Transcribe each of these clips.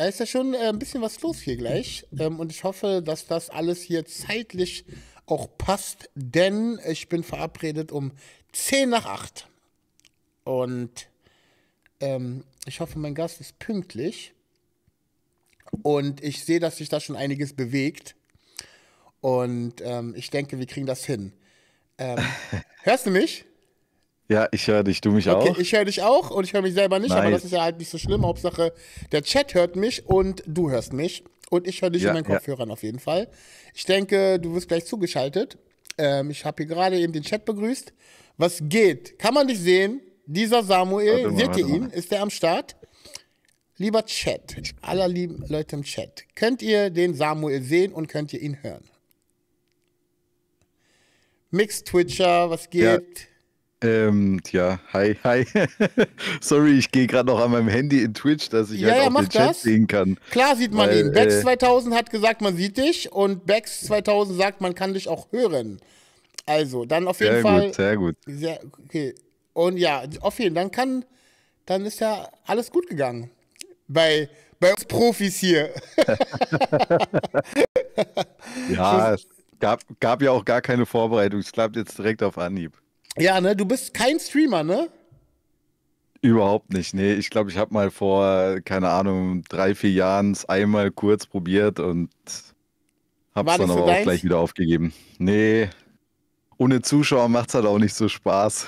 Da ist ja schon äh, ein bisschen was los hier gleich. Ähm, und ich hoffe, dass das alles hier zeitlich auch passt, denn ich bin verabredet um 10 nach 8. Und ähm, ich hoffe, mein Gast ist pünktlich. Und ich sehe, dass sich da schon einiges bewegt. Und ähm, ich denke, wir kriegen das hin. Ähm, hörst du mich? Ja, ich höre dich, du mich okay, auch. Ich höre dich auch und ich höre mich selber nicht, nice. aber das ist ja halt nicht so schlimm. Hauptsache, der Chat hört mich und du hörst mich. Und ich höre dich ja, in meinen Kopfhörern ja. auf jeden Fall. Ich denke, du wirst gleich zugeschaltet. Ähm, ich habe hier gerade eben den Chat begrüßt. Was geht? Kann man dich sehen? Dieser Samuel, mal, seht ihr ihn? Mal. Ist der am Start? Lieber Chat, aller lieben Leute im Chat, könnt ihr den Samuel sehen und könnt ihr ihn hören? Mix Twitcher, was geht? Ja. Ähm, tja, hi, hi. Sorry, ich gehe gerade noch an meinem Handy in Twitch, dass ich ja, halt ja, auch den Chat das. sehen kann. Klar sieht man weil, ihn. Bex äh, 2000 hat gesagt, man sieht dich und Bex 2000 sagt, man kann dich auch hören. Also, dann auf jeden sehr Fall. Gut, sehr gut, sehr gut. Okay. Und ja, auf jeden Fall, dann kann, dann ist ja alles gut gegangen. Bei, bei uns Profis hier. ja, es gab, gab ja auch gar keine Vorbereitung. Es klappt jetzt direkt auf Anhieb. Ja, ne? Du bist kein Streamer, ne? Überhaupt nicht. Nee, ich glaube, ich habe mal vor, keine Ahnung, drei, vier Jahren es einmal kurz probiert und habe es dann aber auch gleich wieder aufgegeben. Nee, ohne Zuschauer macht es halt auch nicht so Spaß.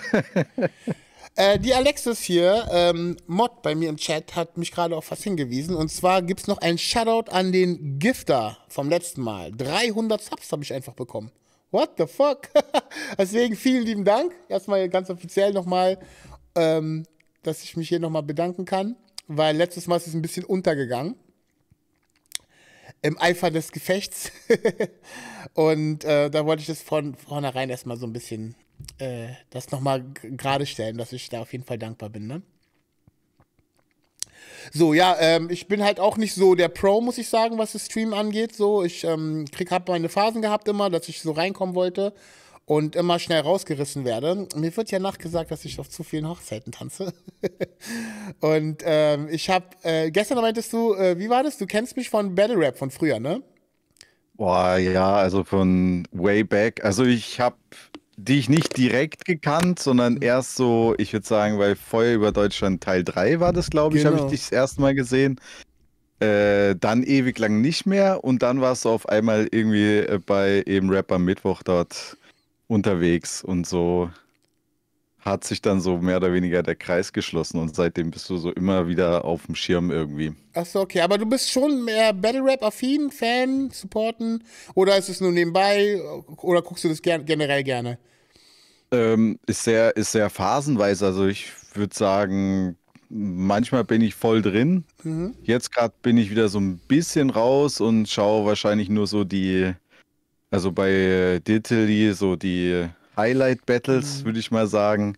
äh, die Alexis hier, ähm, Mod bei mir im Chat, hat mich gerade auf was hingewiesen. Und zwar gibt es noch ein Shoutout an den Gifter vom letzten Mal. 300 Subs habe ich einfach bekommen. What the fuck? Deswegen vielen lieben Dank. Erstmal ganz offiziell nochmal, ähm, dass ich mich hier nochmal bedanken kann, weil letztes Mal ist es ein bisschen untergegangen. Im Eifer des Gefechts. Und äh, da wollte ich das von vornherein erstmal so ein bisschen äh, das nochmal gerade stellen, dass ich da auf jeden Fall dankbar bin. Ne? So, ja, ähm, ich bin halt auch nicht so der Pro, muss ich sagen, was das Stream angeht. So, ich ähm, krieg, meine Phasen gehabt immer, dass ich so reinkommen wollte und immer schnell rausgerissen werde. Mir wird ja nachgesagt, dass ich auf zu vielen Hochzeiten tanze. und ähm, ich habe äh, gestern meintest du, äh, wie war das? Du kennst mich von Battle Rap von früher, ne? Boah, ja, also von way back. Also ich habe die ich nicht direkt gekannt, sondern mhm. erst so, ich würde sagen, weil Feuer über Deutschland Teil 3 war das, glaube ich, genau. habe ich dich das erste Mal gesehen. Äh, dann ewig lang nicht mehr und dann warst du auf einmal irgendwie äh, bei eben Rapper Mittwoch dort unterwegs und so hat sich dann so mehr oder weniger der Kreis geschlossen und seitdem bist du so immer wieder auf dem Schirm irgendwie. Achso, okay, aber du bist schon mehr Battle Rap-affin, Fan, supporten oder ist es nur nebenbei äh, oder guckst du das ger generell gerne? Ähm, ist, sehr, ist sehr phasenweise. Also ich würde sagen, manchmal bin ich voll drin. Mhm. Jetzt gerade bin ich wieder so ein bisschen raus und schaue wahrscheinlich nur so die, also bei Dittily so die Highlight-Battles, mhm. würde ich mal sagen.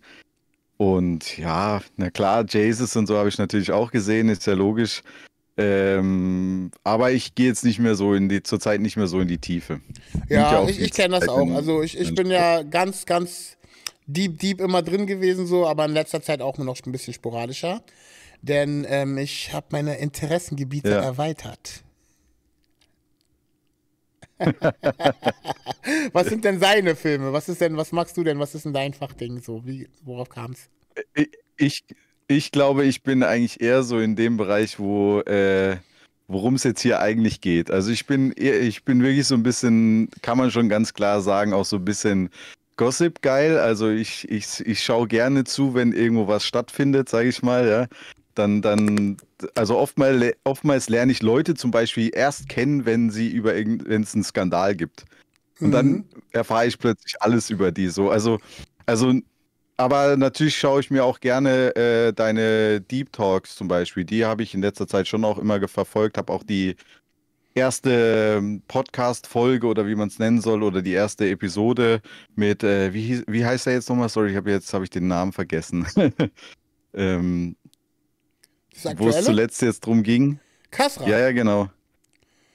Und ja, na klar, Jesus und so habe ich natürlich auch gesehen, ist ja logisch. Ähm, aber ich gehe jetzt nicht mehr so in die, zurzeit nicht mehr so in die Tiefe. Ja, ich, ich kenne das auch. Also ich, ich bin ja ganz, ganz deep, deep immer drin gewesen, so, aber in letzter Zeit auch nur noch ein bisschen sporadischer. Denn ähm, ich habe meine Interessengebiete ja. erweitert. was sind denn seine Filme? Was ist denn, was magst du denn? Was ist denn dein Fachding? So, wie, worauf kam es? Ich, ich glaube, ich bin eigentlich eher so in dem Bereich, wo äh, worum es jetzt hier eigentlich geht. Also ich bin, ich bin wirklich so ein bisschen, kann man schon ganz klar sagen, auch so ein bisschen Gossip geil. Also ich, ich, ich schaue gerne zu, wenn irgendwo was stattfindet, sage ich mal, ja. Dann, dann, also oftmals, oftmals lerne ich Leute zum Beispiel erst kennen, wenn sie über wenn es einen Skandal gibt. Und mhm. dann erfahre ich plötzlich alles über die. So, also, also, aber natürlich schaue ich mir auch gerne äh, deine Deep Talks zum Beispiel. Die habe ich in letzter Zeit schon auch immer verfolgt, habe auch die erste ähm, Podcast-Folge oder wie man es nennen soll, oder die erste Episode mit, äh, wie, hieß, wie heißt er jetzt nochmal? Sorry, ich habe jetzt habe ich den Namen vergessen. ähm, wo es zuletzt jetzt drum ging. Kasra. Ja, ja, genau.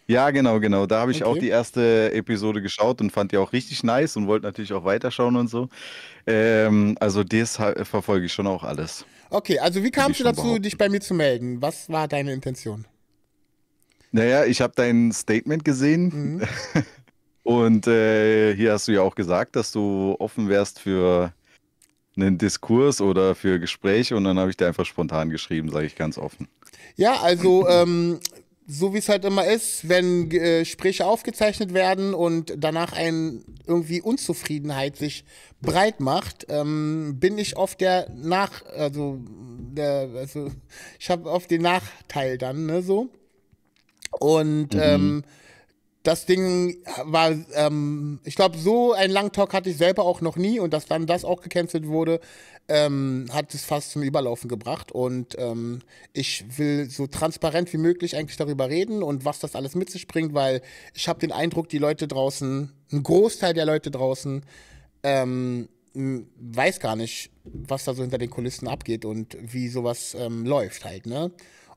Ja, genau, genau. Da habe ich okay. auch die erste Episode geschaut und fand die auch richtig nice und wollte natürlich auch weiterschauen und so. Ähm, also das verfolge ich schon auch alles. Okay, also wie kamst du dazu, behaupten. dich bei mir zu melden? Was war deine Intention? Naja, ich habe dein Statement gesehen. Mhm. Und äh, hier hast du ja auch gesagt, dass du offen wärst für einen Diskurs oder für Gespräche. Und dann habe ich dir einfach spontan geschrieben, sage ich ganz offen. Ja, also ähm, so wie es halt immer ist, wenn äh, Gespräche aufgezeichnet werden und danach ein irgendwie Unzufriedenheit sich breit macht, ähm, bin ich oft der Nach, also, der, also ich habe oft den Nachteil dann, ne, so. Und mhm. ähm, das Ding war, ähm, ich glaube, so einen Langtalk hatte ich selber auch noch nie und dass dann das auch gecancelt wurde, ähm, hat es fast zum Überlaufen gebracht. Und ähm, ich will so transparent wie möglich eigentlich darüber reden und was das alles mit sich bringt, weil ich habe den Eindruck, die Leute draußen, ein Großteil der Leute draußen, ähm, weiß gar nicht, was da so hinter den Kulissen abgeht und wie sowas ähm, läuft halt, ne?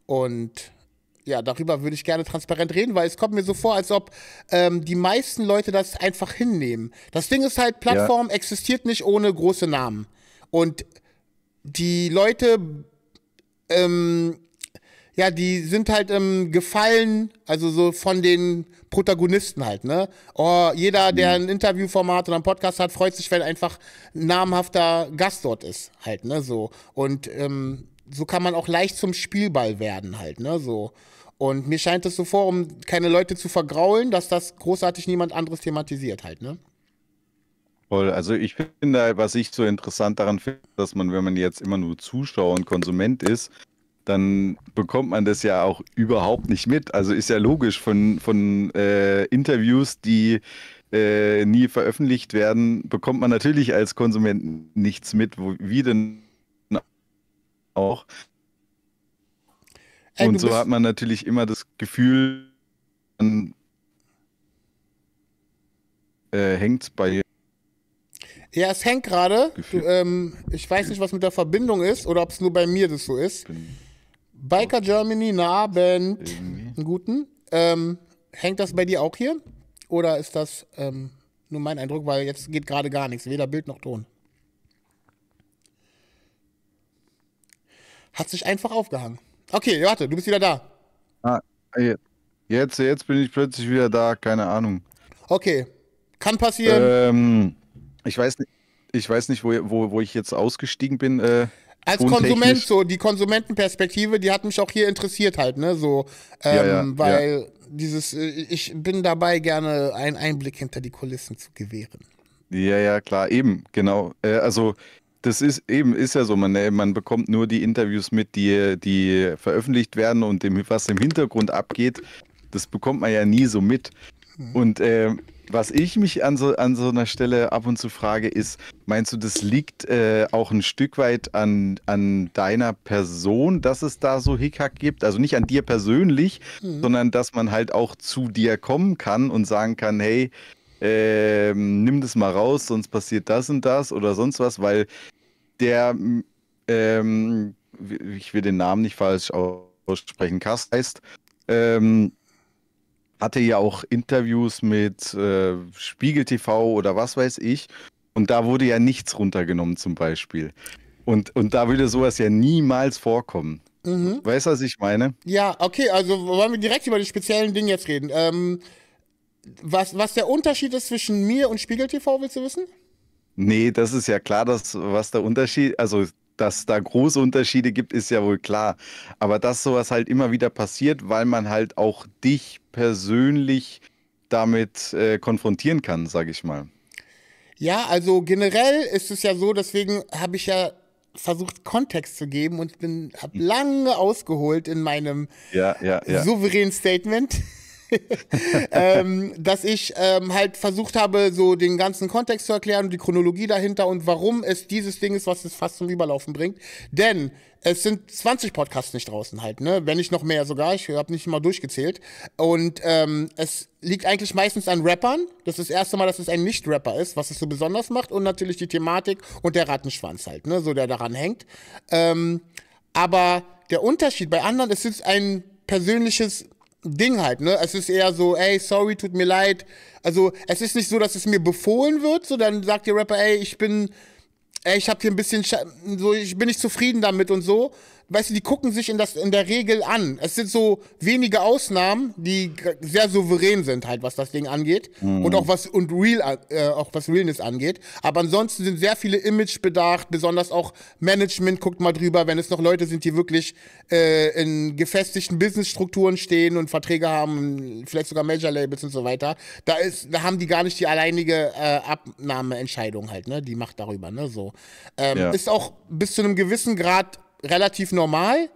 Und ja, darüber würde ich gerne transparent reden, weil es kommt mir so vor, als ob ähm, die meisten Leute das einfach hinnehmen. Das Ding ist halt, Plattform ja. existiert nicht ohne große Namen. Und die Leute, ähm, ja, die sind halt ähm, gefallen, also so von den Protagonisten halt, ne? Oh, jeder, der mhm. ein Interviewformat oder einen Podcast hat, freut sich, wenn einfach ein namhafter Gast dort ist, halt, ne? So. Und ähm, so kann man auch leicht zum Spielball werden halt, ne, so. Und mir scheint es so vor, um keine Leute zu vergraulen, dass das großartig niemand anderes thematisiert halt, ne? Also ich finde, was ich so interessant daran finde, dass man, wenn man jetzt immer nur Zuschauer und Konsument ist, dann bekommt man das ja auch überhaupt nicht mit. Also ist ja logisch von, von äh, Interviews, die äh, nie veröffentlicht werden, bekommt man natürlich als Konsument nichts mit, wo, wie denn auch. Ey, und so hat man natürlich immer das Gefühl, man äh, hängt bei. Ja, es hängt gerade. Ähm, ich weiß nicht, was mit der Verbindung ist oder ob es nur bei mir das so ist. Biker Germany, na, Band, einen guten. Ähm, hängt das bei dir auch hier? Oder ist das ähm, nur mein Eindruck, weil jetzt geht gerade gar nichts, weder Bild noch Ton? Hat sich einfach aufgehangen. Okay, warte, du bist wieder da. Ah, jetzt, jetzt bin ich plötzlich wieder da, keine Ahnung. Okay, kann passieren. Ähm, ich weiß nicht, ich weiß nicht wo, wo, wo ich jetzt ausgestiegen bin. Äh, Als Konsument, so die Konsumentenperspektive, die hat mich auch hier interessiert halt, ne? So, ähm, ja, ja, weil ja. dieses, äh, ich bin dabei, gerne einen Einblick hinter die Kulissen zu gewähren. Ja, ja, klar, eben, genau. Äh, also das ist eben, ist ja so. Man, äh, man bekommt nur die Interviews mit, die, die veröffentlicht werden und dem, was im Hintergrund abgeht, das bekommt man ja nie so mit. Mhm. Und äh, was ich mich an so, an so einer Stelle ab und zu frage, ist, meinst du, das liegt äh, auch ein Stück weit an, an deiner Person, dass es da so Hickhack gibt? Also nicht an dir persönlich, mhm. sondern dass man halt auch zu dir kommen kann und sagen kann, hey, äh, nimm das mal raus, sonst passiert das und das oder sonst was, weil der, ähm, ich will den Namen nicht falsch aussprechen, Kast heißt, ähm, hatte ja auch Interviews mit äh, Spiegel TV oder was weiß ich. Und da wurde ja nichts runtergenommen zum Beispiel. Und, und da würde sowas ja niemals vorkommen. Mhm. Weißt du, was ich meine? Ja, okay, also wollen wir direkt über die speziellen Dinge jetzt reden. Ähm, was, was der Unterschied ist zwischen mir und Spiegel TV, willst du wissen? Nee, das ist ja klar, dass was der Unterschied, also dass da große Unterschiede gibt, ist ja wohl klar. Aber dass sowas halt immer wieder passiert, weil man halt auch dich persönlich damit äh, konfrontieren kann, sage ich mal. Ja, also generell ist es ja so, deswegen habe ich ja versucht, Kontext zu geben und habe hm. lange ausgeholt in meinem ja, ja, ja. souveränen Statement. ähm, dass ich ähm, halt versucht habe, so den ganzen Kontext zu erklären, die Chronologie dahinter und warum es dieses Ding ist, was es fast zum Überlaufen bringt. Denn es sind 20 Podcasts nicht draußen halt, ne? Wenn nicht noch mehr sogar, ich habe nicht mal durchgezählt. Und ähm, es liegt eigentlich meistens an Rappern. Das ist das erste Mal, dass es ein Nicht-Rapper ist, was es so besonders macht. Und natürlich die Thematik und der Rattenschwanz halt, ne? So der daran hängt. Ähm, aber der Unterschied bei anderen, es ist ein persönliches Ding halt, ne? Es ist eher so, ey, sorry, tut mir leid. Also, es ist nicht so, dass es mir befohlen wird, so dann sagt der Rapper, ey, ich bin ey, ich hab hier ein bisschen so ich bin nicht zufrieden damit und so, weißt du, die gucken sich in, das, in der Regel an. Es sind so wenige Ausnahmen, die sehr souverän sind halt, was das Ding angeht mhm. und auch was und real äh, auch was Realness angeht. Aber ansonsten sind sehr viele Image bedacht, besonders auch Management guckt mal drüber, wenn es noch Leute sind, die wirklich äh, in gefestigten Businessstrukturen stehen und Verträge haben, vielleicht sogar Major Labels und so weiter. Da ist, da haben die gar nicht die alleinige äh, Abnahmeentscheidung halt, ne? Die macht darüber, ne? So ähm, ja. ist auch bis zu einem gewissen Grad relativ normal,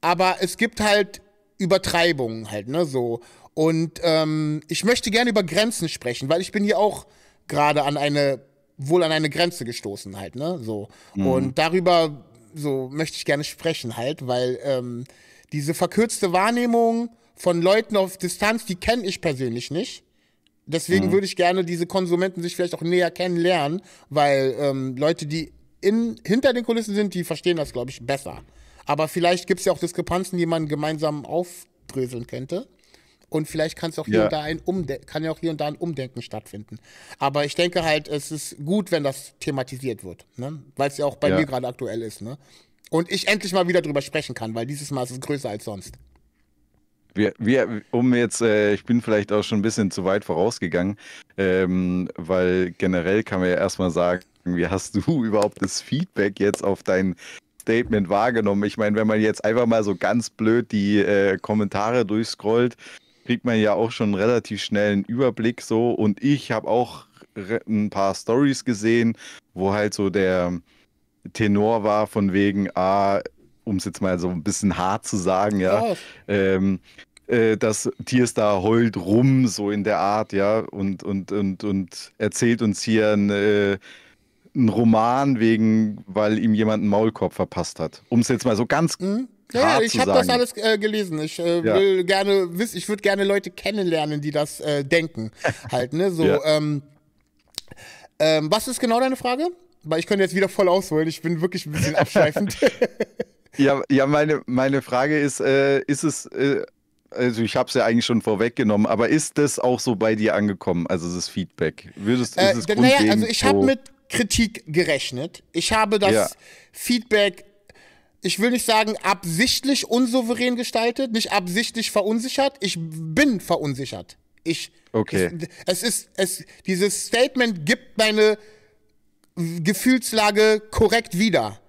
aber es gibt halt Übertreibungen halt, ne, so. Und ähm, ich möchte gerne über Grenzen sprechen, weil ich bin hier auch gerade an eine, wohl an eine Grenze gestoßen halt, ne, so. Mhm. Und darüber, so, möchte ich gerne sprechen halt, weil ähm, diese verkürzte Wahrnehmung von Leuten auf Distanz, die kenne ich persönlich nicht. Deswegen mhm. würde ich gerne diese Konsumenten sich vielleicht auch näher kennenlernen, weil ähm, Leute, die in, hinter den Kulissen sind, die verstehen das, glaube ich, besser. Aber vielleicht gibt es ja auch Diskrepanzen, die man gemeinsam aufdröseln könnte. Und vielleicht kann's auch hier und da ein kann ja auch hier und da ein Umdenken stattfinden. Aber ich denke halt, es ist gut, wenn das thematisiert wird, ne? weil es ja auch bei ja. mir gerade aktuell ist. Ne? Und ich endlich mal wieder drüber sprechen kann, weil dieses Mal ist es größer als sonst. Wir, wir, um jetzt, äh, ich bin vielleicht auch schon ein bisschen zu weit vorausgegangen, ähm, weil generell kann man ja erstmal sagen, wie hast du überhaupt das Feedback jetzt auf dein Statement wahrgenommen? Ich meine, wenn man jetzt einfach mal so ganz blöd die äh, Kommentare durchscrollt, kriegt man ja auch schon relativ schnell einen Überblick so. Und ich habe auch ein paar Stories gesehen, wo halt so der Tenor war von wegen, ah, um es jetzt mal so ein bisschen hart zu sagen, ja, oh. ähm, äh, das Tierstar heult rum, so in der Art, ja, und, und, und, und erzählt uns hier ein äh, einen Roman wegen, weil ihm jemand einen Maulkorb verpasst hat. Um es jetzt mal so ganz mhm. Ja, ja, ich habe das alles äh, gelesen. Ich äh, ja. will gerne wissen, ich würde gerne Leute kennenlernen, die das äh, denken. halt, ne? So, ja. ähm, ähm, was ist genau deine Frage? Weil ich könnte jetzt wieder voll ausholen. Ich bin wirklich ein bisschen abschweifend. ja, ja, meine, meine Frage ist, äh, ist es, äh, also ich habe es ja eigentlich schon vorweggenommen, aber ist das auch so bei dir angekommen, also das Feedback? Würdest du äh, Naja, also ich habe mit Kritik gerechnet. Ich habe das ja. Feedback, ich will nicht sagen absichtlich unsouverän gestaltet, nicht absichtlich verunsichert. Ich bin verunsichert. Ich, okay. Ich, es ist, es, dieses Statement gibt meine Gefühlslage korrekt wieder.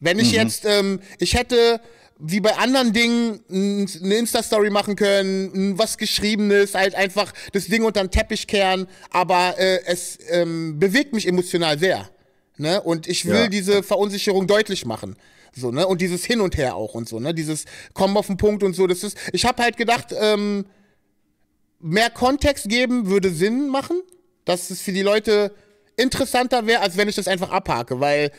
Wenn ich mhm. jetzt, ähm, ich hätte wie bei anderen Dingen eine Insta-Story machen können, was Geschriebenes, halt einfach das Ding unter den Teppich kehren, aber äh, es ähm, bewegt mich emotional sehr. Ne? Und ich will ja. diese Verunsicherung deutlich machen. So, ne? Und dieses Hin und Her auch und so, ne? Dieses Kommen auf den Punkt und so. Das ist. Ich habe halt gedacht, ähm, mehr Kontext geben würde Sinn machen, dass es für die Leute interessanter wäre, als wenn ich das einfach abhake, weil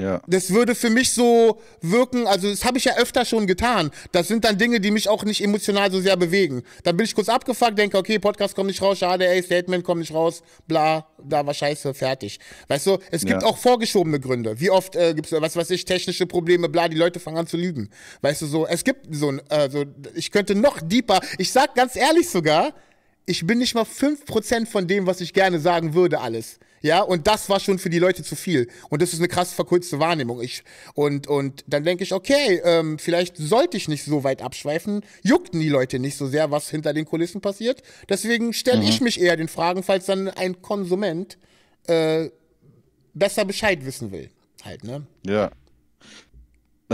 ja. Das würde für mich so wirken, also das habe ich ja öfter schon getan. Das sind dann Dinge, die mich auch nicht emotional so sehr bewegen. Dann bin ich kurz abgefuckt, denke, okay, Podcast kommt nicht raus, schade, ey, Statement kommt nicht raus, bla, da war scheiße, fertig. Weißt du, es gibt ja. auch vorgeschobene Gründe. Wie oft äh, gibt es, was weiß ich, technische Probleme, bla, die Leute fangen an zu lügen. Weißt du, so, es gibt so ein, äh, ich könnte noch deeper, ich sag ganz ehrlich sogar, ich bin nicht mal 5% von dem, was ich gerne sagen würde, alles. Ja, und das war schon für die Leute zu viel. Und das ist eine krass verkürzte Wahrnehmung. Ich, und, und dann denke ich, okay, ähm, vielleicht sollte ich nicht so weit abschweifen. Juckten die Leute nicht so sehr, was hinter den Kulissen passiert. Deswegen stelle mhm. ich mich eher den Fragen, falls dann ein Konsument äh, besser Bescheid wissen will. Halt, ne? Ja.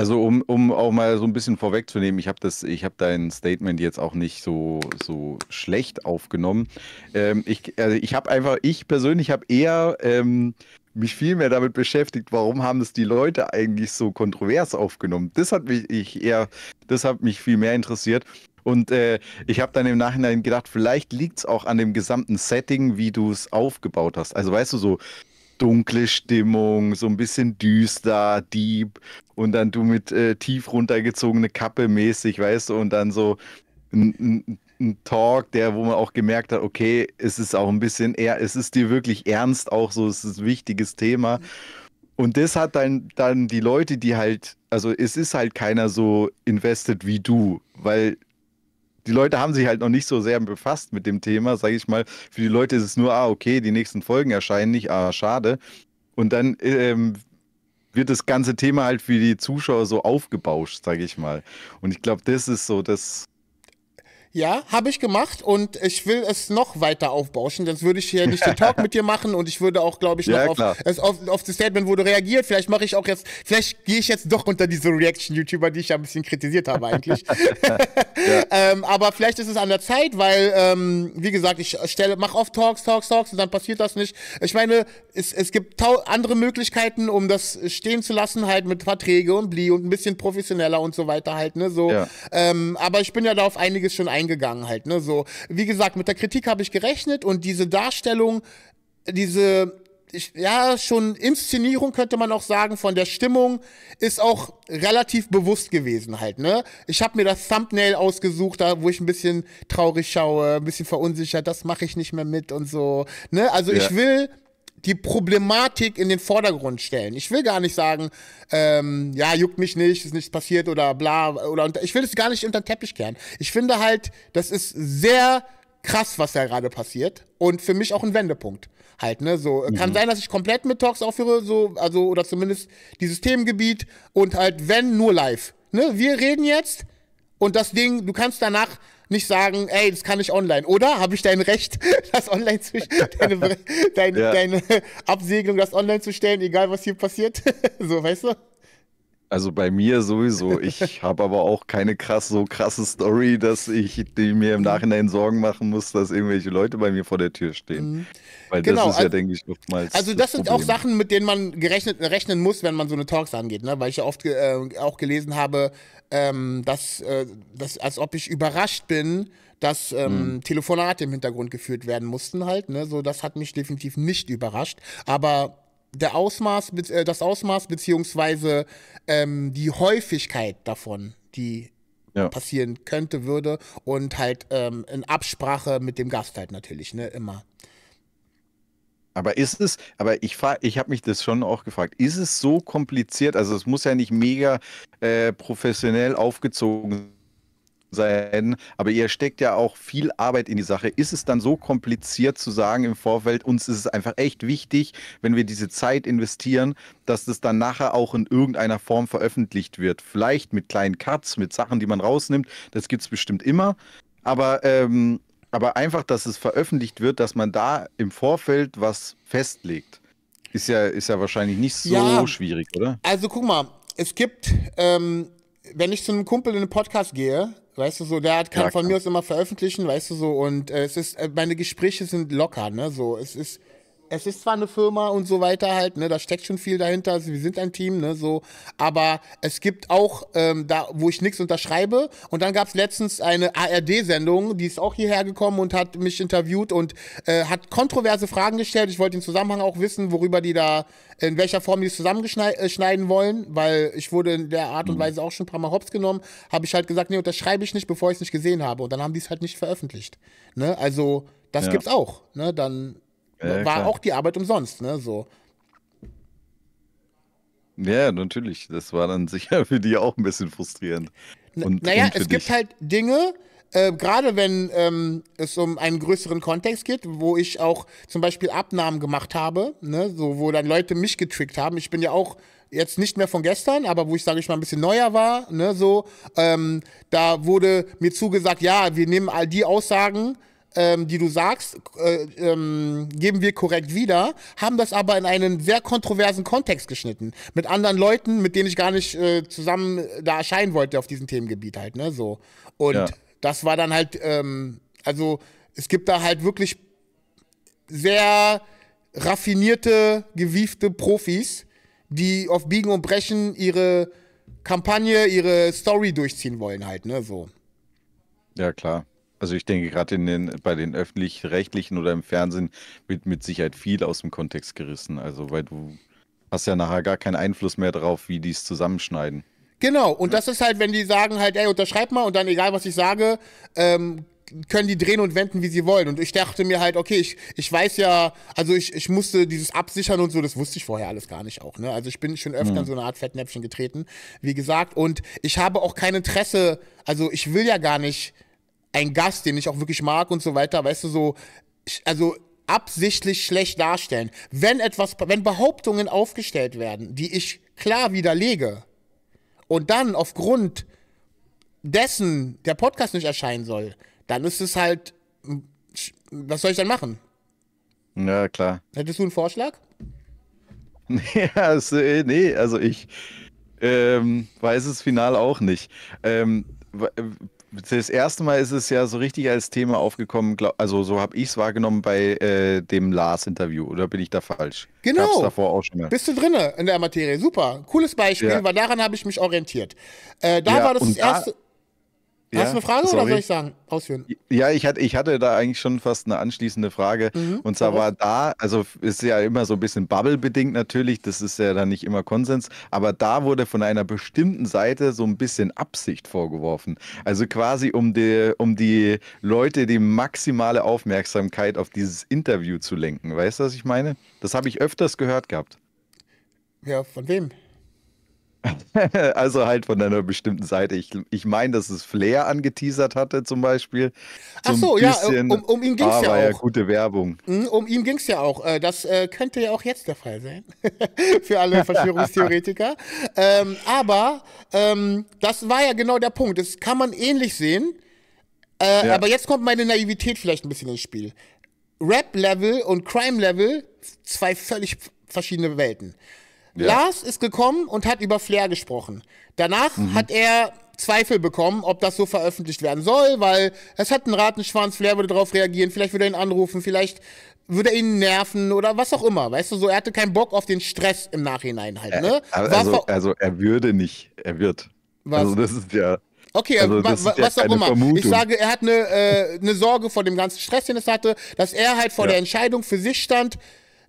Also um, um auch mal so ein bisschen vorwegzunehmen, ich habe hab dein Statement jetzt auch nicht so, so schlecht aufgenommen. Ähm, ich also ich habe einfach, ich persönlich habe eher ähm, mich viel mehr damit beschäftigt, warum haben es die Leute eigentlich so kontrovers aufgenommen. Das hat mich ich eher, das hat mich viel mehr interessiert. Und äh, ich habe dann im Nachhinein gedacht, vielleicht liegt es auch an dem gesamten Setting, wie du es aufgebaut hast. Also weißt du so, dunkle Stimmung, so ein bisschen düster, deep und dann du mit äh, tief runtergezogene Kappe mäßig, weißt du, und dann so ein, ein, ein, Talk, der, wo man auch gemerkt hat, okay, es ist auch ein bisschen eher, es ist dir wirklich ernst auch so, es ist ein wichtiges Thema. Und das hat dann, dann die Leute, die halt, also es ist halt keiner so invested wie du, weil die Leute haben sich halt noch nicht so sehr befasst mit dem Thema, sage ich mal. Für die Leute ist es nur, ah, okay, die nächsten Folgen erscheinen nicht, ah, schade. Und dann ähm, wird das ganze Thema halt für die Zuschauer so aufgebauscht, sage ich mal. Und ich glaube, das ist so das, ja, habe ich gemacht und ich will es noch weiter aufbauschen, sonst würde ich hier nicht den Talk mit dir machen und ich würde auch, glaube ich, noch ja, auf, das, auf, auf, das Statement, wo du reagiert. Vielleicht mache ich auch jetzt, vielleicht gehe ich jetzt doch unter diese Reaction-YouTuber, die ich ja ein bisschen kritisiert habe eigentlich. ähm, aber vielleicht ist es an der Zeit, weil, ähm, wie gesagt, ich stelle, mache oft Talks, Talks, Talks und dann passiert das nicht. Ich meine, es, es gibt andere Möglichkeiten, um das stehen zu lassen, halt mit Verträge und Bli und ein bisschen professioneller und so weiter halt, ne? So. Ja. Ähm, aber ich bin ja da auf einiges schon eingegangen eingegangen halt. Ne? So, wie gesagt, mit der Kritik habe ich gerechnet und diese Darstellung, diese ich, ja, schon Inszenierung könnte man auch sagen, von der Stimmung ist auch relativ bewusst gewesen halt, ne? Ich habe mir das Thumbnail ausgesucht, da wo ich ein bisschen traurig schaue, ein bisschen verunsichert, das mache ich nicht mehr mit und so, ne? Also ja. ich will die Problematik in den Vordergrund stellen. Ich will gar nicht sagen, ähm, ja, juckt mich nicht, ist nichts passiert oder bla, oder ich will es gar nicht unter den Teppich kehren. Ich finde halt, das ist sehr krass, was da gerade passiert und für mich auch ein Wendepunkt halt, ne? So äh, mhm. kann sein, dass ich komplett mit Talks aufhöre, so also oder zumindest dieses Themengebiet und halt wenn nur live, ne? Wir reden jetzt und das Ding, du kannst danach nicht sagen, ey, das kann ich online, oder? Habe ich dein Recht, das online zu deine, dein, ja. deine Absegnung, das online zu stellen, egal was hier passiert? so, weißt du? Also bei mir sowieso. Ich habe aber auch keine krass, so krasse Story, dass ich die mir im mhm. Nachhinein Sorgen machen muss, dass irgendwelche Leute bei mir vor der Tür stehen. Mhm. Weil genau, das ist ja, also denke ich, oftmals. Also, das, das sind Problem. auch Sachen, mit denen man gerechnet, rechnen muss, wenn man so eine Talks angeht, ne? Weil ich ja oft äh, auch gelesen habe, ähm, dass, äh, dass, als ob ich überrascht bin, dass ähm, mhm. Telefonate im Hintergrund geführt werden mussten halt. Ne? So, das hat mich definitiv nicht überrascht. Aber der Ausmaß, äh, das Ausmaß beziehungsweise ähm, die Häufigkeit davon, die ja. passieren könnte, würde und halt ähm, in Absprache mit dem Gast halt natürlich, ne, immer. Aber ist es, aber ich, ich habe mich das schon auch gefragt, ist es so kompliziert? Also es muss ja nicht mega äh, professionell aufgezogen sein, aber ihr steckt ja auch viel Arbeit in die Sache. Ist es dann so kompliziert zu sagen im Vorfeld, uns ist es einfach echt wichtig, wenn wir diese Zeit investieren, dass das dann nachher auch in irgendeiner Form veröffentlicht wird? Vielleicht mit kleinen Cuts, mit Sachen, die man rausnimmt, das gibt es bestimmt immer. Aber ähm, aber einfach, dass es veröffentlicht wird, dass man da im Vorfeld was festlegt, ist ja, ist ja wahrscheinlich nicht so ja, schwierig, oder? Also guck mal, es gibt, ähm, wenn ich zu einem Kumpel in einen Podcast gehe, weißt du so, der hat, kann ja, von mir aus immer veröffentlichen, weißt du so, und äh, es ist, äh, meine Gespräche sind locker, ne, so, es ist, es ist zwar eine Firma und so weiter halt, ne, da steckt schon viel dahinter, wir sind ein Team, ne, so, aber es gibt auch ähm, da, wo ich nichts unterschreibe. Und dann gab es letztens eine ARD-Sendung, die ist auch hierher gekommen und hat mich interviewt und äh, hat kontroverse Fragen gestellt. Ich wollte den Zusammenhang auch wissen, worüber die da, in welcher Form die es zusammenschneiden äh, wollen, weil ich wurde in der Art und mhm. Weise auch schon ein paar Mal hops genommen, habe ich halt gesagt, nee, unterschreibe ich nicht, bevor ich es nicht gesehen habe. Und dann haben die es halt nicht veröffentlicht. Ne? Also, das ja. gibt's auch. Ne? Dann ja, war klar. auch die Arbeit umsonst, ne? So. Ja, natürlich. Das war dann sicher für die auch ein bisschen frustrierend. Und, naja, und es dich. gibt halt Dinge, äh, gerade wenn ähm, es um einen größeren Kontext geht, wo ich auch zum Beispiel Abnahmen gemacht habe, ne? so, wo dann Leute mich getrickt haben. Ich bin ja auch jetzt nicht mehr von gestern, aber wo ich, sage ich mal, ein bisschen neuer war, ne, so, ähm, da wurde mir zugesagt, ja, wir nehmen all die Aussagen, ähm, die du sagst, äh, ähm, geben wir korrekt wieder, haben das aber in einen sehr kontroversen Kontext geschnitten. Mit anderen Leuten, mit denen ich gar nicht äh, zusammen da erscheinen wollte auf diesem Themengebiet halt, ne? So. Und ja. das war dann halt, ähm, also es gibt da halt wirklich sehr raffinierte, gewiefte Profis, die auf Biegen und Brechen ihre Kampagne, ihre Story durchziehen wollen halt, ne? So. Ja, klar. Also ich denke gerade in den, bei den öffentlich-rechtlichen oder im Fernsehen wird mit Sicherheit viel aus dem Kontext gerissen. Also weil du hast ja nachher gar keinen Einfluss mehr drauf, wie die es zusammenschneiden. Genau, und das ist halt, wenn die sagen halt, ey, unterschreib mal und dann egal, was ich sage, ähm, können die drehen und wenden, wie sie wollen. Und ich dachte mir halt, okay, ich, ich weiß ja, also ich, ich musste dieses absichern und so, das wusste ich vorher alles gar nicht auch. Ne? Also ich bin schon öfter mhm. in so eine Art Fettnäpfchen getreten, wie gesagt. Und ich habe auch kein Interesse, also ich will ja gar nicht ein Gast, den ich auch wirklich mag und so weiter, weißt du, so, also absichtlich schlecht darstellen. Wenn etwas, wenn Behauptungen aufgestellt werden, die ich klar widerlege und dann aufgrund dessen der Podcast nicht erscheinen soll, dann ist es halt, was soll ich dann machen? Ja, klar. Hättest du einen Vorschlag? Ja, also, äh, nee, also ich ähm, weiß es final auch nicht. Ähm, äh, das erste Mal ist es ja so richtig als Thema aufgekommen, glaub, also so habe ich es wahrgenommen bei äh, dem Lars-Interview, oder bin ich da falsch? Genau. Gab's davor auch schon mal. Bist du drinne in der Materie? Super. Cooles Beispiel, ja. weil daran habe ich mich orientiert. Äh, da ja, war das, das erste. Da ja, Hast du eine Frage sorry. oder soll ich sagen? Ausführen. Ja, ich hatte, ich hatte da eigentlich schon fast eine anschließende Frage. Mhm, und zwar war da, also ist ja immer so ein bisschen Bubble-bedingt natürlich, das ist ja dann nicht immer Konsens, aber da wurde von einer bestimmten Seite so ein bisschen Absicht vorgeworfen. Also quasi, um die, um die Leute die maximale Aufmerksamkeit auf dieses Interview zu lenken. Weißt du, was ich meine? Das habe ich öfters gehört gehabt. Ja, von wem? also halt von einer bestimmten Seite. Ich, ich meine, dass es Flair angeteasert hatte zum Beispiel. So Ach so, ja, um, um ihn ging es ah, ja auch. Ja gute Werbung. Mhm, um ihn ging es ja auch. Äh, das äh, könnte ja auch jetzt der Fall sein. Für alle Verschwörungstheoretiker. ähm, aber ähm, das war ja genau der Punkt. Das kann man ähnlich sehen. Äh, ja. Aber jetzt kommt meine Naivität vielleicht ein bisschen ins Spiel. Rap-Level und Crime-Level, zwei völlig verschiedene Welten. Ja. Lars ist gekommen und hat über Flair gesprochen. Danach mhm. hat er Zweifel bekommen, ob das so veröffentlicht werden soll, weil es hat einen Ratenschwanz, Flair würde darauf reagieren, vielleicht würde er ihn anrufen, vielleicht würde er ihn nerven oder was auch immer, weißt du, so er hatte keinen Bock auf den Stress im Nachhinein halt, ne? Äh, er, also, also er würde nicht, er wird. Was? Also das ist ja Okay, also, was, ja was auch immer. Vermutung. Ich sage, er hat eine, äh, eine Sorge vor dem ganzen Stress, den es hatte, dass er halt vor ja. der Entscheidung für sich stand,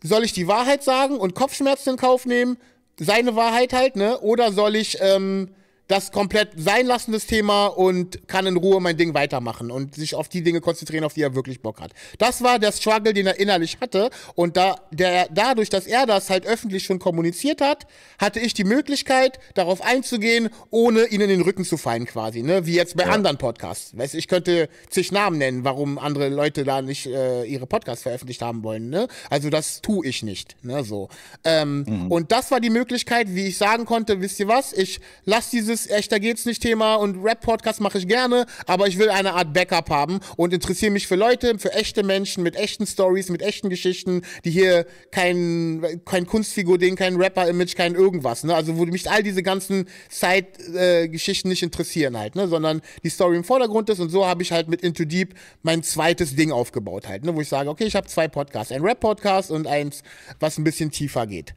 soll ich die Wahrheit sagen und Kopfschmerzen in Kauf nehmen? Seine Wahrheit halt, ne? Oder soll ich ähm, das komplett sein lassen, das Thema, und kann in Ruhe mein Ding weitermachen und sich auf die Dinge konzentrieren, auf die er wirklich Bock hat. Das war der Struggle, den er innerlich hatte. Und da, der, dadurch, dass er das halt öffentlich schon kommuniziert hat, hatte ich die Möglichkeit, darauf einzugehen, ohne ihn in den Rücken zu fallen, quasi, ne? Wie jetzt bei ja. anderen Podcasts. Weißt ich könnte zig Namen nennen, warum andere Leute da nicht äh, ihre Podcasts veröffentlicht haben wollen, ne? Also das tue ich nicht, ne? So. Ähm, mhm. Und das war die Möglichkeit, wie ich sagen konnte, wisst ihr was, ich lasse dieses dieses echter geht's nicht Thema und Rap-Podcast mache ich gerne, aber ich will eine Art Backup haben und interessiere mich für Leute, für echte Menschen mit echten Stories, mit echten Geschichten, die hier kein, kein Kunstfigur-Ding, kein Rapper-Image, kein irgendwas, ne? Also, wo mich all diese ganzen Side-Geschichten nicht interessieren halt, ne? Sondern die Story im Vordergrund ist und so habe ich halt mit Into Deep mein zweites Ding aufgebaut halt, ne? Wo ich sage, okay, ich habe zwei Podcasts, ein Rap-Podcast und eins, was ein bisschen tiefer geht.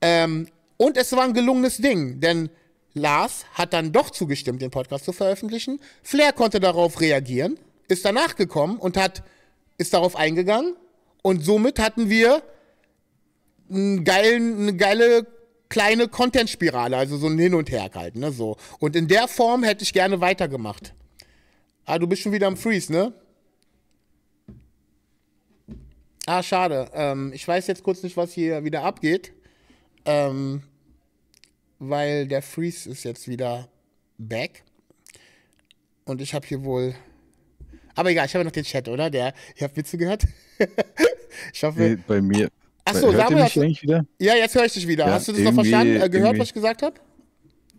Ähm, und es war ein gelungenes Ding, denn Lars hat dann doch zugestimmt, den Podcast zu veröffentlichen. Flair konnte darauf reagieren, ist danach gekommen und hat, ist darauf eingegangen. Und somit hatten wir einen geilen, eine geile kleine Content-Spirale, also so ein Hin und Her halt, ne, so. Und in der Form hätte ich gerne weitergemacht. Ah, du bist schon wieder am Freeze, ne? Ah, schade. Ähm, ich weiß jetzt kurz nicht, was hier wieder abgeht. Ähm, weil der Freeze ist jetzt wieder back. Und ich habe hier wohl. Aber egal, ich habe noch den Chat, oder? Der, ihr habt Witze gehört? ich hoffe. bei mir. Achso, Samuel. Mich hast du... wieder? Ja, jetzt höre ich dich wieder. Ja, hast du das noch verstanden, äh, gehört, was ich gesagt habe?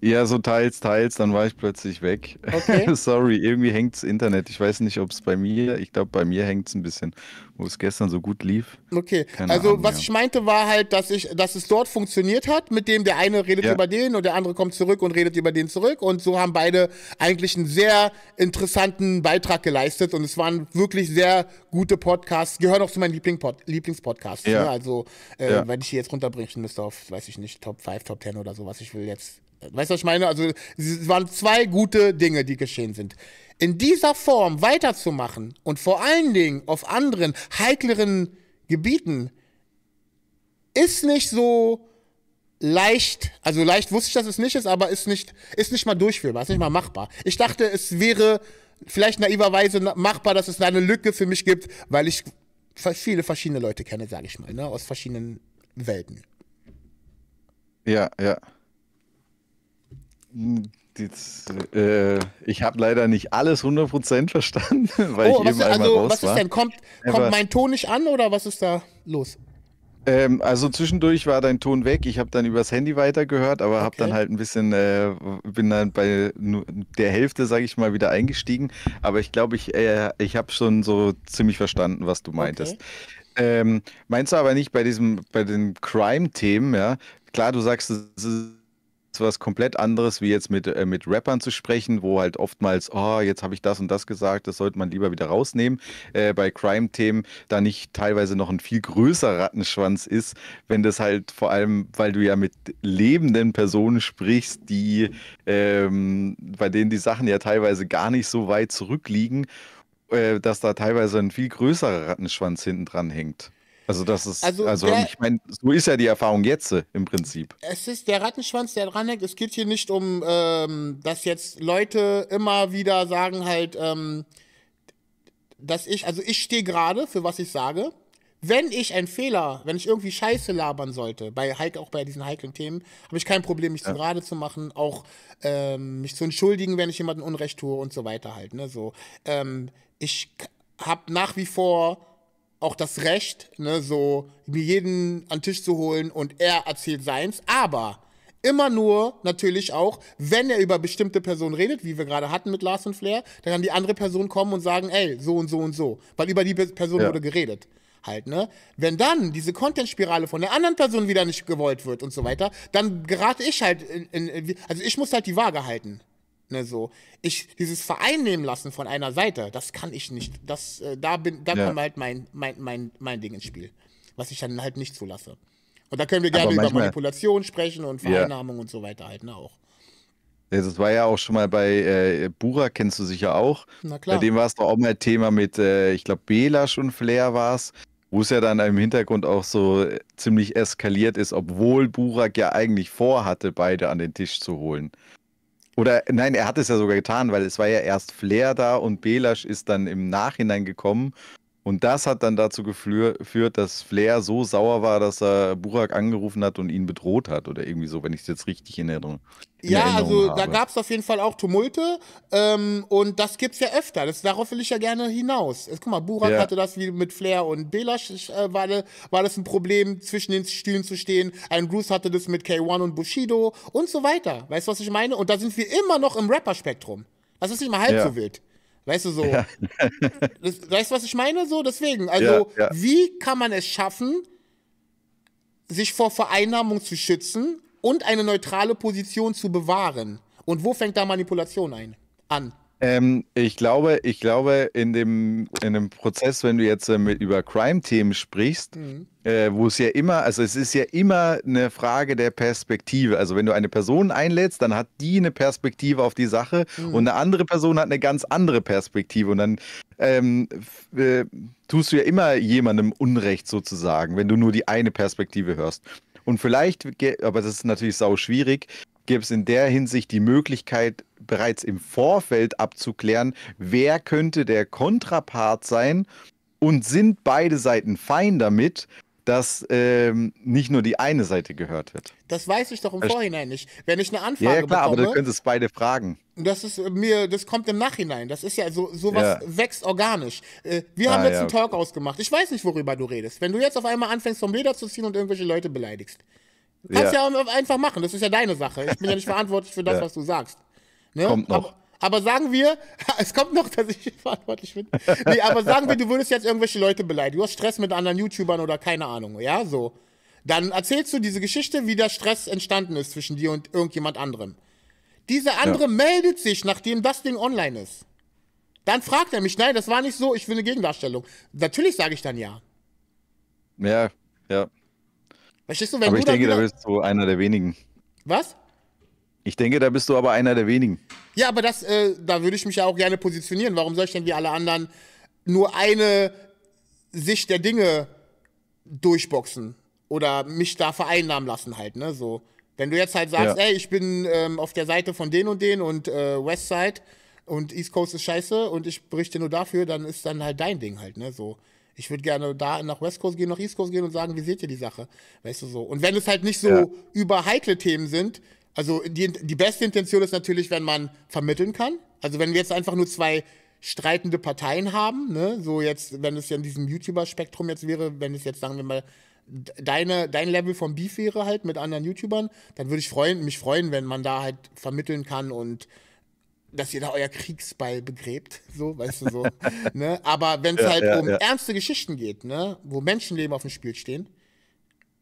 Ja, so teils, teils, dann war ich plötzlich weg. Okay. Sorry, irgendwie hängt das Internet. Ich weiß nicht, ob es bei mir, ich glaube, bei mir hängt es ein bisschen, wo es gestern so gut lief. Okay, Keine also Ahnung, was ja. ich meinte war halt, dass, ich, dass es dort funktioniert hat, mit dem der eine redet ja. über den und der andere kommt zurück und redet über den zurück. Und so haben beide eigentlich einen sehr interessanten Beitrag geleistet und es waren wirklich sehr gute Podcasts. Gehören auch zu meinen Liebling Lieblingspodcasts. Ne? Ja. Ne? Also, äh, wenn ich die jetzt runterbrechen müsste auf, weiß ich nicht, Top 5, Top 10 oder so, was ich will jetzt Weißt du, was ich meine? Also, es waren zwei gute Dinge, die geschehen sind. In dieser Form weiterzumachen und vor allen Dingen auf anderen, heikleren Gebieten ist nicht so leicht, also leicht wusste ich, dass es nicht ist, aber ist nicht, ist nicht mal durchführbar, ist nicht mal machbar. Ich dachte, es wäre vielleicht naiverweise machbar, dass es da eine Lücke für mich gibt, weil ich viele verschiedene Leute kenne, sage ich mal, ne? aus verschiedenen Welten. Ja, ja. Hm, äh, ich habe leider nicht alles 100% verstanden, weil oh, ich eben ist, einmal also, raus was Ist denn? Kommt, kommt mein Ton nicht an oder was ist da los? Ähm, also zwischendurch war dein Ton weg. Ich habe dann übers Handy weitergehört, aber okay. habe dann halt ein bisschen, äh, bin dann bei der Hälfte, sage ich mal, wieder eingestiegen. Aber ich glaube, ich, äh, ich habe schon so ziemlich verstanden, was du meintest. Okay. Ähm, meinst du aber nicht bei diesem, bei den Crime-Themen, ja? Klar, du sagst, es ist was komplett anderes, wie jetzt mit, äh, mit Rappern zu sprechen, wo halt oftmals, oh, jetzt habe ich das und das gesagt, das sollte man lieber wieder rausnehmen. Äh, bei Crime-Themen, da nicht teilweise noch ein viel größerer Rattenschwanz ist, wenn das halt vor allem, weil du ja mit lebenden Personen sprichst, die, ähm, bei denen die Sachen ja teilweise gar nicht so weit zurückliegen, äh, dass da teilweise ein viel größerer Rattenschwanz hinten dran hängt. Also das ist, also, also der, ich meine, so ist ja die Erfahrung jetzt äh, im Prinzip. Es ist der Rattenschwanz, der dranhängt. Es geht hier nicht um, ähm, dass jetzt Leute immer wieder sagen halt, ähm, dass ich, also ich stehe gerade für was ich sage. Wenn ich einen Fehler, wenn ich irgendwie Scheiße labern sollte, bei Heike, auch bei diesen heiklen Themen, habe ich kein Problem, mich ja. zu gerade zu machen, auch ähm, mich zu entschuldigen, wenn ich jemanden Unrecht tue und so weiter halt. Ne? So, ähm, ich habe nach wie vor auch das Recht, ne, so mir jeden an den Tisch zu holen und er erzählt seins, aber immer nur natürlich auch, wenn er über bestimmte Personen redet, wie wir gerade hatten mit Lars und Flair, dann kann die andere Person kommen und sagen, ey, so und so und so, weil über die Person ja. wurde geredet. Halt, ne? Wenn dann diese Content-Spirale von der anderen Person wieder nicht gewollt wird und so weiter, dann gerate ich halt in, in, also ich muss halt die Waage halten. Ne, so. Ich, dieses Vereinnehmen lassen von einer Seite, das kann ich nicht. Das, äh, da bin, da ja. kommt halt mein, mein, mein, mein Ding ins Spiel. Was ich dann halt nicht zulasse. Und da können wir gerne manchmal, über Manipulation sprechen und Vereinnahmung ja. und so weiter halt, ne, auch. Das war ja auch schon mal bei äh, Bura, kennst du sicher auch. Na klar. Bei dem war es doch auch mal Thema mit, äh, ich glaube, Belasch und Flair war es, wo es ja dann im Hintergrund auch so äh, ziemlich eskaliert ist, obwohl Burak ja eigentlich vorhatte, beide an den Tisch zu holen. Oder nein, er hat es ja sogar getan, weil es war ja erst Flair da und Belasch ist dann im Nachhinein gekommen und das hat dann dazu geführt, dass Flair so sauer war, dass er Burak angerufen hat und ihn bedroht hat oder irgendwie so, wenn ich es jetzt richtig in Erinnerung, in ja, Erinnerung also habe. da gab es auf jeden Fall auch Tumulte ähm, und das gibt es ja öfter. Das, darauf will ich ja gerne hinaus. Jetzt, guck mal, Burak ja. hatte das wie mit Flair und Belash, äh, war, war das ein Problem, zwischen den Stühlen zu stehen. Ein Bruce hatte das mit K1 und Bushido und so weiter. Weißt du, was ich meine? Und da sind wir immer noch im Rapperspektrum. Das ist nicht mal halb ja. so wild. Weißt du so? Ja. Das, weißt du, was ich meine? So, deswegen. Also, ja, ja. wie kann man es schaffen, sich vor Vereinnahmung zu schützen und eine neutrale Position zu bewahren? Und wo fängt da Manipulation ein? An. Ähm, ich glaube, ich glaube in, dem, in dem Prozess, wenn du jetzt äh, mit, über Crime-Themen sprichst, mhm. äh, wo es ja immer, also es ist ja immer eine Frage der Perspektive. Also wenn du eine Person einlädst, dann hat die eine Perspektive auf die Sache mhm. und eine andere Person hat eine ganz andere Perspektive und dann ähm, äh, tust du ja immer jemandem Unrecht sozusagen, wenn du nur die eine Perspektive hörst. Und vielleicht, aber das ist natürlich sau schwierig, gäbe es in der Hinsicht die Möglichkeit, bereits im Vorfeld abzuklären, wer könnte der Kontrapart sein und sind beide Seiten fein damit, dass ähm, nicht nur die eine Seite gehört wird. Das weiß ich doch im Vorhinein nicht. Wenn ich eine Anfrage Ja, ja klar, bekomme, aber du könntest beide fragen. Das ist äh, mir, das kommt im Nachhinein. Das ist ja so, sowas ja. wächst organisch. Äh, wir ah, haben jetzt ja, einen Talk okay. ausgemacht. Ich weiß nicht, worüber du redest. Wenn du jetzt auf einmal anfängst, vom Leder zu ziehen und irgendwelche Leute beleidigst kannst ja. ja. einfach machen, das ist ja deine Sache. Ich bin ja nicht verantwortlich für das, ja. was du sagst. Ne? Kommt noch. Aber, aber, sagen wir, es kommt noch, dass ich verantwortlich bin. Nee, aber sagen wir, du würdest jetzt irgendwelche Leute beleidigen. Du hast Stress mit anderen YouTubern oder keine Ahnung, ja, so. Dann erzählst du diese Geschichte, wie der Stress entstanden ist zwischen dir und irgendjemand anderem. Dieser andere ja. meldet sich, nachdem das Ding online ist. Dann fragt er mich, nein, das war nicht so, ich will eine Gegendarstellung. Natürlich sage ich dann ja. Ja, ja. Verstehst du, wenn aber du ich denke, da bist du einer der wenigen. Was? Ich denke, da bist du aber einer der wenigen. Ja, aber das, äh, da würde ich mich ja auch gerne positionieren. Warum soll ich denn wie alle anderen nur eine Sicht der Dinge durchboxen oder mich da vereinnahmen lassen halt, ne? So. Wenn du jetzt halt sagst, ja. ey, ich bin ähm, auf der Seite von den und den und äh, Westside und East Coast ist scheiße und ich berichte nur dafür, dann ist dann halt dein Ding halt, ne? So. Ich würde gerne da nach West Coast gehen, nach East Coast gehen und sagen, wie seht ihr die Sache? Weißt du so. Und wenn es halt nicht so ja. überheikle Themen sind, also die, die beste Intention ist natürlich, wenn man vermitteln kann. Also wenn wir jetzt einfach nur zwei streitende Parteien haben, ne? so jetzt, wenn es ja in diesem YouTuber-Spektrum jetzt wäre, wenn es jetzt, sagen wir mal, deine, dein Level vom Beef wäre halt mit anderen YouTubern, dann würde ich freuen, mich freuen, wenn man da halt vermitteln kann und dass ihr da euer Kriegsbeil begräbt, so, weißt du so. ne? Aber wenn es ja, halt ja, um ja. ernste Geschichten geht, ne, wo Menschenleben auf dem Spiel stehen,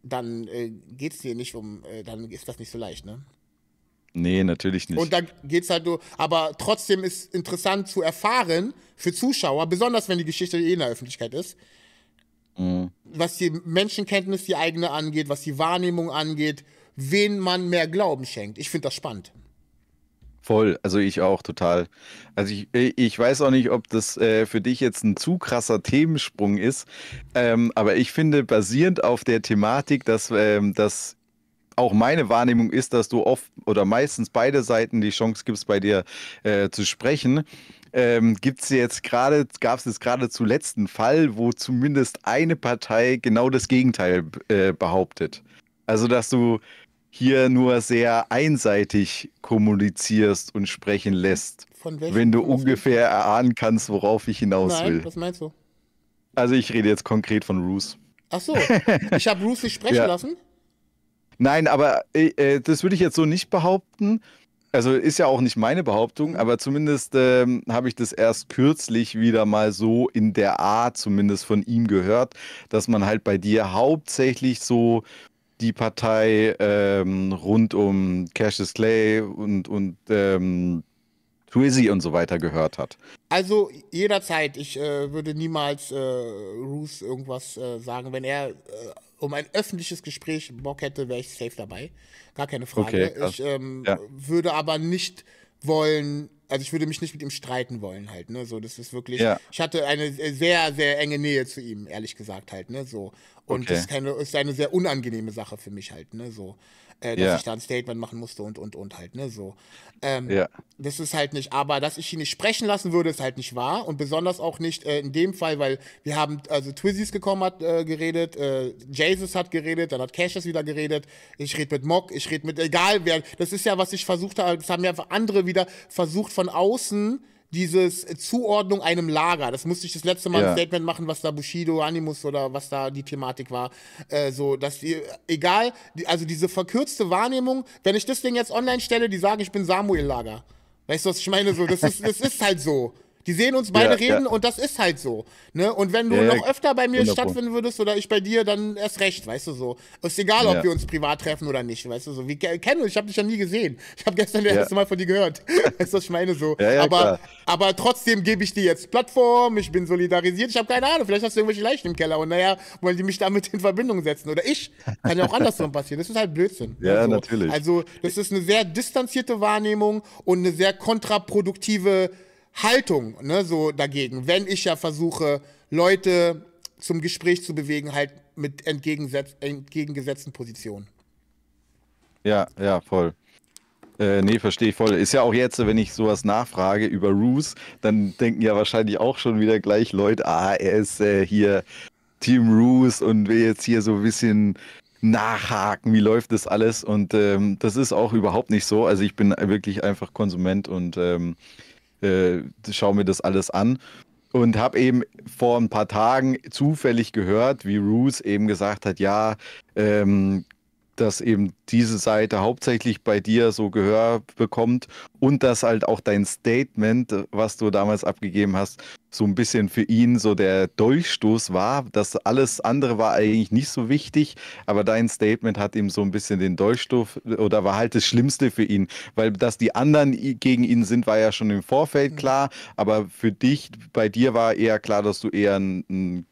dann äh, geht es dir nicht um, äh, dann ist das nicht so leicht, ne? Nee, natürlich nicht. Und dann geht's halt nur, aber trotzdem ist interessant zu erfahren für Zuschauer, besonders wenn die Geschichte eh in der Öffentlichkeit ist, mhm. was die Menschenkenntnis die eigene angeht, was die Wahrnehmung angeht, wen man mehr Glauben schenkt. Ich finde das spannend. Voll, also ich auch total. Also ich, äh, ich weiß auch nicht, ob das äh, für dich jetzt ein zu krasser Themensprung ist, ähm, aber ich finde, basierend auf der Thematik, dass, ähm, dass auch meine Wahrnehmung ist, dass du oft oder meistens beide Seiten die Chance gibst, bei dir äh, zu sprechen. Ähm, gibt's jetzt gerade, gab es jetzt gerade zuletzt einen Fall, wo zumindest eine Partei genau das Gegenteil äh, behauptet. Also, dass du hier nur sehr einseitig kommunizierst und sprechen lässt. Von welchem wenn du ungefähr erahnen kannst, worauf ich hinaus Nein, will. Was meinst du? Also ich rede jetzt konkret von Ruth. Ach so, ich habe Ruth nicht sprechen ja. lassen. Nein, aber äh, äh, das würde ich jetzt so nicht behaupten. Also ist ja auch nicht meine Behauptung, aber zumindest ähm, habe ich das erst kürzlich wieder mal so in der Art zumindest von ihm gehört, dass man halt bei dir hauptsächlich so die Partei ähm, rund um Cassius Clay und, und ähm, Twizy und so weiter gehört hat. Also jederzeit. Ich äh, würde niemals äh, Ruth irgendwas äh, sagen. Wenn er äh, um ein öffentliches Gespräch Bock hätte, wäre ich safe dabei. Gar keine Frage. Okay, ich ähm, ja. würde aber nicht wollen, also ich würde mich nicht mit ihm streiten wollen halt, ne? So, das ist wirklich, ja. ich hatte eine sehr, sehr enge Nähe zu ihm, ehrlich gesagt halt, ne? So. Und okay. das ist, keine, ist eine sehr unangenehme Sache für mich halt, ne? So äh, dass ja. ich da ein Statement machen musste und und und halt, ne? So. Ähm, ja. Das ist halt nicht, aber dass ich ihn nicht sprechen lassen würde, ist halt nicht wahr. Und besonders auch nicht äh, in dem Fall, weil wir haben, also Twizzies gekommen hat äh, geredet, äh, Jesus hat geredet, dann hat Cashes wieder geredet, ich rede mit Mock, ich rede mit egal wer. Das ist ja, was ich versucht habe, das haben ja andere wieder versucht von außen dieses äh, Zuordnung einem Lager. Das musste ich das letzte Mal ja. ein Statement machen, was da Bushido, Animus oder was da die Thematik war. Äh, so, dass die, äh, egal, die, also diese verkürzte Wahrnehmung, wenn ich das Ding jetzt online stelle, die sagen, ich bin Samuel Lager. Weißt du, was ich meine? So, das ist, das ist halt so. Die sehen uns beide ja, reden ja. und das ist halt so. Ne? Und wenn du ja, noch öfter bei mir stattfinden würdest oder ich bei dir, dann erst recht, weißt du so. Ist egal, ob wir uns privat treffen oder nicht, weißt du so. Wir kennen uns, ich habe dich ja nie gesehen. Ich habe gestern das erste Mal von dir gehört. weißt du, was ich meine so? aber, aber trotzdem gebe ich dir jetzt Plattform, ich bin solidarisiert, ich habe keine Ahnung, vielleicht hast du irgendwelche Leichen im Keller und naja, wollen die mich damit in Verbindung setzen. Oder ich. Kann ja auch andersrum passieren. Das ist halt Blödsinn. Ne, ja, also, natürlich. Also, das ist eine sehr distanzierte Wahrnehmung und eine sehr kontraproduktive Haltung ne, so dagegen, wenn ich ja versuche, Leute zum Gespräch zu bewegen, halt mit entgegengesetzten Positionen. Ja, ja, voll. Äh, nee, verstehe ich voll. Ist ja auch jetzt, wenn ich sowas nachfrage über Roos, dann denken ja wahrscheinlich auch schon wieder gleich Leute, ah, er ist äh, hier Team Roos und will jetzt hier so ein bisschen nachhaken, wie läuft das alles. Und ähm, das ist auch überhaupt nicht so. Also ich bin wirklich einfach Konsument und ähm, äh, schaue mir das alles an und habe eben vor ein paar Tagen zufällig gehört, wie Roos eben gesagt hat, ja, ähm, dass eben diese Seite hauptsächlich bei dir so Gehör bekommt und dass halt auch dein Statement, was du damals abgegeben hast, so ein bisschen für ihn so der Durchstoß war. Das alles andere war eigentlich nicht so wichtig, aber dein Statement hat ihm so ein bisschen den Durchstoß oder war halt das Schlimmste für ihn, weil dass die anderen gegen ihn sind, war ja schon im Vorfeld mhm. klar, aber für dich, bei dir war eher klar, dass du eher ein, ein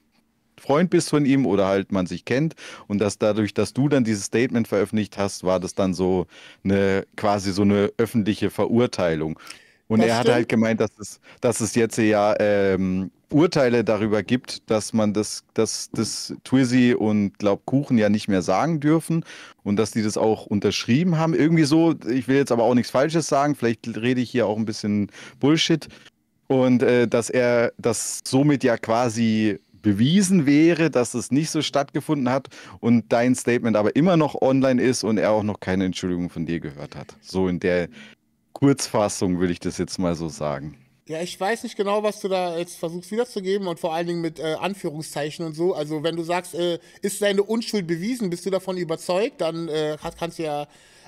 Freund bist von ihm oder halt man sich kennt und dass dadurch, dass du dann dieses Statement veröffentlicht hast, war das dann so eine quasi so eine öffentliche Verurteilung. Und das er hat halt gemeint, dass es, dass es jetzt ja ähm, Urteile darüber gibt, dass man das, dass das Twizzy und glaub Kuchen ja nicht mehr sagen dürfen und dass die das auch unterschrieben haben. Irgendwie so, ich will jetzt aber auch nichts Falsches sagen, vielleicht rede ich hier auch ein bisschen Bullshit. Und äh, dass er das somit ja quasi bewiesen wäre, dass es nicht so stattgefunden hat und dein Statement aber immer noch online ist und er auch noch keine Entschuldigung von dir gehört hat. So in der Kurzfassung würde ich das jetzt mal so sagen. Ja, ich weiß nicht genau, was du da jetzt versuchst wiederzugeben und vor allen Dingen mit äh, Anführungszeichen und so. Also wenn du sagst, äh, ist deine Unschuld bewiesen, bist du davon überzeugt, dann äh, kannst du ja...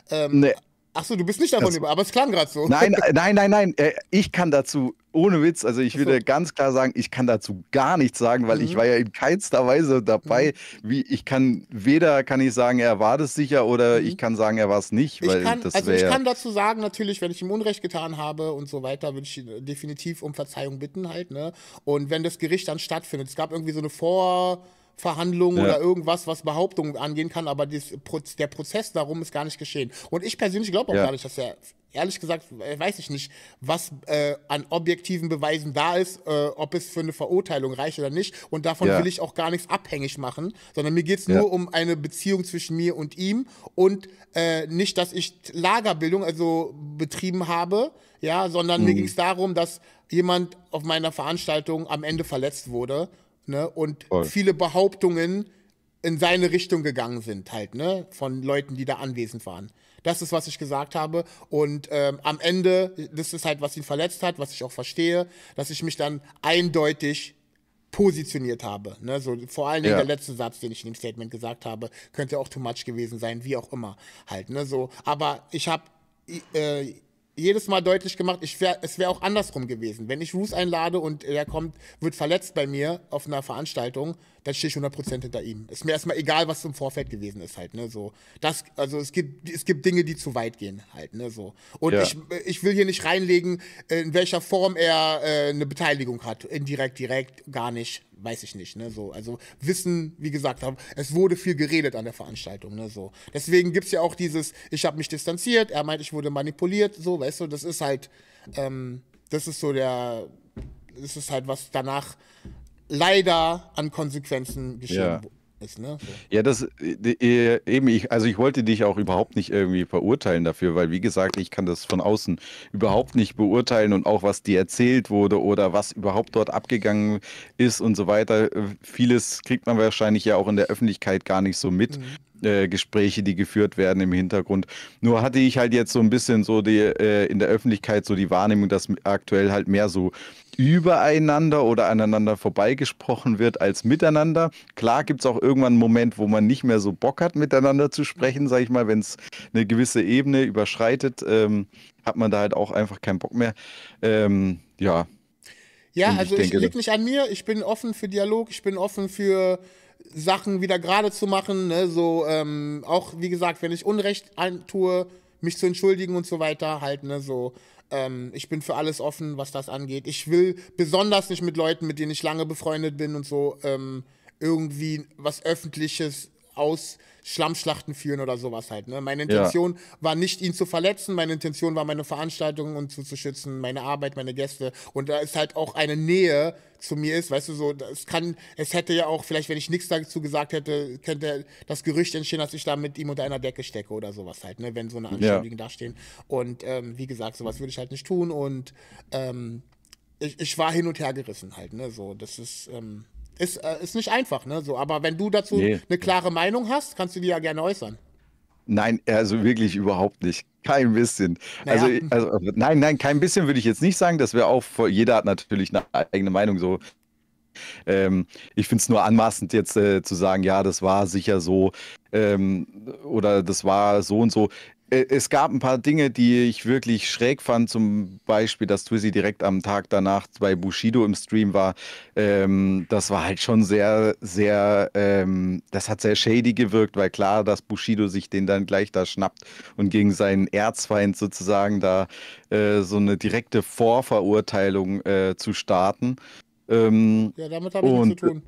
Ähm, nee. Achso, du bist nicht davon überzeugt, aber es klang gerade so. Äh, nein, nein, nein, nein. Äh, ich kann dazu ohne Witz, also ich würde so. ganz klar sagen, ich kann dazu gar nichts sagen, weil mhm. ich war ja in keinster Weise dabei. Mhm. Wie, ich kann weder kann ich sagen, er war das sicher oder mhm. ich kann sagen, er war es nicht. Weil kann, das also ich kann dazu sagen, natürlich, wenn ich ihm Unrecht getan habe und so weiter, würde ich äh, definitiv um Verzeihung bitten halt, ne? Und wenn das Gericht dann stattfindet, es gab irgendwie so eine Vor. Verhandlungen ja. oder irgendwas, was Behauptungen angehen kann, aber dies, der Prozess darum ist gar nicht geschehen. Und ich persönlich glaube auch ja. gar nicht, dass er ehrlich gesagt, äh, weiß ich nicht, was äh, an objektiven Beweisen da ist, äh, ob es für eine Verurteilung reicht oder nicht. Und davon ja. will ich auch gar nichts abhängig machen, sondern mir geht es ja. nur um eine Beziehung zwischen mir und ihm und äh, nicht, dass ich Lagerbildung also betrieben habe, ja, sondern mhm. mir ging es darum, dass jemand auf meiner Veranstaltung am Ende verletzt wurde ne, und Voll. viele Behauptungen in seine Richtung gegangen sind, halt, ne, von Leuten, die da anwesend waren. Das ist, was ich gesagt habe. Und ähm, am Ende, das ist halt, was ihn verletzt hat, was ich auch verstehe, dass ich mich dann eindeutig positioniert habe. Ne? So, vor allem ja. der letzte Satz, den ich in dem Statement gesagt habe, könnte auch too much gewesen sein, wie auch immer. Halt, ne? so, aber ich habe äh, jedes Mal deutlich gemacht, ich wär, es wäre auch andersrum gewesen. Wenn ich Wus einlade und er kommt, wird verletzt bei mir auf einer Veranstaltung, dann stehe ich 100% hinter ihm. Ist mir erstmal egal, was im Vorfeld gewesen ist halt, ne, so. Das, also es gibt, es gibt Dinge, die zu weit gehen halt, ne, so. Und ja. ich, ich will hier nicht reinlegen, äh, in welcher Form er äh, eine Beteiligung hat. Indirekt, direkt, gar nicht, weiß ich nicht, ne, so. Also Wissen, wie gesagt, es wurde viel geredet an der Veranstaltung, ne, so. Deswegen gibt's ja auch dieses, ich habe mich distanziert, er meint, ich wurde manipuliert, so, weißt du, das ist halt, ähm, das ist so der, das ist halt was danach leider an Konsequenzen geschehen ja. Ist, ne? so. Ja, das eben ich, also ich wollte dich auch überhaupt nicht irgendwie verurteilen dafür, weil wie gesagt, ich kann das von außen überhaupt nicht beurteilen und auch was dir erzählt wurde oder was überhaupt dort abgegangen ist und so weiter. Vieles kriegt man wahrscheinlich ja auch in der Öffentlichkeit gar nicht so mit. Mhm. Äh, Gespräche, die geführt werden im Hintergrund. Nur hatte ich halt jetzt so ein bisschen so die äh, in der Öffentlichkeit so die Wahrnehmung, dass aktuell halt mehr so übereinander oder aneinander vorbeigesprochen wird als miteinander. Klar gibt es auch irgendwann einen Moment, wo man nicht mehr so Bock hat, miteinander zu sprechen, sage ich mal, wenn es eine gewisse Ebene überschreitet, ähm, hat man da halt auch einfach keinen Bock mehr. Ähm, ja. Ja, also ich, liegt nicht an mir, ich bin offen für Dialog, ich bin offen für Sachen wieder gerade zu machen, ne? so ähm, auch wie gesagt, wenn ich Unrecht tue, mich zu entschuldigen und so weiter, halt, ne, so ähm, ich bin für alles offen, was das angeht. Ich will besonders nicht mit Leuten, mit denen ich lange befreundet bin und so, ähm, irgendwie was Öffentliches aus Schlammschlachten führen oder sowas halt. Ne? Meine Intention ja. war nicht, ihn zu verletzen. Meine Intention war, meine Veranstaltungen und zu, zu schützen, meine Arbeit, meine Gäste. Und da ist halt auch eine Nähe zu mir ist, weißt du, so, es kann, es hätte ja auch, vielleicht, wenn ich nichts dazu gesagt hätte, könnte das Gerücht entstehen, dass ich da mit ihm unter einer Decke stecke oder sowas halt, ne, wenn so eine Anschuldigung ja. dastehen. Und ähm, wie gesagt, sowas würde ich halt nicht tun und ähm, ich, ich war hin und her gerissen halt, ne, so, das ist, ähm, ist, äh, ist nicht einfach, ne? So, aber wenn du dazu nee. eine klare Meinung hast, kannst du die ja gerne äußern. Nein, also wirklich überhaupt nicht. Kein bisschen. Naja. Also, also, nein, nein, kein bisschen würde ich jetzt nicht sagen. Das wäre auch, jeder hat natürlich eine eigene Meinung so. Ähm, ich finde es nur anmaßend, jetzt äh, zu sagen, ja, das war sicher so ähm, oder das war so und so. Äh, es gab ein paar Dinge, die ich wirklich schräg fand. Zum Beispiel, dass Twizzy direkt am Tag danach bei Bushido im Stream war. Ähm, das war halt schon sehr, sehr, ähm, das hat sehr shady gewirkt, weil klar, dass Bushido sich den dann gleich da schnappt und gegen seinen Erzfeind sozusagen da äh, so eine direkte Vorverurteilung äh, zu starten. Ähm, ja, damit habe ich nichts zu tun. Äh,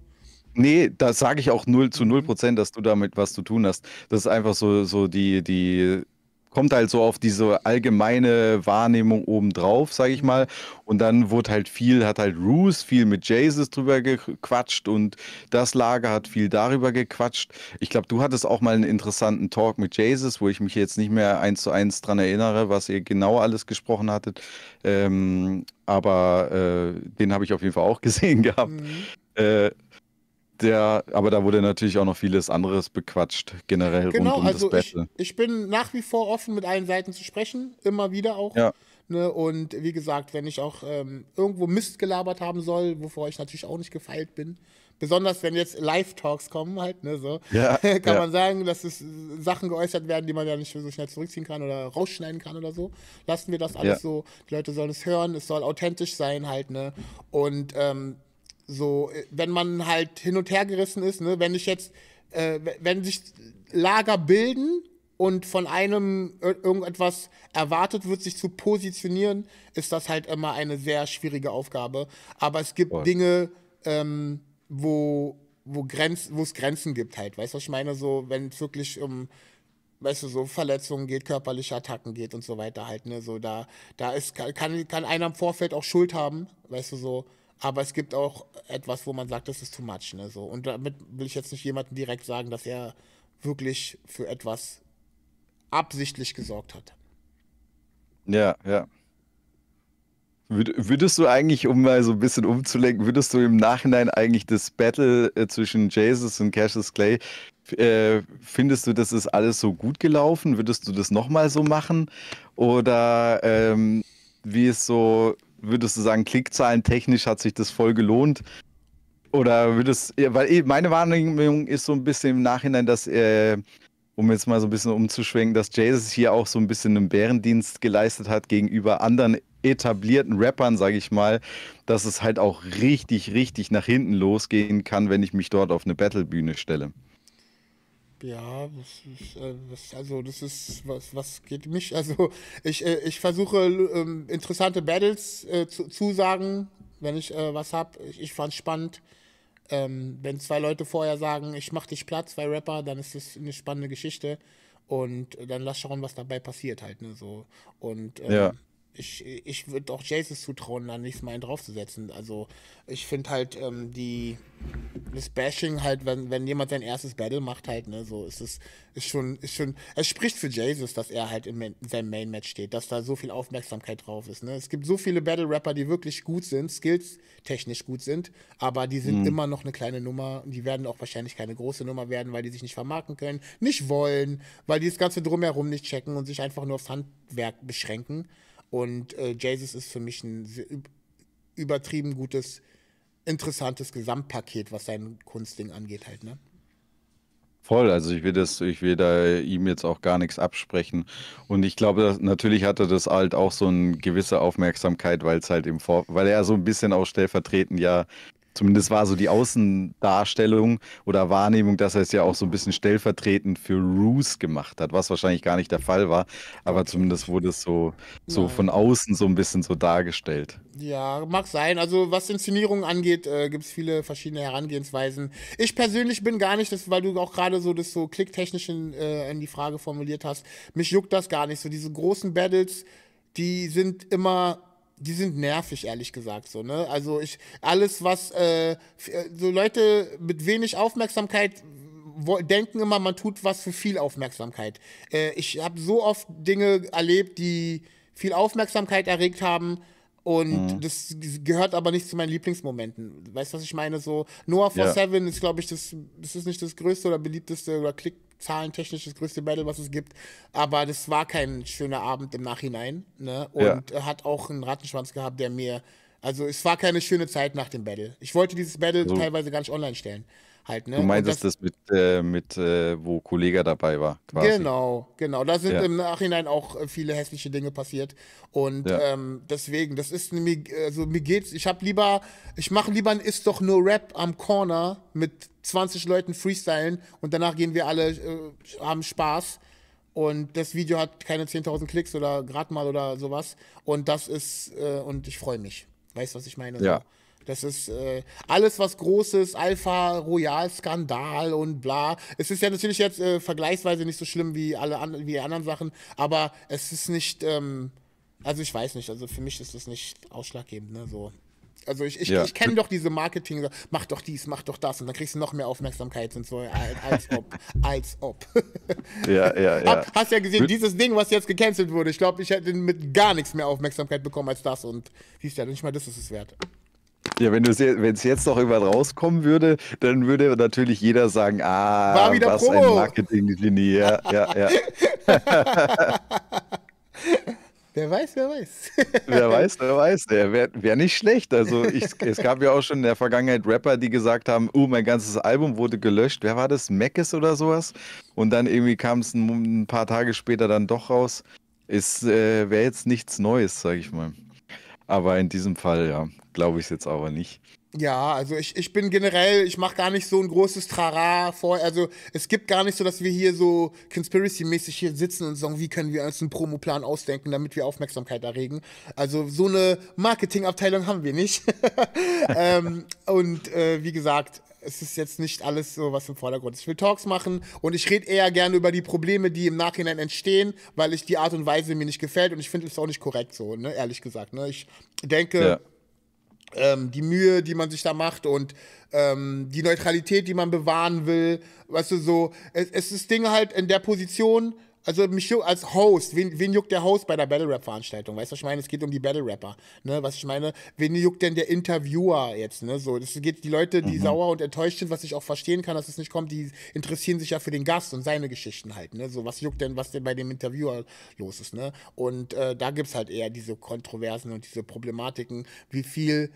nee, das sage ich auch 0 zu 0 Prozent, dass du damit was zu tun hast. Das ist einfach so, so die, die kommt halt so auf diese allgemeine Wahrnehmung obendrauf, sage ich mal. Und dann wurde halt viel, hat halt Roos viel mit Jesus drüber gequatscht und das Lager hat viel darüber gequatscht. Ich glaube, du hattest auch mal einen interessanten Talk mit Jesus, wo ich mich jetzt nicht mehr eins zu eins dran erinnere, was ihr genau alles gesprochen hattet. Ähm, aber äh, den habe ich auf jeden Fall auch gesehen gehabt. Mhm. Äh, der, aber da wurde natürlich auch noch vieles anderes bequatscht, generell genau, rund um also das Battle. Ich, ich bin nach wie vor offen, mit allen Seiten zu sprechen, immer wieder auch. Ja. Ne? Und wie gesagt, wenn ich auch ähm, irgendwo Mist gelabert haben soll, wovor ich natürlich auch nicht gefeilt bin, besonders wenn jetzt Live-Talks kommen, halt, ne, so, ja, kann ja. man sagen, dass es Sachen geäußert werden, die man ja nicht so schnell zurückziehen kann oder rausschneiden kann oder so. Lassen wir das alles ja. so. Die Leute sollen es hören, es soll authentisch sein, halt, ne? Und ähm, so, äh, wenn man halt hin und her gerissen ist, ne? wenn ich jetzt, äh, wenn sich Lager bilden und von einem irgendetwas erwartet wird, sich zu positionieren, ist das halt immer eine sehr schwierige Aufgabe. Aber es gibt Boah. Dinge, ähm, wo wo Grenz, es Grenzen gibt halt, weißt du, was ich meine? So, wenn es wirklich um, weißt du, so Verletzungen geht, körperliche Attacken geht und so weiter halt, ne? So, da, da ist, kann, kann einer im Vorfeld auch Schuld haben, weißt du, so, aber es gibt auch etwas, wo man sagt, das ist too much. Ne? So. Und damit will ich jetzt nicht jemandem direkt sagen, dass er wirklich für etwas absichtlich gesorgt hat. Ja, ja. Würdest du eigentlich, um mal so ein bisschen umzulenken, würdest du im Nachhinein eigentlich das Battle äh, zwischen Jesus und Cassius Clay, äh, findest du, das ist alles so gut gelaufen? Würdest du das nochmal so machen? Oder ähm, wie ist so würdest du sagen, Klickzahlen technisch hat sich das voll gelohnt? Oder würdest, weil eh, meine Wahrnehmung ist so ein bisschen im Nachhinein, dass, äh, um jetzt mal so ein bisschen umzuschwenken, dass Jesus hier auch so ein bisschen einen Bärendienst geleistet hat gegenüber anderen etablierten Rappern, sage ich mal, dass es halt auch richtig, richtig nach hinten losgehen kann, wenn ich mich dort auf eine Battlebühne stelle ja, das ist, äh, das, also das ist, was, was geht mich? Also ich, äh, ich versuche ähm, interessante Battles äh, zu, sagen, wenn ich äh, was habe. Ich, ich fand's spannend. Ähm, wenn zwei Leute vorher sagen, ich mach dich Platz, zwei Rapper, dann ist das eine spannende Geschichte. Und äh, dann lass schauen, was dabei passiert halt, ne? So. Und ähm, ja ich, ich würde auch Jesus zutrauen, da nichts mehr draufzusetzen. Also ich finde halt ähm, die das Bashing halt, wenn, wenn jemand sein erstes Battle macht, halt, ne, so ist es, ist schon, ist schon, es spricht für Jesus, dass er halt in, in seinem Main-Match steht, dass da so viel Aufmerksamkeit drauf ist. Ne? Es gibt so viele Battle-Rapper, die wirklich gut sind, Skills technisch gut sind, aber die sind mhm. immer noch eine kleine Nummer und die werden auch wahrscheinlich keine große Nummer werden, weil die sich nicht vermarkten können, nicht wollen, weil die das Ganze drumherum nicht checken und sich einfach nur aufs Handwerk beschränken. Und äh, Jesus ist für mich ein übertrieben gutes, interessantes Gesamtpaket, was sein Kunstding angeht, halt, ne? Voll, also ich will das, ich will da ihm jetzt auch gar nichts absprechen. Und ich glaube, natürlich hatte das halt auch so eine gewisse Aufmerksamkeit, weil es halt im Vor, weil er so ein bisschen auch stellvertretend ja Zumindest war so die Außendarstellung oder Wahrnehmung, dass er es ja auch so ein bisschen stellvertretend für Ruse gemacht hat, was wahrscheinlich gar nicht der Fall war, aber zumindest wurde es so, so von außen so ein bisschen so dargestellt. Ja, mag sein. Also was Inszenierungen angeht, äh, gibt es viele verschiedene Herangehensweisen. Ich persönlich bin gar nicht, das, weil du auch gerade so das so klicktechnisch in, äh, in die Frage formuliert hast, mich juckt das gar nicht. So diese großen Battles, die sind immer die sind nervig, ehrlich gesagt, so, ne? Also ich, alles, was, äh, äh so Leute mit wenig Aufmerksamkeit denken immer, man tut was für viel Aufmerksamkeit. Äh, ich habe so oft Dinge erlebt, die viel Aufmerksamkeit erregt haben und mhm. das gehört aber nicht zu meinen Lieblingsmomenten. Weißt du, was ich meine? So, Noah for ja. Seven ist, glaube ich, das, das ist nicht das größte oder beliebteste oder klick zahlentechnisch das größte Battle, was es gibt. Aber das war kein schöner Abend im Nachhinein. Ne? Und ja. hat auch einen Rattenschwanz gehabt, der mir. Also es war keine schöne Zeit nach dem Battle. Ich wollte dieses Battle so. teilweise gar nicht online stellen. Halt, ne? Du meintest das, das, mit, äh, mit äh, wo Kollega dabei war, quasi. Genau, genau. Da sind ja. im Nachhinein auch äh, viele hässliche Dinge passiert. Und ja. ähm, deswegen, das ist mir, also mir geht's, ich habe lieber, ich mache lieber ein Ist doch nur Rap am Corner mit 20 Leuten freestylen und danach gehen wir alle, äh, haben Spaß. Und das Video hat keine 10.000 Klicks oder gerade mal oder sowas. Und das ist, äh, und ich freue mich. Weißt du, was ich meine? Ja. Das ist äh, alles, was Großes, Alpha, Royal, Skandal und bla. Es ist ja natürlich jetzt äh, vergleichsweise nicht so schlimm wie alle an, wie anderen Sachen, aber es ist nicht, ähm, also ich weiß nicht, also für mich ist das nicht ausschlaggebend, ne? So. Also ich, ich, ja. ich kenne doch diese Marketing, mach doch dies, mach doch das und dann kriegst du noch mehr Aufmerksamkeit und so, als, ob, als ob. Ja, ja, ja. Hab, hast ja gesehen, dieses Ding, was jetzt gecancelt wurde, ich glaube, ich hätte mit gar nichts mehr Aufmerksamkeit bekommen als das und siehst ja, nicht mal das ist es wert. Ja, wenn es jetzt noch irgendwann rauskommen würde, dann würde natürlich jeder sagen, ah, War wieder was Promo. ein Marketinglinie. Ja, ja, ja. Wer weiß, wer weiß. wer weiß, wer weiß. wäre wär nicht schlecht. Also ich, es gab ja auch schon in der Vergangenheit Rapper, die gesagt haben, oh, mein ganzes Album wurde gelöscht. Wer war das? Mackes oder sowas? Und dann irgendwie kam es ein, ein, paar Tage später dann doch raus. Es äh, wäre jetzt nichts Neues, sage ich mal. Aber in diesem Fall, ja, glaube ich es jetzt aber nicht. Ja, also ich, ich bin generell, ich mache gar nicht so ein großes Trara vor. Also es gibt gar nicht so, dass wir hier so Conspiracy-mäßig hier sitzen und sagen, wie können wir uns einen Promoplan ausdenken, damit wir Aufmerksamkeit erregen. Also so eine Marketingabteilung haben wir nicht. ähm, und äh, wie gesagt, es ist jetzt nicht alles so was im Vordergrund. ist. Ich will Talks machen und ich rede eher gerne über die Probleme, die im Nachhinein entstehen, weil ich die Art und Weise mir nicht gefällt und ich finde es auch nicht korrekt so, ne, ehrlich gesagt. Ne? Ich denke, ja ähm, die Mühe, die man sich da macht und ähm, die Neutralität, die man bewahren will. Weißt du, so, es, es ist Dinge halt in der Position, also mich juckt als Host, wen, wen juckt der Host bei der Battle Rap Veranstaltung? Weißt du, was ich meine? Es geht um die Battle Rapper, ne? Was ich meine, wen juckt denn der Interviewer jetzt, ne? So, es geht die Leute, die mhm. sauer und enttäuscht sind, was ich auch verstehen kann, dass es nicht kommt, die interessieren sich ja für den Gast und seine Geschichten halt, ne? So, was juckt denn, was denn bei dem Interviewer los ist, ne? Und äh, da es halt eher diese Kontroversen und diese Problematiken, wie viel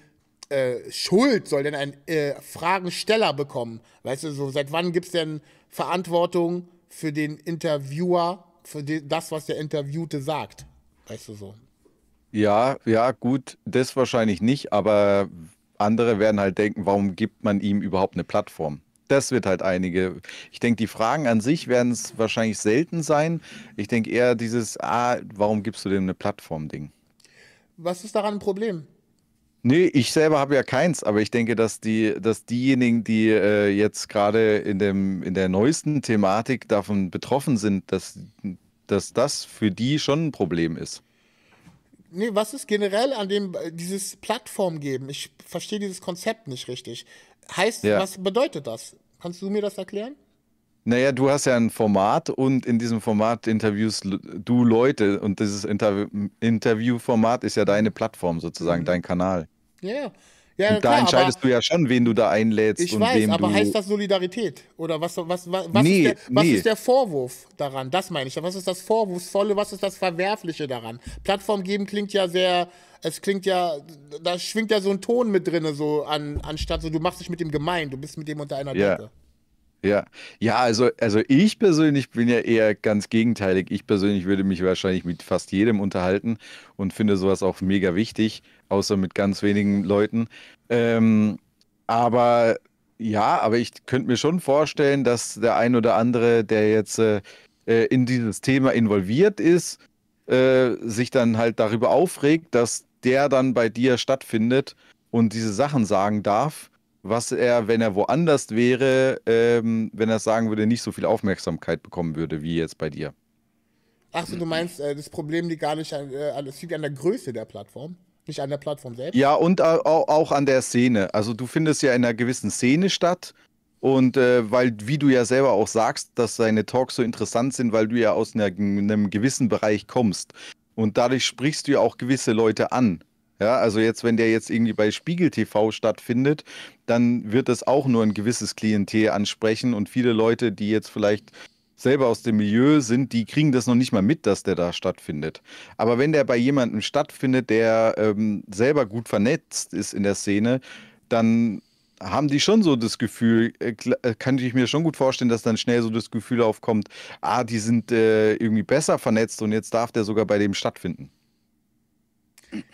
äh, Schuld soll denn ein äh, Fragensteller bekommen? Weißt du, so seit wann gibt es denn Verantwortung? für den Interviewer, für den, das, was der Interviewte sagt. Weißt du so? Ja, ja, gut, das wahrscheinlich nicht, aber andere werden halt denken, warum gibt man ihm überhaupt eine Plattform? Das wird halt einige. Ich denke, die Fragen an sich werden es wahrscheinlich selten sein. Ich denke eher dieses, ah, warum gibst du dem eine Plattform-Ding? Was ist daran ein Problem? Nee, ich selber habe ja keins, aber ich denke, dass die, dass diejenigen, die äh, jetzt gerade in dem, in der neuesten Thematik davon betroffen sind, dass, dass das für die schon ein Problem ist. Nee, was ist generell an dem äh, dieses Plattform geben? Ich verstehe dieses Konzept nicht richtig. Heißt, ja. was bedeutet das? Kannst du mir das erklären? Naja, du hast ja ein Format und in diesem Format interviewst du Leute und dieses Inter Interviewformat ist ja deine Plattform sozusagen, mhm. dein Kanal. Ja, ja. und da klar, entscheidest du ja schon, wen du da einlädst. Ich und weiß, wem aber du heißt das Solidarität? Oder was, was, was, was, nee, ist, der, was nee. ist der Vorwurf daran? Das meine ich. Was ist das Vorwurfsvolle? Was ist das Verwerfliche daran? Plattform geben klingt ja sehr, es klingt ja, da schwingt ja so ein Ton mit drin, so an, anstatt so, du machst dich mit dem gemein, du bist mit dem unter einer yeah. Ja, ja, also, also ich persönlich bin ja eher ganz gegenteilig. Ich persönlich würde mich wahrscheinlich mit fast jedem unterhalten und finde sowas auch mega wichtig, außer mit ganz wenigen Leuten. Ähm, aber ja, aber ich könnte mir schon vorstellen, dass der ein oder andere, der jetzt äh, äh in dieses Thema involviert ist, äh, sich dann halt darüber aufregt, dass der dann bei dir stattfindet und diese Sachen sagen darf was er, wenn er woanders wäre, ähm, wenn er sagen würde, nicht so viel Aufmerksamkeit bekommen würde, wie jetzt bei dir. Achso, du meinst, äh, das Problem liegt gar nicht an, äh, es liegt an der Größe der Plattform, nicht an der Plattform selbst. Ja, und äh, auch, auch an der Szene. Also du findest ja in einer gewissen Szene statt. Und äh, weil, wie du ja selber auch sagst, dass seine Talks so interessant sind, weil du ja aus einer, einem gewissen Bereich kommst. Und dadurch sprichst du ja auch gewisse Leute an. Ja, also jetzt, wenn der jetzt irgendwie bei Spiegel TV stattfindet, dann wird das auch nur ein gewisses Klientel ansprechen und viele Leute, die jetzt vielleicht selber aus dem Milieu sind, die kriegen das noch nicht mal mit, dass der da stattfindet. Aber wenn der bei jemandem stattfindet, der ähm, selber gut vernetzt ist in der Szene, dann haben die schon so das Gefühl, äh, äh kann ich mir schon gut vorstellen, dass dann schnell so das Gefühl aufkommt, ah, die sind äh, irgendwie besser vernetzt und jetzt darf der sogar bei dem stattfinden.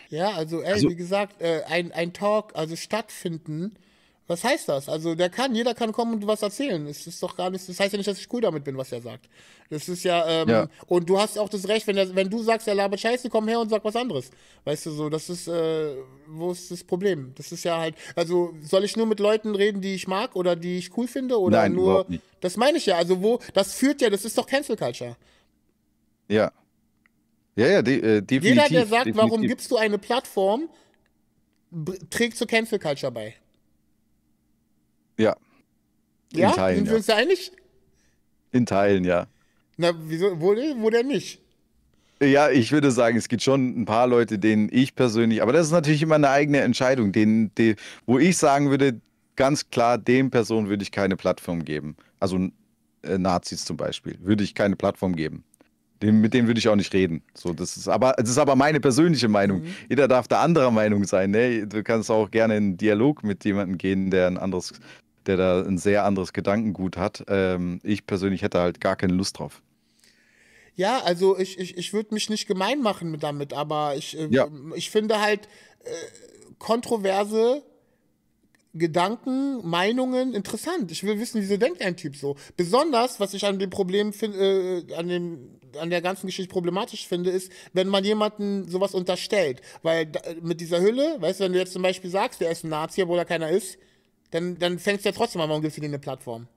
Ja, also, ey, also, wie gesagt, äh, ein, ein Talk, also stattfinden, was heißt das? Also, der kann, jeder kann kommen und was erzählen. Es ist doch gar nicht, das heißt ja nicht, dass ich cool damit bin, was er sagt. Das ist ja, ähm, ja. und du hast auch das Recht, wenn, der, wenn du sagst, er labert Scheiße, komm her und sag was anderes. Weißt du so, das ist, äh, wo ist das Problem? Das ist ja halt, also soll ich nur mit Leuten reden, die ich mag oder die ich cool finde oder Nein, nur, das meine ich ja, also wo, das führt ja, das ist doch Cancel Culture. Ja, ja, ja, de äh, definitiv. Jeder, der sagt, definitiv. warum gibst du eine Plattform, trägt zur Cancel Culture bei. Ja. In ja? Teilen, Sind wir ja. uns da einig? In Teilen, ja. Na, wieso, wo, wo denn nicht? Ja, ich würde sagen, es gibt schon ein paar Leute, denen ich persönlich, aber das ist natürlich immer eine eigene Entscheidung, denen, die, wo ich sagen würde, ganz klar, dem Person würde ich keine Plattform geben. Also äh, Nazis zum Beispiel, würde ich keine Plattform geben. Dem, mit denen würde ich auch nicht reden. So, das ist aber, das ist aber meine persönliche Meinung. Mhm. Jeder darf da anderer Meinung sein. Ne? Du kannst auch gerne in Dialog mit jemandem gehen, der ein anderes, der da ein sehr anderes Gedankengut hat. Ähm, ich persönlich hätte halt gar keine Lust drauf. Ja, also ich, ich, ich würde mich nicht gemein machen damit, aber ich, äh, ja. ich finde halt, äh, kontroverse Gedanken, Meinungen interessant. Ich will wissen, wieso denkt ein Typ so. Besonders, was ich an dem Problem finde, äh, an dem an der ganzen Geschichte problematisch finde, ist, wenn man jemanden sowas unterstellt. Weil da, mit dieser Hülle, weißt du, wenn du jetzt zum Beispiel sagst, der ist ein Nazi, obwohl er keiner ist, dann, dann fängst du ja trotzdem an, warum gibst du dir eine Plattform?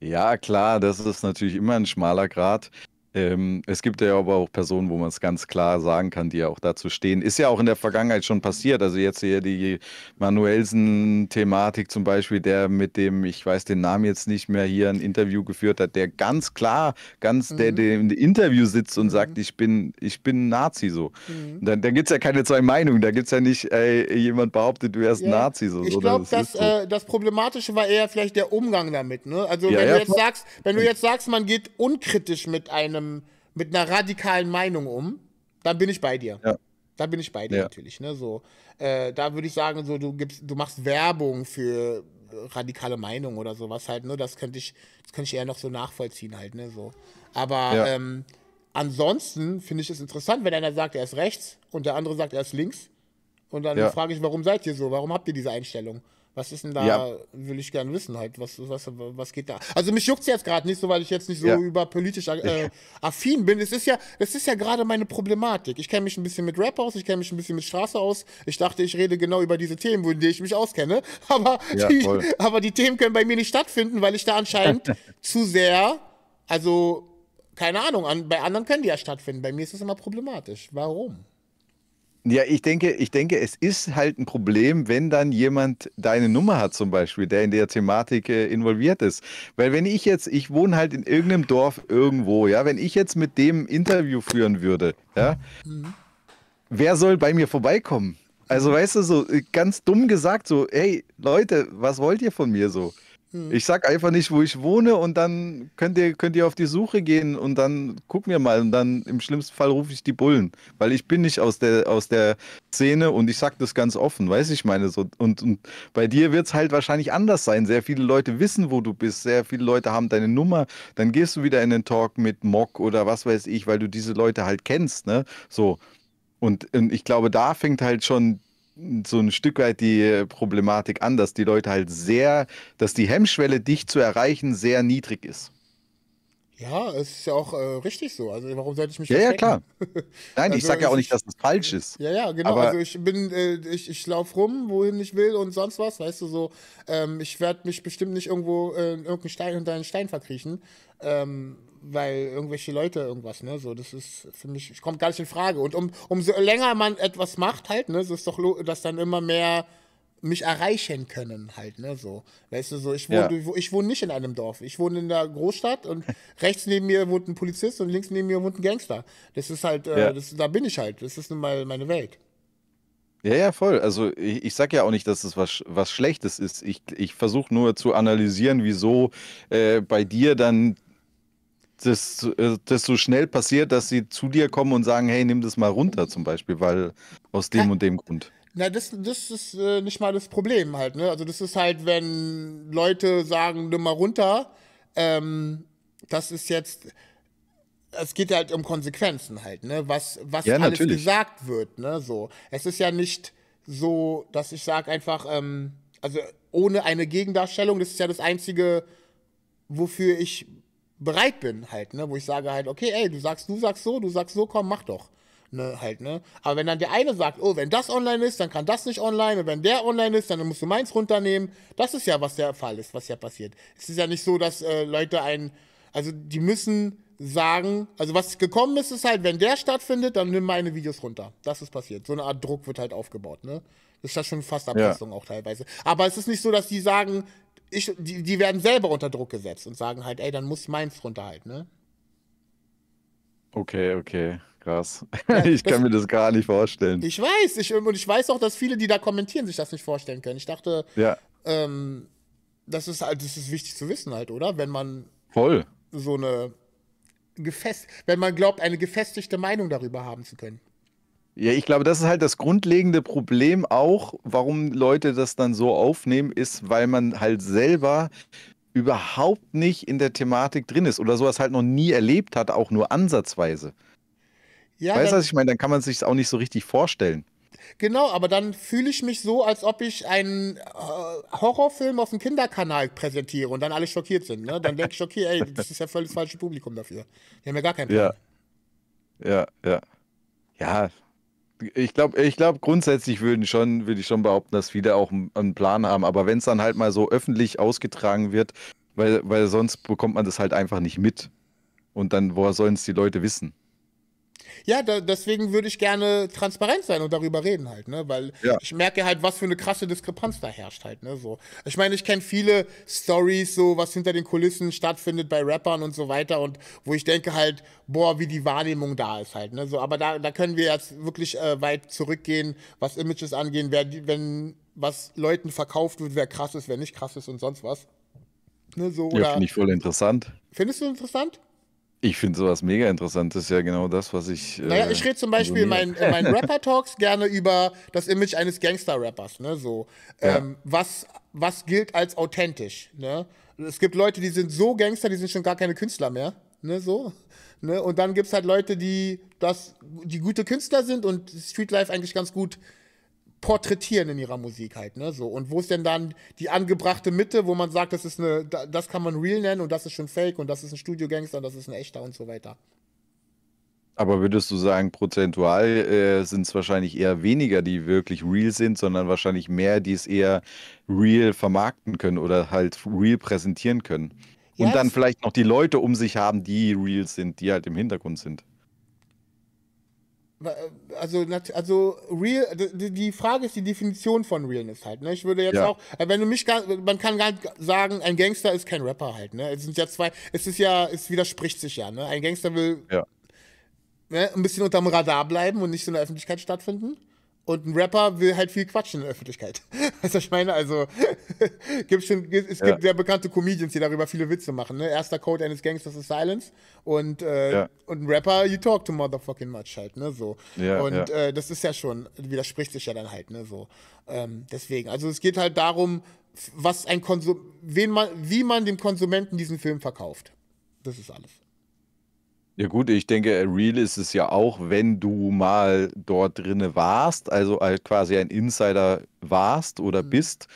Ja, klar, das ist natürlich immer ein schmaler Grad. Ähm, es gibt ja aber auch Personen, wo man es ganz klar sagen kann, die ja auch dazu stehen. Ist ja auch in der Vergangenheit schon passiert. Also jetzt hier die Manuelsen-Thematik zum Beispiel, der mit dem, ich weiß den Namen jetzt nicht mehr, hier ein Interview geführt hat, der ganz klar, ganz, mhm. der, der im Interview sitzt und mhm. sagt, ich bin, ich bin Nazi so. Mhm. Da, da gibt es ja keine zwei Meinungen. Da gibt es ja nicht, ey, jemand behauptet, du wärst ja. Nazi so. Ich glaube, das, so. äh, das Problematische war eher vielleicht der Umgang damit. Ne? Also ja, wenn ja, du jetzt sagst, wenn du jetzt sagst, man geht unkritisch mit einem einem, mit einer radikalen Meinung um, dann bin ich bei dir. Ja. Dann bin ich bei dir ja. natürlich. Ne? So, äh, da würde ich sagen, so, du, gibst, du machst Werbung für radikale Meinung oder sowas halt, ne? Das könnte ich, das könnte ich eher noch so nachvollziehen halt, ne? So. Aber ja. ähm, ansonsten finde ich es interessant, wenn einer sagt, er ist rechts und der andere sagt, er ist links. Und dann ja. frage ich, warum seid ihr so? Warum habt ihr diese Einstellung? Was ist denn da, ja. will ich gerne wissen, halt, was, was, was geht da? Also mich juckt es jetzt gerade nicht so, weil ich jetzt nicht so ja. über äh, affin bin. Es ist ja, das ist ja gerade meine Problematik. Ich kenne mich ein bisschen mit Rap aus, ich kenne mich ein bisschen mit Straße aus. Ich dachte, ich rede genau über diese Themen, wo die ich mich auskenne. Aber, ja, die, aber die Themen können bei mir nicht stattfinden, weil ich da anscheinend zu sehr, also keine Ahnung, an, bei anderen können die ja stattfinden. Bei mir ist es immer problematisch. Warum? Ja, ich denke, ich denke, es ist halt ein Problem, wenn dann jemand deine Nummer hat, zum Beispiel, der in der Thematik äh, involviert ist. Weil wenn ich jetzt, ich wohne halt in irgendeinem Dorf irgendwo, ja, wenn ich jetzt mit dem Interview führen würde, ja, mhm. wer soll bei mir vorbeikommen? Also mhm. weißt du, so äh, ganz dumm gesagt, so, hey Leute, was wollt ihr von mir so? Mhm. Ich sag einfach nicht, wo ich wohne und dann könnt ihr, könnt ihr auf die Suche gehen und dann gucken wir mal und dann im schlimmsten Fall rufe ich die Bullen, weil ich bin nicht aus der, aus der Szene und ich sag das ganz offen, weiß ich meine so und, und bei dir wird es halt wahrscheinlich anders sein. Sehr viele Leute wissen, wo du bist, sehr viele Leute haben deine Nummer, dann gehst du wieder in den Talk mit Mock oder was weiß ich, weil du diese Leute halt kennst, ne? So. Und, und ich glaube, da fängt halt schon so ein Stück weit die Problematik an, dass die Leute halt sehr, dass die Hemmschwelle, dich zu erreichen, sehr niedrig ist. Ja, es ist ja auch äh, richtig so. Also warum sollte ich mich Ja, ja, klar. Nein, also, ich sage ja auch nicht, dass das falsch ist. Ja, ja, genau. Aber also ich bin, äh, ich, ich laufe rum, wohin ich will und sonst was, weißt du so. Ähm, ich werde mich bestimmt nicht irgendwo äh, in irgendeinen Stein hinter einen Stein verkriechen. Ähm, weil irgendwelche Leute irgendwas, ne? So, das ist für mich, ich komme gar nicht in Frage. Und um, umso länger man etwas macht, halt, ne, so ist doch, dass dann immer mehr mich erreichen können, halt, ne, so. Weißt du, so, ich wohne, ja. ich wohne nicht in einem Dorf. Ich wohne in der Großstadt und rechts neben mir wohnt ein Polizist und links neben mir wohnt ein Gangster. Das ist halt, äh, ja. das, da bin ich halt. Das ist nun mal meine Welt. Ja, ja, voll. Also ich, ich sage ja auch nicht, dass es was, was Schlechtes ist. Ich, ich versuche nur zu analysieren, wieso äh, bei dir dann das, äh, das so schnell passiert, dass sie zu dir kommen und sagen, hey, nimm das mal runter zum Beispiel, weil aus dem ja. und dem Grund. Na, das, das ist äh, nicht mal das Problem halt, ne? Also das ist halt, wenn Leute sagen, nimm mal runter, ähm, das ist jetzt, es geht halt um Konsequenzen halt, ne? Was, was ja, alles natürlich. gesagt wird, ne? So. Es ist ja nicht so, dass ich sage einfach, ähm, also ohne eine Gegendarstellung, das ist ja das Einzige, wofür ich bereit bin halt, ne? Wo ich sage halt, okay, ey, du sagst, du sagst so, du sagst so, komm, mach doch. Ne, halt, ne? Aber wenn dann der eine sagt, oh, wenn das online ist, dann kann das nicht online, und wenn der online ist, dann musst du meins runternehmen. Das ist ja, was der Fall ist, was ja passiert. Es ist ja nicht so, dass äh, Leute einen, also die müssen sagen, also was gekommen ist, ist halt, wenn der stattfindet, dann nimm meine Videos runter. Das ist passiert. So eine Art Druck wird halt aufgebaut, ne? Das ist ja schon fast Erpressung ja. auch teilweise. Aber es ist nicht so, dass die sagen, ich, die, die werden selber unter Druck gesetzt und sagen halt, ey, dann muss meins runterhalten, ne? Okay, okay. Krass. ich kann mir das gar nicht vorstellen. Ich weiß, ich, und ich weiß auch, dass viele, die da kommentieren, sich das nicht vorstellen können. Ich dachte, ja. ähm, das ist halt, das ist wichtig zu wissen halt, oder? Wenn man Voll. so eine gefest, wenn man glaubt, eine gefestigte Meinung darüber haben zu können. Ja, ich glaube, das ist halt das grundlegende Problem auch, warum Leute das dann so aufnehmen, ist, weil man halt selber überhaupt nicht in der Thematik drin ist oder sowas halt noch nie erlebt hat, auch nur ansatzweise. Ja, weißt du, was ich meine? Dann kann man sich auch nicht so richtig vorstellen. Genau, aber dann fühle ich mich so, als ob ich einen äh, Horrorfilm auf dem Kinderkanal präsentiere und dann alle schockiert sind. Ne? Dann denke ich, okay, ey, das ist ja völlig das falsche Publikum dafür. Die haben ja gar keinen Plan. Ja, ja, ja. Ja, ich glaube, ich glaub, grundsätzlich würden schon, würde ich schon behaupten, dass viele auch einen Plan haben. Aber wenn es dann halt mal so öffentlich ausgetragen wird, weil, weil sonst bekommt man das halt einfach nicht mit. Und dann, woher sollen es die Leute wissen? Ja, da, deswegen würde ich gerne transparent sein und darüber reden halt, ne? Weil ja. ich merke halt, was für eine krasse Diskrepanz da herrscht halt, ne? So. Ich meine, ich kenne viele Stories, so was hinter den Kulissen stattfindet bei Rappern und so weiter und wo ich denke halt, boah, wie die Wahrnehmung da ist halt, ne? So, aber da, da können wir jetzt wirklich äh, weit zurückgehen, was Images angehen, wer, wenn was Leuten verkauft wird, wer krass ist, wer nicht krass ist und sonst was. Ne, so, ja, finde ich voll interessant. Findest du interessant? Ich finde sowas mega interessant. Das ist ja genau das, was ich. Äh, naja, ich rede zum Beispiel in meinen, mein Rapper-Talks gerne über das Image eines Gangster-Rappers, ne? So. Ja. Ähm, was, was gilt als authentisch, ne? Es gibt Leute, die sind so Gangster, die sind schon gar keine Künstler mehr. Ne, so. Ne? Und dann gibt es halt Leute, die das, die gute Künstler sind und Streetlife eigentlich ganz gut porträtieren in ihrer Musik halt, ne? So. Und wo ist denn dann die angebrachte Mitte, wo man sagt, das ist eine, das kann man real nennen und das ist schon fake und das ist ein Studio-Gangster und das ist ein echter und so weiter. Aber würdest du sagen, prozentual äh, sind es wahrscheinlich eher weniger, die wirklich real sind, sondern wahrscheinlich mehr, die es eher real vermarkten können oder halt real präsentieren können. Yes. Und dann vielleicht noch die Leute um sich haben, die real sind, die halt im Hintergrund sind also, also real, die Frage ist die Definition von Realness halt. Ne? Ich würde jetzt ja. auch, äh, wenn du mich, gar, man kann gar nicht sagen, ein Gangster ist kein Rapper halt. Ne? Es sind ja zwei, es ist ja, es widerspricht sich ja. Ne? Ein Gangster will ja. ne, ein bisschen unterm Radar bleiben und nicht so in der Öffentlichkeit stattfinden. Und ein Rapper will halt viel quatschen in der Öffentlichkeit. Weißt du, was ich meine, also gibt schon, es ja. gibt sehr bekannte Comedians, die darüber viele Witze machen. Ne? Erster Code eines Gangsters ist Silence und, äh, ja. und ein Rapper, you talk too motherfucking much halt, ne? So. Ja, und äh, das ist ja schon, widerspricht sich ja dann halt, ne? So. Ähm, deswegen. Also es geht halt darum, was ein Konsum, wen man, wie man dem Konsumenten diesen Film verkauft. Das ist alles. Ja gut, ich denke, real ist es ja auch, wenn du mal dort drinne warst, also quasi ein Insider warst oder mhm. bist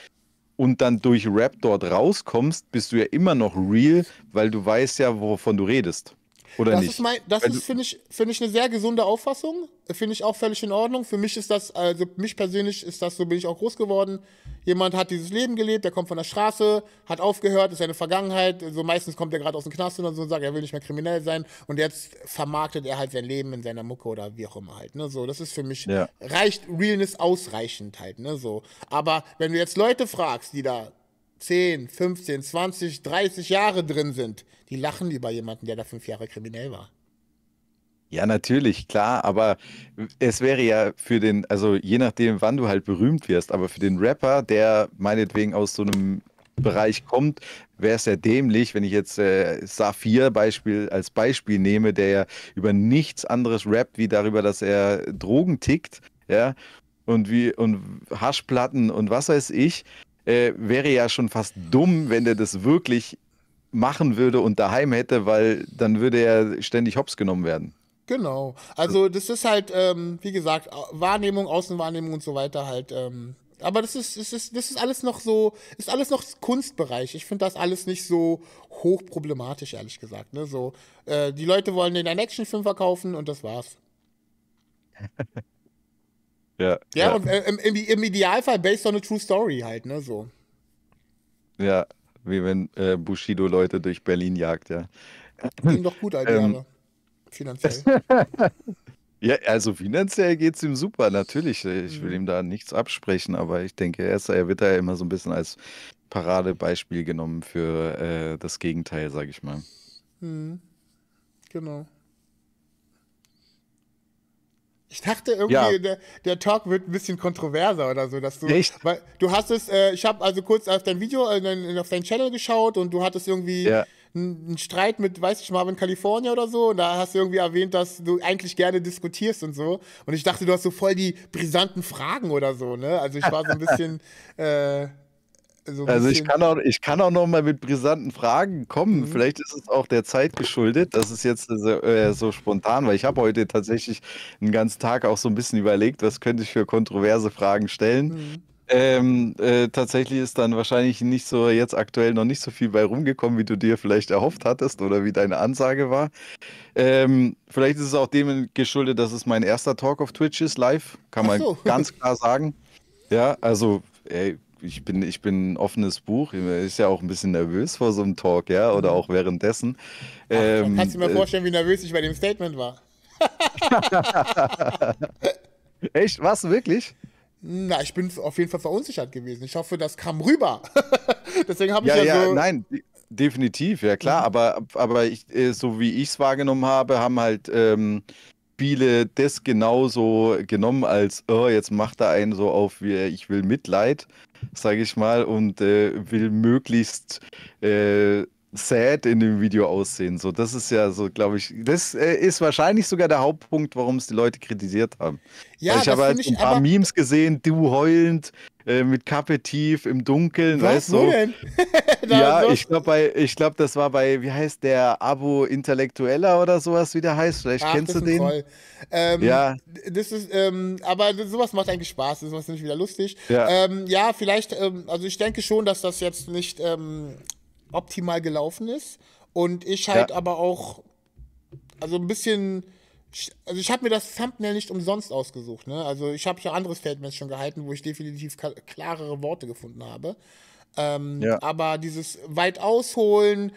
und dann durch Rap dort rauskommst, bist du ja immer noch real, weil du weißt ja, wovon du redest. Oder das nicht? Ist mein, das also, ist, finde ich, finde ich eine sehr gesunde Auffassung. Finde ich auch völlig in Ordnung. Für mich ist das, also mich persönlich ist das, so bin ich auch groß geworden. Jemand hat dieses Leben gelebt, der kommt von der Straße, hat aufgehört, ist seine Vergangenheit. So also meistens kommt er gerade aus dem Knast und so und sagt, er will nicht mehr kriminell sein. Und jetzt vermarktet er halt sein Leben in seiner Mucke oder wie auch immer halt. Ne? So, das ist für mich, ja. reicht Realness ausreichend halt. Ne? So. Aber wenn du jetzt Leute fragst, die da 10, 15, 20, 30 Jahre drin sind, die lachen über jemanden, der da fünf Jahre kriminell war. Ja, natürlich, klar, aber es wäre ja für den, also je nachdem, wann du halt berühmt wirst, aber für den Rapper, der meinetwegen aus so einem Bereich kommt, wäre es ja dämlich, wenn ich jetzt äh, Saphir Beispiel als Beispiel nehme, der ja über nichts anderes rappt, wie darüber, dass er Drogen tickt, ja, und wie und Haschplatten und was weiß ich äh, wäre ja schon fast dumm, wenn der das wirklich machen würde und daheim hätte, weil dann würde er ständig hops genommen werden. Genau. Also das ist halt, ähm, wie gesagt, Wahrnehmung, Außenwahrnehmung und so weiter halt. Ähm, aber das ist, das ist, das ist alles noch so, ist alles noch Kunstbereich. Ich finde das alles nicht so hochproblematisch, ehrlich gesagt. Ne? So, äh, die Leute wollen den einen Actionfilm verkaufen und das war's. Ja, ja, ja. und äh, im, im, Idealfall based on a true story halt, ne, so. Ja, wie wenn äh, Bushido Leute durch Berlin jagt, ja. Ging doch gut, Alter, ähm, finanziell. ja, also finanziell geht es ihm super, natürlich. Äh, ich will mhm. ihm da nichts absprechen, aber ich denke, er, ist, er wird da ja immer so ein bisschen als Paradebeispiel genommen für äh, das Gegenteil, sag ich mal. Hm. Genau. Ich dachte irgendwie, ja. der, der, Talk wird ein bisschen kontroverser oder so, dass du. Echt? Weil du hast es, äh, ich habe also kurz auf dein Video, äh, auf deinen Channel geschaut und du hattest irgendwie ja. einen Streit mit, weiß ich, mal, in Kalifornien oder so. Und da hast du irgendwie erwähnt, dass du eigentlich gerne diskutierst und so. Und ich dachte, du hast so voll die brisanten Fragen oder so, ne? Also ich war so ein bisschen, äh, so also ich kann, auch, ich kann auch noch mal mit brisanten Fragen kommen. Mhm. Vielleicht ist es auch der Zeit geschuldet. Das ist jetzt äh, so, äh, so spontan, weil ich habe heute tatsächlich einen ganzen Tag auch so ein bisschen überlegt, was könnte ich für kontroverse Fragen stellen. Mhm. Ähm, äh, tatsächlich ist dann wahrscheinlich nicht so jetzt aktuell noch nicht so viel bei rumgekommen, wie du dir vielleicht erhofft hattest oder wie deine Ansage war. Ähm, vielleicht ist es auch dem geschuldet, dass es mein erster Talk auf Twitch ist, live, kann man so. ganz klar sagen. Ja, also ey, ich bin, ich bin ein offenes Buch. Ist ja auch ein bisschen nervös vor so einem Talk, ja, oder mhm. auch währenddessen. ähm, kannst du mir äh, vorstellen, wie nervös ich bei dem Statement war? Echt? Was wirklich? Na, ich bin auf jeden Fall verunsichert gewesen. Ich hoffe, das kam rüber. Deswegen habe ich ja, ja, ja so nein, definitiv, ja klar. Mhm. Aber, aber ich, äh, so wie ich es wahrgenommen habe, haben halt ähm, viele das genauso genommen als, oh, jetzt macht er einen so auf, wie ich will Mitleid sage ich mal, und äh, will möglichst äh, sad in dem Video aussehen. So, das ist ja so, glaube ich, das äh, ist wahrscheinlich sogar der Hauptpunkt, warum es die Leute kritisiert haben. Ja, Weil ich habe halt ein paar Memes gesehen, du heulend, äh, mit Kappe tief im Dunkeln, Was, weißt du? Denn? ja, so. ich glaube, glaub, das war bei, wie heißt der, Abo Intellektueller oder sowas, wie der heißt. Vielleicht Ach, kennst du den. Ähm, ja. Das ist, ähm, aber sowas macht eigentlich Spaß, sowas ist nämlich wieder lustig. Ja, ähm, ja vielleicht, ähm, also ich denke schon, dass das jetzt nicht ähm, optimal gelaufen ist. Und ich halt ja. aber auch, also ein bisschen, also ich habe mir das Thumbnail nicht umsonst ausgesucht. Ne? Also ich habe hier anderes Statements schon gehalten, wo ich definitiv klarere Worte gefunden habe. Ähm, ja. Aber dieses weit ausholen,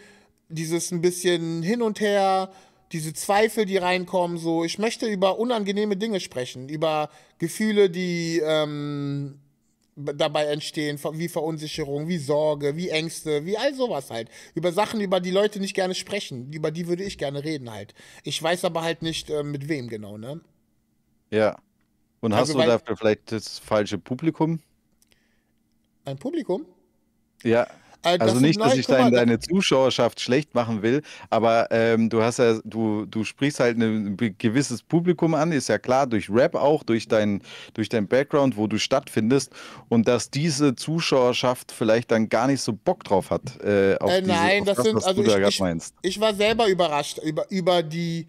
dieses ein bisschen hin und her, diese Zweifel, die reinkommen, so ich möchte über unangenehme Dinge sprechen, über Gefühle, die ähm, dabei entstehen, wie Verunsicherung, wie Sorge, wie Ängste, wie all sowas halt. Über Sachen, über die Leute nicht gerne sprechen, über die würde ich gerne reden halt. Ich weiß aber halt nicht, äh, mit wem genau, ne? Ja. Und hast also du dafür vielleicht das falsche Publikum? Ein Publikum? Ja. Äh, also nicht, dass ich dein, deine Zuschauerschaft schlecht machen will, aber ähm, du hast ja, du, du sprichst halt ein gewisses Publikum an, ist ja klar, durch Rap auch, durch deinen durch dein Background, wo du stattfindest und dass diese Zuschauerschaft vielleicht dann gar nicht so Bock drauf hat. Äh, auf äh, nein, diese, auf das, das, sind, also ich, ich, ich, war selber überrascht über, über die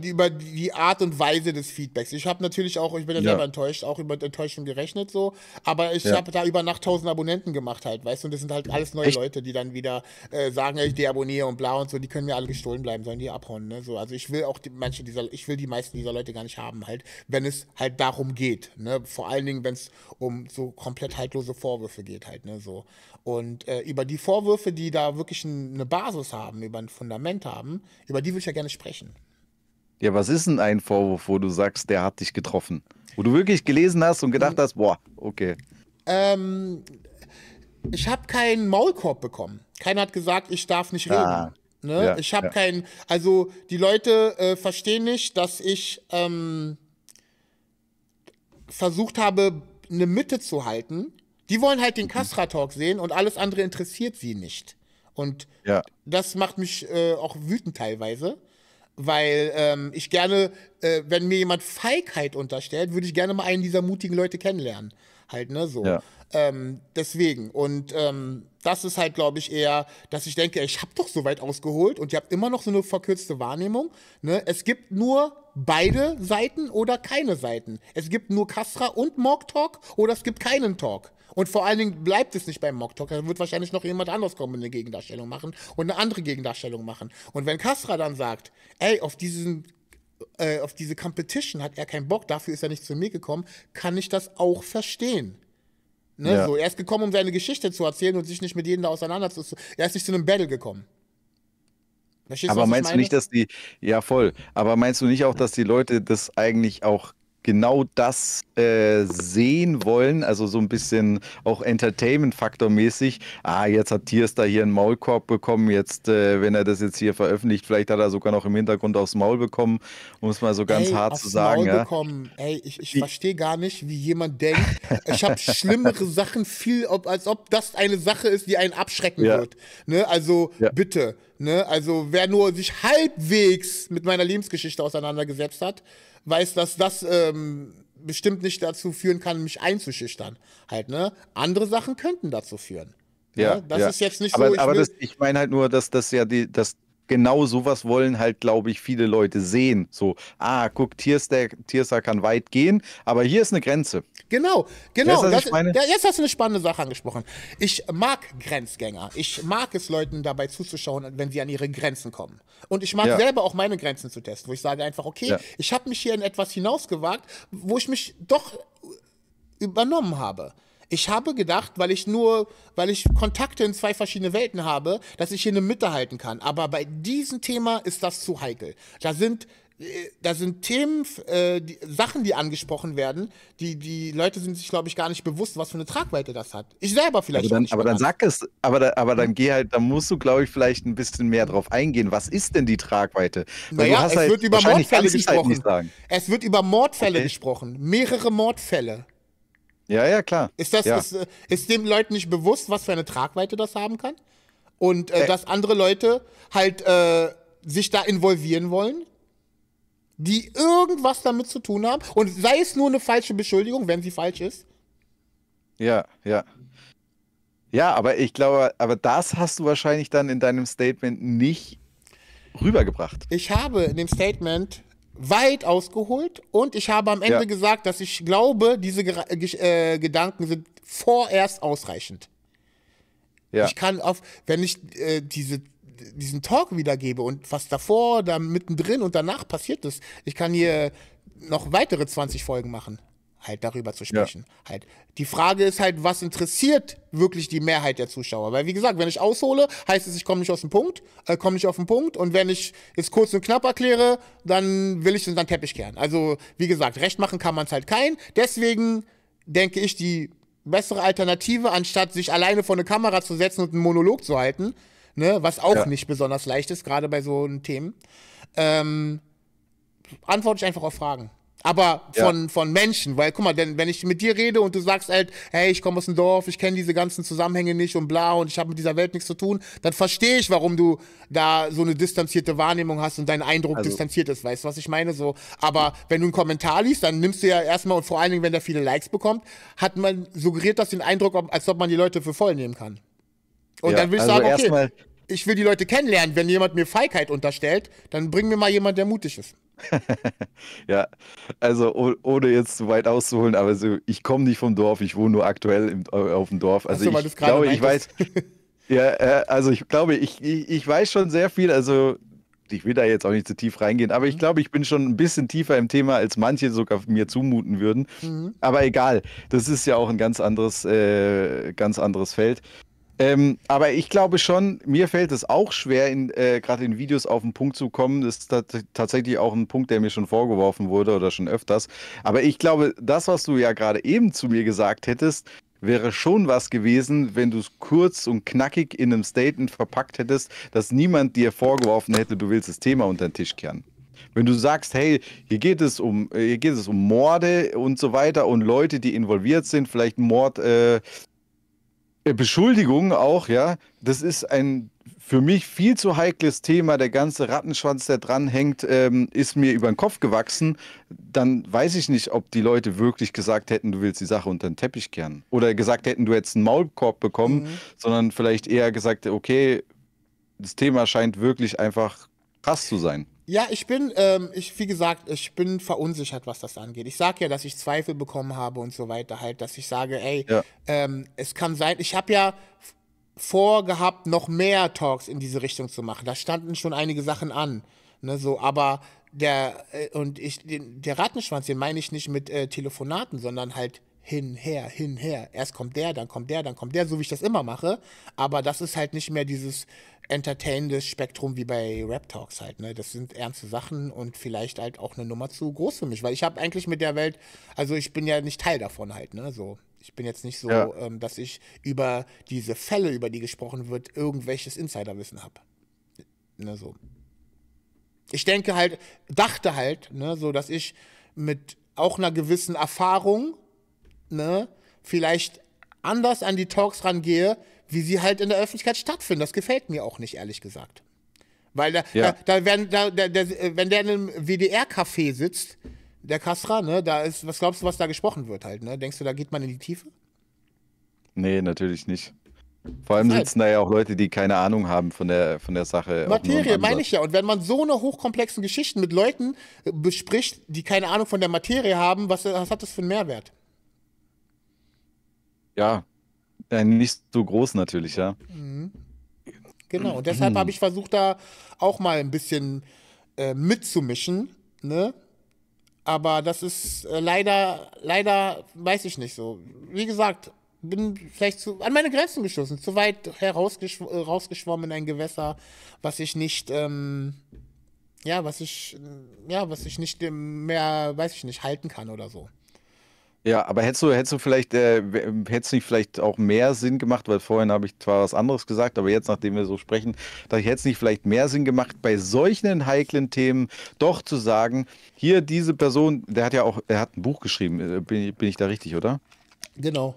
über die Art und Weise des Feedbacks. Ich habe natürlich auch, ich bin ja, selber enttäuscht, auch über Enttäuschung gerechnet so, aber ich ja. habe da über Nacht 1000 Abonnenten gemacht halt, weißt du, und das sind halt alles neue Echt? Leute, die dann wieder äh, sagen, ich deabonniere und bla und so, die können mir alle gestohlen bleiben, sollen die abhauen, ne, so, also ich will auch die, manche dieser, ich will die meisten dieser Leute gar nicht haben halt, wenn es halt darum geht, ne, vor allen Dingen, wenn es um so komplett haltlose Vorwürfe geht halt, ne, so, und äh, über die Vorwürfe, die da wirklich eine Basis haben, über ein Fundament haben, über die würde ich ja gerne sprechen. Ja, was ist denn ein Vorwurf, wo du sagst, der hat dich getroffen? Wo du wirklich gelesen hast und gedacht hast, boah, okay. Ähm, ich habe keinen Maulkorb bekommen. Keiner hat gesagt, ich darf nicht reden. Ah, ne? ja, ich habe ja. keinen, also die Leute äh, verstehen nicht, dass ich ähm, versucht habe, eine Mitte zu halten. Die wollen halt den Kasra-Talk mhm. sehen und alles andere interessiert sie nicht. Und ja. das macht mich äh, auch wütend teilweise. Weil ähm, ich gerne, äh, wenn mir jemand Feigheit unterstellt, würde ich gerne mal einen dieser mutigen Leute kennenlernen. Halt, ne, so. Ja. Ähm, deswegen. Und ähm, das ist halt, glaube ich, eher, dass ich denke, ich habe doch so weit ausgeholt und ihr habt immer noch so eine verkürzte Wahrnehmung. Ne? Es gibt nur beide Seiten oder keine Seiten. Es gibt nur Kastra und Mock Talk oder es gibt keinen Talk. Und vor allen Dingen bleibt es nicht beim Mock Talk. Da wird wahrscheinlich noch jemand anderes kommen und eine Gegendarstellung machen und eine andere Gegendarstellung machen. Und wenn Kasra dann sagt, ey, auf diesen äh, auf diese Competition hat er keinen Bock, dafür ist er nicht zu mir gekommen, kann ich das auch verstehen. Ne? Ja. So, er ist gekommen, um seine Geschichte zu erzählen und sich nicht mit jedem da auseinanderzusetzen. Er ist nicht zu einem Battle gekommen. Verstehst aber meinst du nicht, dass die, ja voll, aber meinst du nicht auch, dass die Leute das eigentlich auch genau das äh, sehen wollen, also so ein bisschen auch Entertainment-Faktor mäßig. Ah, jetzt hat Tiers da hier einen Maulkorb bekommen, jetzt, äh, wenn er das jetzt hier veröffentlicht, vielleicht hat er sogar noch im Hintergrund aufs Maul bekommen, um es mal so ganz Ey, hart zu sagen. Maul ja. bekommen. Ey, ich, ich verstehe gar nicht, wie jemand denkt, ich habe schlimmere Sachen viel, ob, als ob das eine Sache ist, die einen abschrecken ja. wird. Ne? Also ja. bitte. Ne? Also wer nur sich halbwegs mit meiner Lebensgeschichte auseinandergesetzt hat, weiß, dass das ähm, bestimmt nicht dazu führen kann, mich einzuschüchtern. Halt, ne? Andere Sachen könnten dazu führen. Ja, ja das ja. ist jetzt nicht aber, so. Ich aber das, ich meine halt nur, dass das ja die, dass genau sowas wollen halt, glaube ich, viele Leute sehen. So, ah, guck, Tierster, Tierster kann weit gehen, aber hier ist eine Grenze. Genau, genau. Das, das, jetzt hast du eine spannende Sache angesprochen. Ich mag Grenzgänger. Ich mag es, Leuten dabei zuzuschauen, wenn sie an ihre Grenzen kommen. Und ich mag ja. selber auch meine Grenzen zu testen, wo ich sage einfach, okay, ja. ich habe mich hier in etwas hinausgewagt, wo ich mich doch übernommen habe. Ich habe gedacht, weil ich nur, weil ich Kontakte in zwei verschiedene Welten habe, dass ich hier eine Mitte halten kann. Aber bei diesem Thema ist das zu heikel. Da sind äh, da sind Themen, äh, die, Sachen, die angesprochen werden, die, die Leute sind sich, glaube ich, gar nicht bewusst, was für eine Tragweite das hat. Ich selber vielleicht. Aber dann, nicht aber dann sag es, aber, da, aber dann geh halt, da musst du, glaube ich, vielleicht ein bisschen mehr drauf eingehen. Was ist denn die Tragweite? Weil naja, es halt wird über Mordfälle gesprochen. es wird über Mordfälle gesprochen. Mehrere Mordfälle. Ja, ja, klar. Ist, das, ja. Ist, äh, ist dem Leuten nicht bewusst, was für eine Tragweite das haben kann? Und äh, äh, dass andere Leute halt äh, sich da involvieren wollen? Die irgendwas damit zu tun haben? Und sei es nur eine falsche Beschuldigung, wenn sie falsch ist? Ja, ja. Ja, aber ich glaube, aber das hast du wahrscheinlich dann in deinem Statement nicht rübergebracht. Ich habe in dem Statement weit ausgeholt und ich habe am Ende ja. gesagt, dass ich glaube, diese äh, Gedanken sind vorerst ausreichend. Ja. Ich kann auf, wenn ich äh, diese, diesen Talk wiedergebe und was davor, da mittendrin und danach passiert ist, ich kann hier noch weitere 20 Folgen machen halt darüber zu sprechen. Ja. Halt. Die Frage ist halt, was interessiert wirklich die Mehrheit der Zuschauer? Weil wie gesagt, wenn ich aushole, heißt es, ich komme nicht aus dem Punkt, äh, komme nicht auf den Punkt. Und wenn ich es kurz und knapp erkläre, dann will ich es unter den Teppich kehren. Also wie gesagt, recht machen kann man es halt kein. Deswegen denke ich, die bessere Alternative, anstatt sich alleine vor eine Kamera zu setzen und einen Monolog zu halten, ne, was auch ja. nicht besonders leicht ist, gerade bei so Themen, ähm, antworte ich einfach auf Fragen aber von, ja. von Menschen. Weil, guck mal, denn wenn ich mit dir rede und du sagst halt, hey, ich komme aus dem Dorf, ich kenne diese ganzen Zusammenhänge nicht und bla und ich habe mit dieser Welt nichts zu tun, dann verstehe ich, warum du da so eine distanzierte Wahrnehmung hast und dein Eindruck also. distanziert ist. Weißt du, was ich meine? So, aber wenn du einen Kommentar liest, dann nimmst du ja erstmal und vor allen Dingen, wenn der viele Likes bekommt, hat man suggeriert das den Eindruck, als ob man die Leute für voll nehmen kann. Und ja, dann will ich also sagen, okay, ich will die Leute kennenlernen. Wenn jemand mir Feigheit unterstellt, dann bring mir mal jemand, der mutig ist. ja, also ohne jetzt zu weit auszuholen, aber so, ich komme nicht vom Dorf, ich wohne nur aktuell im, auf dem Dorf. Also Achso, ich glaube, ich weiß. ja, äh, also ich glaube, ich, ich, ich weiß schon sehr viel. Also ich will da jetzt auch nicht zu tief reingehen, aber ich mhm. glaube, ich bin schon ein bisschen tiefer im Thema, als manche sogar mir zumuten würden. Mhm. Aber egal, das ist ja auch ein ganz anderes, äh, ganz anderes Feld. Ähm, aber ich glaube schon, mir fällt es auch schwer, äh, gerade in Videos auf den Punkt zu kommen. Das ist tatsächlich auch ein Punkt, der mir schon vorgeworfen wurde oder schon öfters. Aber ich glaube, das, was du ja gerade eben zu mir gesagt hättest, wäre schon was gewesen, wenn du es kurz und knackig in einem Statement verpackt hättest, dass niemand dir vorgeworfen hätte, du willst das Thema unter den Tisch kehren. Wenn du sagst, hey, hier geht es um, äh, hier geht es um Morde und so weiter und Leute, die involviert sind, vielleicht Mord äh, äh, Beschuldigung auch, ja. Das ist ein für mich viel zu heikles Thema. Der ganze Rattenschwanz, der dranhängt, ähm, ist mir über den Kopf gewachsen. Dann weiß ich nicht, ob die Leute wirklich gesagt hätten, du willst die Sache unter den Teppich kehren. Oder gesagt hätten, du hättest einen Maulkorb bekommen, mhm. sondern vielleicht eher gesagt, okay, das Thema scheint wirklich einfach krass zu sein. Ja, ich bin, ähm, ich, wie gesagt, ich bin verunsichert, was das angeht. Ich sage ja, dass ich Zweifel bekommen habe und so weiter, halt, dass ich sage, ey, ja. ähm, es kann sein, ich habe ja vorgehabt, noch mehr Talks in diese Richtung zu machen. Da standen schon einige Sachen an. Ne, so, aber der, äh, und ich, den, der Rattenschwanz, den meine ich nicht mit äh, Telefonaten, sondern halt hin, her, hin, her. Erst kommt der, dann kommt der, dann kommt der, so wie ich das immer mache. Aber das ist halt nicht mehr dieses entertainendes Spektrum wie bei Rap Talks halt. Ne? Das sind ernste Sachen und vielleicht halt auch eine Nummer zu groß für mich, weil ich habe eigentlich mit der Welt, also ich bin ja nicht Teil davon halt. Ne? So, ich bin jetzt nicht so, ja. ähm, dass ich über diese Fälle, über die gesprochen wird, irgendwelches Insiderwissen habe. Ne, so. Ich denke halt, dachte halt, ne, so dass ich mit auch einer gewissen Erfahrung ne, vielleicht anders an die Talks rangehe, wie sie halt in der Öffentlichkeit stattfinden. Das gefällt mir auch nicht, ehrlich gesagt. Weil da, ja. da, da, wenn, da, da, wenn der in einem WDR-Café sitzt, der Kasra, ne, da ist, was glaubst du, was da gesprochen wird halt, ne? Denkst du, da geht man in die Tiefe? Nee, natürlich nicht. Vor allem sitzen da ja auch Leute, die keine Ahnung haben von der, von der Sache. Materie, meine ich ja. Und wenn man so eine hochkomplexen Geschichten mit Leuten bespricht, die keine Ahnung von der Materie haben, was, was hat das für einen Mehrwert? Ja, nicht so groß natürlich, ja. Mhm. Genau, und deshalb habe ich versucht, da auch mal ein bisschen äh, mitzumischen, ne? Aber das ist äh, leider, leider, weiß ich nicht so. Wie gesagt, bin vielleicht zu, an meine Grenzen geschossen, zu weit herausgeschw äh, rausgeschwommen in ein Gewässer, was ich nicht, ähm, ja, was ich, ja, was ich nicht mehr, weiß ich nicht, halten kann oder so. Ja, aber hättest du, hättest du vielleicht, äh, hättest nicht vielleicht auch mehr Sinn gemacht, weil vorhin habe ich zwar was anderes gesagt, aber jetzt, nachdem wir so sprechen, dass ich hätte es nicht vielleicht mehr Sinn gemacht, bei solchen heiklen Themen doch zu sagen, hier diese Person, der hat ja auch, er hat ein Buch geschrieben, äh, bin, bin ich da richtig, oder? Genau.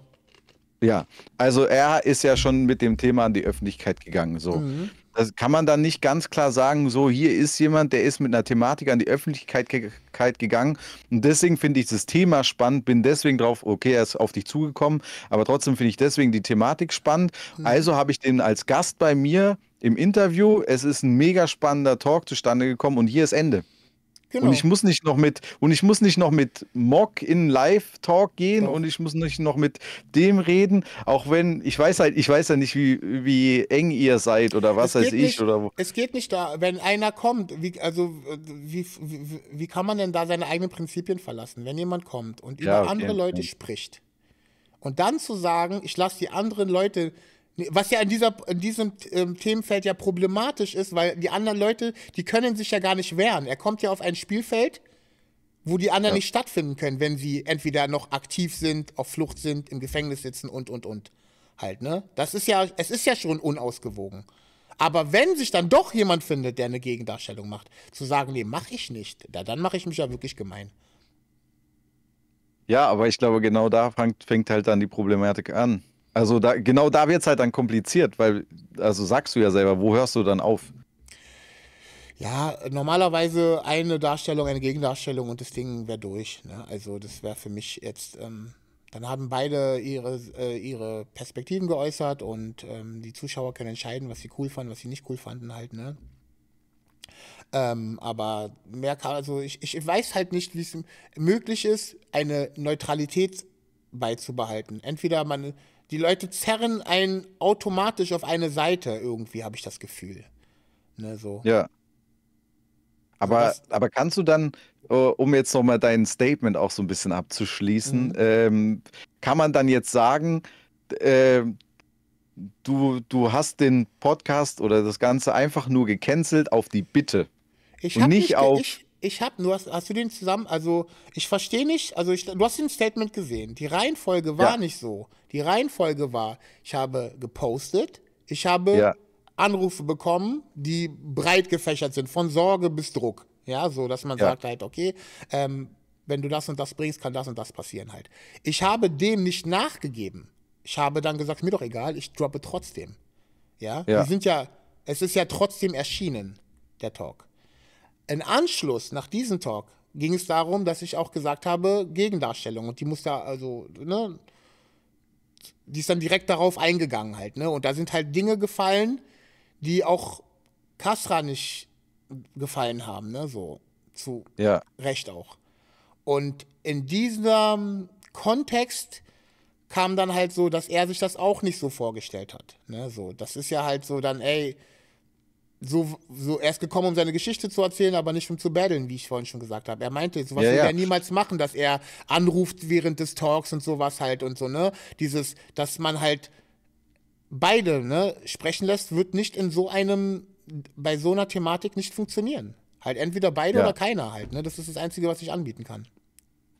Ja, also er ist ja schon mit dem Thema an die Öffentlichkeit gegangen, so. Mhm. Das kann man dann nicht ganz klar sagen, so hier ist jemand, der ist mit einer Thematik an die Öffentlichkeit ge gegangen. Und deswegen finde ich das Thema spannend, bin deswegen drauf, okay, er ist auf dich zugekommen, aber trotzdem finde ich deswegen die Thematik spannend. Mhm. Also habe ich den als Gast bei mir im Interview. Es ist ein mega spannender Talk zustande gekommen und hier ist Ende. Genau. Und ich muss nicht noch mit und ich muss nicht noch mit Mock in Live Talk gehen oh. und ich muss nicht noch mit dem reden, auch wenn ich weiß halt, ich weiß ja nicht, wie, wie eng ihr seid oder was es weiß ich oder wo. Es geht nicht da, wenn einer kommt, wie, also wie, wie, wie, kann man denn da seine eigenen Prinzipien verlassen, wenn jemand kommt und ja, über okay. andere Leute spricht? Und dann zu sagen, ich lasse die anderen Leute was ja in, dieser, in diesem ähm, Themenfeld ja problematisch ist, weil die anderen Leute, die können sich ja gar nicht wehren. Er kommt ja auf ein Spielfeld, wo die anderen ja. nicht stattfinden können, wenn sie entweder noch aktiv sind, auf Flucht sind, im Gefängnis sitzen und, und, und. Halt, ne? Das ist ja, es ist ja schon unausgewogen. Aber wenn sich dann doch jemand findet, der eine Gegendarstellung macht, zu sagen, nee, mach ich nicht, da, dann mache ich mich ja wirklich gemein. Ja, aber ich glaube, genau da fängt, fängt halt dann die Problematik an. Also da, genau da wird es halt dann kompliziert, weil, also sagst du ja selber, wo hörst du dann auf? Ja, normalerweise eine Darstellung, eine Gegendarstellung und das Ding wäre durch. Ne? Also das wäre für mich jetzt, ähm, dann haben beide ihre, äh, ihre Perspektiven geäußert und ähm, die Zuschauer können entscheiden, was sie cool fanden, was sie nicht cool fanden halt. Ne? Ähm, aber mehr kann, also ich, ich weiß halt nicht, wie es möglich ist, eine Neutralität beizubehalten. Entweder man die Leute zerren einen automatisch auf eine Seite irgendwie, habe ich das Gefühl. Ne, so. Ja. Aber, also aber kannst du dann, äh, um jetzt nochmal dein Statement auch so ein bisschen abzuschließen, mhm. ähm, kann man dann jetzt sagen, äh, du, du hast den Podcast oder das Ganze einfach nur gecancelt auf die Bitte. Ich und nicht, nicht auf. Ich, ich habe, nur hast, hast du den zusammen, also ich verstehe nicht, also ich, du hast den Statement gesehen. Die Reihenfolge war ja. nicht so. Die Reihenfolge war, ich habe gepostet, ich habe ja. Anrufe bekommen, die breit gefächert sind, von Sorge bis Druck. Ja, so dass man ja. sagt halt, okay, ähm, wenn du das und das bringst, kann das und das passieren halt. Ich habe dem nicht nachgegeben. Ich habe dann gesagt, mir doch egal, ich droppe trotzdem. Ja, ja. die sind ja, es ist ja trotzdem erschienen, der Talk. Im Anschluss nach diesem Talk ging es darum, dass ich auch gesagt habe, Gegendarstellung. Und die muss da, also, ne, die ist dann direkt darauf eingegangen halt, ne? Und da sind halt Dinge gefallen, die auch Kasra nicht gefallen haben, ne? So, zu ja. Recht auch. Und in diesem Kontext kam dann halt so, dass er sich das auch nicht so vorgestellt hat. Ne? So, das ist ja halt so dann, ey, so, so, er ist gekommen, um seine Geschichte zu erzählen, aber nicht um zu battlen, wie ich vorhin schon gesagt habe. Er meinte, sowas ja, würde ja. er niemals machen, dass er anruft während des Talks und sowas halt und so, ne? Dieses, dass man halt beide, ne, sprechen lässt, wird nicht in so einem, bei so einer Thematik nicht funktionieren. Halt entweder beide ja. oder keiner halt, ne? Das ist das Einzige, was ich anbieten kann.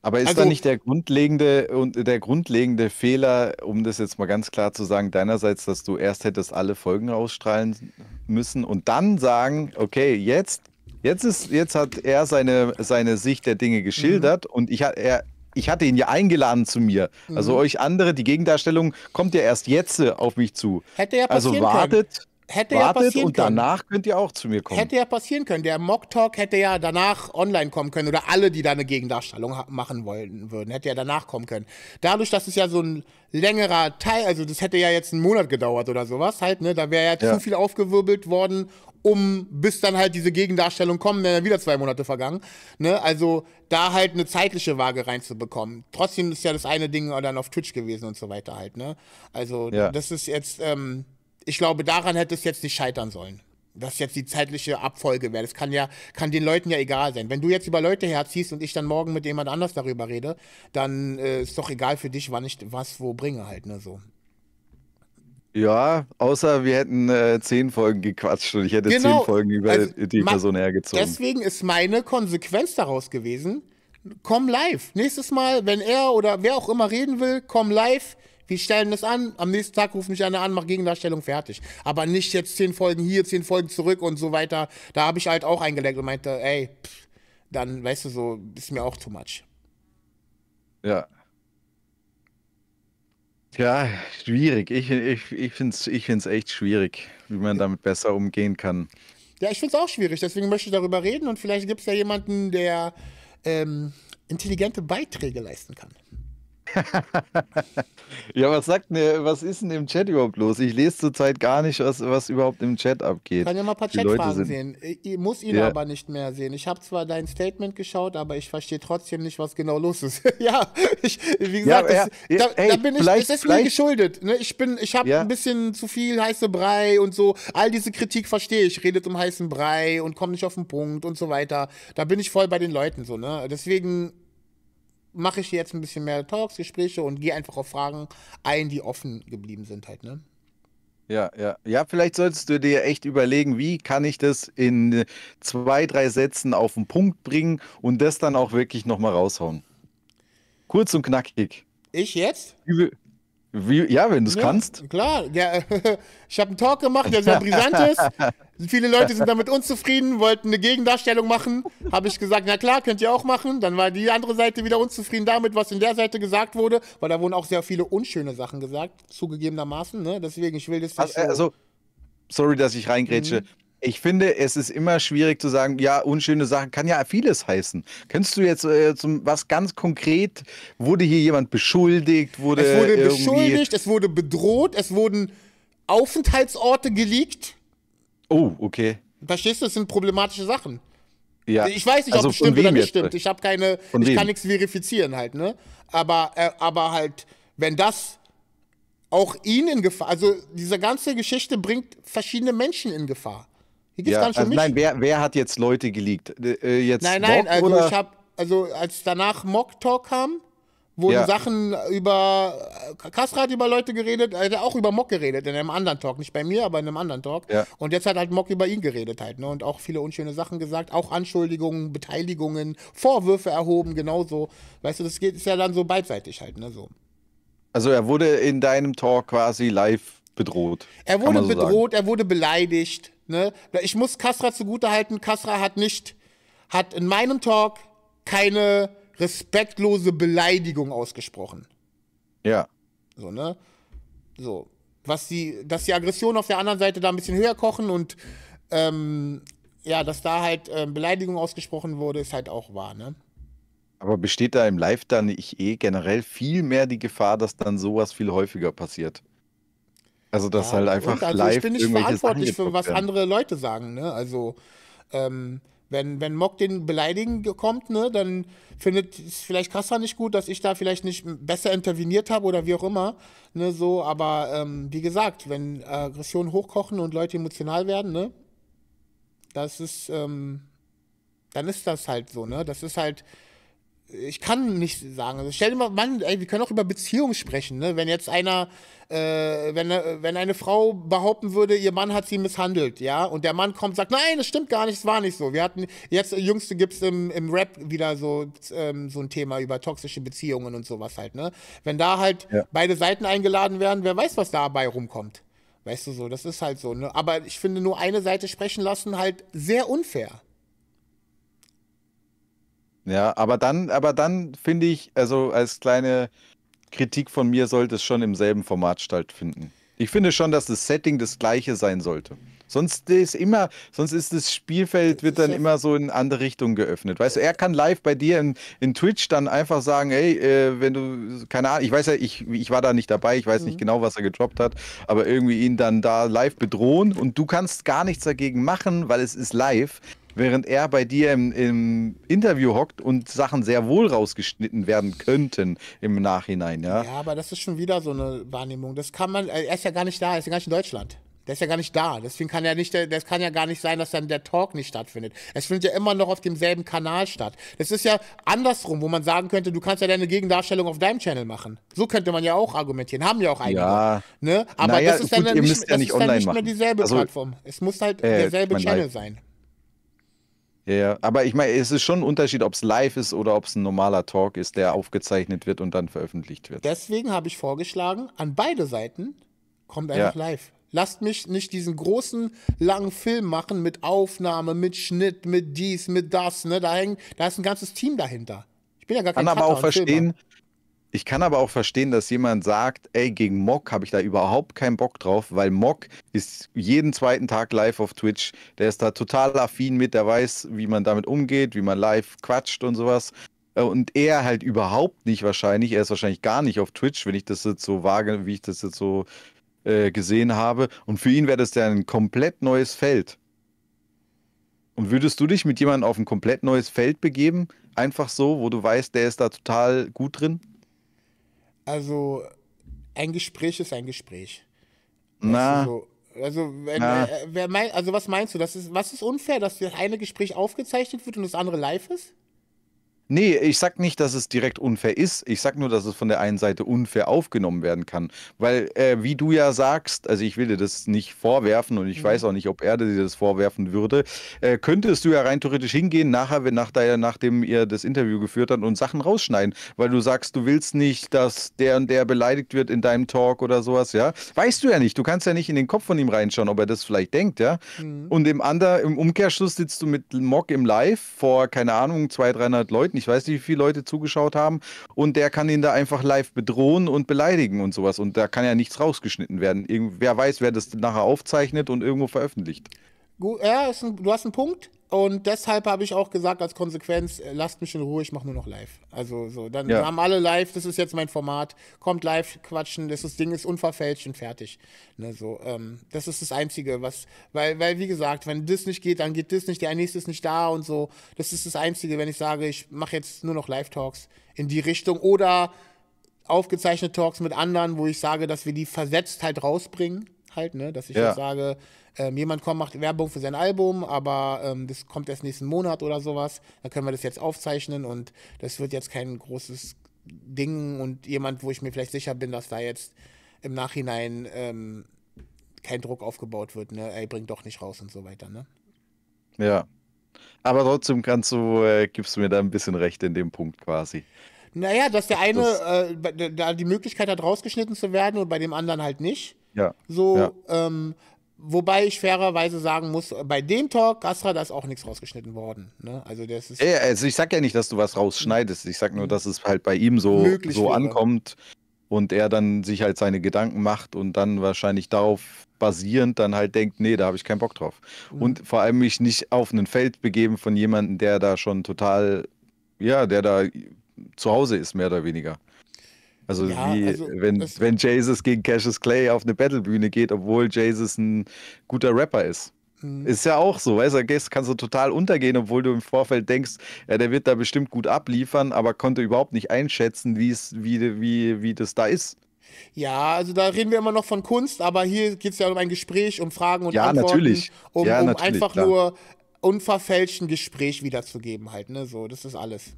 Aber ist also, da nicht der grundlegende und äh, der grundlegende Fehler, um das jetzt mal ganz klar zu sagen, deinerseits, dass du erst hättest alle Folgen rausstrahlen müssen und dann sagen, okay, jetzt, jetzt ist, jetzt hat er seine, seine Sicht der Dinge geschildert mhm. und ich, er, ich hatte ihn ja eingeladen zu mir. Also mhm. euch andere, die Gegendarstellung kommt ja erst jetzt äh, auf mich zu. Hätte ja also passieren also wartet, hätte Wartet ja passieren und können. danach könnt ihr auch zu mir kommen. Hätte ja passieren können. Der Mock Talk hätte ja danach online kommen können oder alle, die da eine Gegendarstellung machen wollen würden, hätte ja danach kommen können. Dadurch, dass es ja so ein längerer Teil, also das hätte ja jetzt einen Monat gedauert oder sowas halt, ne, da wäre ja, ja zu viel aufgewirbelt worden, um bis dann halt diese Gegendarstellung kommen, wäre dann wieder zwei Monate vergangen. Ne? Also da halt eine zeitliche Waage reinzubekommen. Trotzdem ist ja das eine Ding dann auf Twitch gewesen und so weiter halt. Ne? Also ja. das ist jetzt ähm, ich glaube, daran hätte es jetzt nicht scheitern sollen. Dass jetzt die zeitliche Abfolge wäre. Das kann ja, kann den Leuten ja egal sein. Wenn du jetzt über Leute herziehst und ich dann morgen mit jemand anders darüber rede, dann äh, ist doch egal für dich, wann ich was wo bringe halt, ne, so. Ja, außer wir hätten äh, zehn Folgen gequatscht und ich hätte genau. zehn Folgen über also, die Person hergezogen. Deswegen ist meine Konsequenz daraus gewesen, komm live. Nächstes Mal, wenn er oder wer auch immer reden will, komm live. Die stellen das an, am nächsten Tag ruft mich einer an, macht Gegendarstellung fertig. Aber nicht jetzt zehn Folgen hier, zehn Folgen zurück und so weiter. Da habe ich halt auch eingelenkt und meinte, ey, pff, dann, weißt du, so ist mir auch too much. Ja. Ja, schwierig. Ich, ich, ich finde es ich find's echt schwierig, wie man damit besser umgehen kann. Ja, ich finde es auch schwierig, deswegen möchte ich darüber reden und vielleicht gibt es ja jemanden, der ähm, intelligente Beiträge leisten kann ja, was sagt ne, was ist denn im Chat überhaupt los? Ich lese zurzeit gar nicht, was, was überhaupt im Chat abgeht. Ich kann ja mal ein paar Chatfragen sehen. Äh, ich muss ihn ja. aber nicht mehr sehen. Ich habe zwar dein Statement geschaut, aber ich verstehe trotzdem nicht, was genau los ist. ja, ich, wie gesagt, ja, das, ja, da, ey, da, bin ich, es ist mir geschuldet. Ne? Ich ich habe ein bisschen zu viel heiße Brei und so. All diese Kritik verstehe ich. Redet um heißen Brei und kommt nicht auf den Punkt und so weiter. Da bin ich voll bei den Leuten so, ne? Deswegen mache ich jetzt ein bisschen mehr Talks, Gespräche und gehe einfach auf Fragen ein, die offen geblieben sind halt, ne? Ja, ja. Ja, vielleicht solltest du dir echt überlegen, wie kann ich das in zwei, drei Sätzen auf den Punkt bringen und das dann auch wirklich nochmal raushauen. Kurz und knackig. Ich jetzt? Wie, wie, ja, wenn du es ja, kannst. Klar, ja, ich habe einen Talk gemacht, der sehr brisant ist. Viele Leute sind damit unzufrieden, wollten eine Gegendarstellung machen. Habe ich gesagt, na klar, könnt ihr auch machen. Dann war die andere Seite wieder unzufrieden damit, was in der Seite gesagt wurde, weil da wurden auch sehr viele unschöne Sachen gesagt, zugegebenermaßen. Ne? Deswegen, ich will das nicht. Also, so also sorry, dass ich reingrätsche. Mhm. Ich finde, es ist immer schwierig zu sagen, ja, unschöne Sachen kann ja vieles heißen. Kennst du jetzt äh, zum, was ganz konkret, wurde hier jemand beschuldigt? Wurde es wurde beschuldigt, es wurde bedroht, es wurden Aufenthaltsorte geleakt. Oh, okay. Verstehst du, das sind problematische Sachen. Ja. Ich weiß nicht, ob also, es stimmt oder nicht stimmt. Ich habe keine, von ich wem? kann nichts verifizieren halt, ne? Aber, äh, aber halt, wenn das auch ihn in Gefahr, also diese ganze Geschichte bringt verschiedene Menschen in Gefahr. Die gibt's ja, gar nicht also Nein, wer, wer hat jetzt Leute geleakt? Äh, äh jetzt nein, nein, Mock, also oder? ich habe, also als danach Mock Talk kam, wurden ja. Sachen über, äh, Kasra hat über Leute geredet, er hat auch über Mock geredet in einem anderen Talk, nicht bei mir, aber in einem anderen Talk. Ja. Und jetzt hat halt Mock über ihn geredet halt, ne? Und auch viele unschöne Sachen gesagt, auch Anschuldigungen, Beteiligungen, Vorwürfe erhoben, genauso. Weißt du, das geht, ist ja dann so beidseitig halt, ne? So. Also er wurde in deinem Talk quasi live bedroht. Er wurde so bedroht, sagen. er wurde beleidigt. Ne? Ich muss Kasra zugutehalten. Kasra hat nicht, hat in meinem Talk keine respektlose Beleidigung ausgesprochen. Ja. So, ne? So. Was die, dass die Aggressionen auf der anderen Seite da ein bisschen höher kochen und ähm, ja, dass da halt äh, Beleidigung ausgesprochen wurde, ist halt auch wahr, ne? Aber besteht da im Live dann nicht eh generell viel mehr die Gefahr, dass dann sowas viel häufiger passiert? Also das ja, halt einfach also live. Ich bin nicht verantwortlich für was andere Leute sagen. Ne? Also ähm, wenn wenn Mock den beleidigen kommt, ne, dann findet es vielleicht Kassa nicht gut, dass ich da vielleicht nicht besser interveniert habe oder wie auch immer. Ne, so, aber ähm, wie gesagt, wenn Aggressionen hochkochen und Leute emotional werden, ne, das ist, ähm, dann ist das halt so. Ne, das ist halt ich kann nicht sagen. Also stell dir mal, Mann, ey, wir können auch über Beziehungen sprechen, ne? Wenn jetzt einer, äh, wenn, wenn eine Frau behaupten würde, ihr Mann hat sie misshandelt, ja, und der Mann kommt und sagt, nein, das stimmt gar nicht, es war nicht so. Wir hatten, jetzt jüngste gibt's im, im Rap wieder so, ähm, so ein Thema über toxische Beziehungen und sowas halt, ne? Wenn da halt ja. beide Seiten eingeladen werden, wer weiß, was dabei rumkommt. Weißt du so, das ist halt so, ne? Aber ich finde, nur eine Seite sprechen lassen halt sehr unfair. Ja, aber dann, aber dann finde ich, also als kleine Kritik von mir sollte es schon im selben Format stattfinden. Ich finde schon, dass das Setting das gleiche sein sollte. Sonst ist immer, sonst ist das Spielfeld, wird dann immer so in andere Richtungen geöffnet. Weißt du, er kann live bei dir in, in Twitch dann einfach sagen, hey, äh, wenn du, keine Ahnung, ich weiß ja, ich, ich war da nicht dabei, ich weiß mhm. nicht genau, was er gedroppt hat, aber irgendwie ihn dann da live bedrohen und du kannst gar nichts dagegen machen, weil es ist live. Während er bei dir im, im, Interview hockt und Sachen sehr wohl rausgeschnitten werden könnten im Nachhinein, ja. Ja, aber das ist schon wieder so eine Wahrnehmung. Das kann man, äh, er ist ja gar nicht da, er ist ja gar nicht in Deutschland. Der ist ja gar nicht da. Deswegen kann ja nicht, äh, das kann ja gar nicht sein, dass dann der Talk nicht stattfindet. Es findet ja immer noch auf demselben Kanal statt. Das ist ja andersrum, wo man sagen könnte, du kannst ja deine Gegendarstellung auf deinem Channel machen. So könnte man ja auch argumentieren. Haben ja auch einige. Ja. Ne? Aber naja, das ist gut, dann, nicht, ja nicht, ist dann nicht, mehr dieselbe also, Plattform. Es muss halt äh, derselbe Channel live. sein. Ja, aber ich meine, es ist schon ein Unterschied, ob es live ist oder ob es ein normaler Talk ist, der aufgezeichnet wird und dann veröffentlicht wird. Deswegen habe ich vorgeschlagen, an beide Seiten kommt einfach ja. live. Lasst mich nicht diesen großen, langen Film machen mit Aufnahme, mit Schnitt, mit dies, mit das. Ne? Da, hängen, da ist ein ganzes Team dahinter. Ich bin ja gar kein Kann aber auch verstehen, Filmer. Ich kann aber auch verstehen, dass jemand sagt, ey, gegen Mock habe ich da überhaupt keinen Bock drauf, weil Mock ist jeden zweiten Tag live auf Twitch. Der ist da total affin mit, der weiß, wie man damit umgeht, wie man live quatscht und sowas. Äh, und er halt überhaupt nicht wahrscheinlich. Er ist wahrscheinlich gar nicht auf Twitch, wenn ich das jetzt so wage, wie ich das jetzt so äh, gesehen habe. Und für ihn wäre das ja ein komplett neues Feld. Und würdest du dich mit jemandem auf ein komplett neues Feld begeben? Einfach so, wo du weißt, der ist da total gut drin? Also ein Gespräch ist ein Gespräch. Na. also, wenn, Na. Äh, mein, also was meinst du? Das ist, was ist unfair, dass das eine Gespräch aufgezeichnet wird und das andere live ist? Nee, ich sag nicht, dass es direkt unfair ist. Ich sag nur, dass es von der einen Seite unfair aufgenommen werden kann. Weil, äh, wie du ja sagst, also ich will dir das nicht vorwerfen und ich mhm. weiß auch nicht, ob er dir das vorwerfen würde, äh, könntest du ja rein theoretisch hingehen, nachher, wenn nach der, nachdem ihr das Interview geführt habt und Sachen rausschneiden, weil du sagst, du willst nicht, dass der und der beleidigt wird in deinem Talk oder sowas, ja. Weißt du ja nicht. Du kannst ja nicht in den Kopf von ihm reinschauen, ob er das vielleicht denkt, ja. Mhm. Und im, ander, im Umkehrschluss sitzt du mit Mock im Live vor, keine Ahnung, 200, 300 Leuten. Ich weiß nicht, wie viele Leute zugeschaut haben. Und der kann ihn da einfach live bedrohen und beleidigen und sowas. Und da kann ja nichts rausgeschnitten werden. Irgend, wer weiß, wer das nachher aufzeichnet und irgendwo veröffentlicht. Gut, ja, ein, du hast einen Punkt. Und deshalb habe ich auch gesagt, als Konsequenz, äh, lasst mich in Ruhe, ich mache nur noch live. Also so, dann ja. haben alle live, das ist jetzt mein Format. Kommt live, quatschen, das ist, Ding ist unverfälscht und fertig. Ne, so, ähm, das ist das Einzige, was, weil, weil, wie gesagt, wenn das nicht geht, dann geht das nicht, der nächste ist nicht da und so. Das ist das Einzige, wenn ich sage, ich mache jetzt nur noch Live-Talks in die Richtung oder aufgezeichnete Talks mit anderen, wo ich sage, dass wir die versetzt halt rausbringen, halt, ne, dass ich ja. Halt sage, ähm, jemand kommt, macht Werbung für sein Album, aber ähm, das kommt erst nächsten Monat oder sowas. Dann können wir das jetzt aufzeichnen und das wird jetzt kein großes Ding und jemand, wo ich mir vielleicht sicher bin, dass da jetzt im Nachhinein ähm, kein Druck aufgebaut wird, ne? Ey, bring doch nicht raus und so weiter, ne? Ja. Aber trotzdem kannst du, äh, gibst du mir da ein bisschen recht in dem Punkt quasi. Naja, dass der eine das äh, da die Möglichkeit hat, rausgeschnitten zu werden und bei dem anderen halt nicht. Ja. So, ja. Ähm, Wobei ich fairerweise sagen muss, bei dem Talk, Gastra, da ist auch nichts rausgeschnitten worden. Ne? Also, das ist also ich sag ja nicht, dass du was rausschneidest. Ich sag nur, dass es halt bei ihm so, so ankommt und er dann sich halt seine Gedanken macht und dann wahrscheinlich darauf basierend dann halt denkt, nee, da habe ich keinen Bock drauf. Mhm. Und vor allem mich nicht auf ein Feld begeben von jemandem, der da schon total, ja, der da zu Hause ist, mehr oder weniger. Also ja, wie also wenn, wenn Jesus gegen Cassius Clay auf eine Battlebühne geht, obwohl Jesus ein guter Rapper ist. Mhm. Ist ja auch so, weißt du, kannst du total untergehen, obwohl du im Vorfeld denkst, ja, der wird da bestimmt gut abliefern, aber konnte überhaupt nicht einschätzen, wie, wie, wie das da ist. Ja, also da reden wir immer noch von Kunst, aber hier geht es ja um ein Gespräch, um Fragen und ja, Antworten. Natürlich. Um, ja, um natürlich, einfach klar. nur unverfälschten Gespräch wiederzugeben halt, ne? So, das ist alles.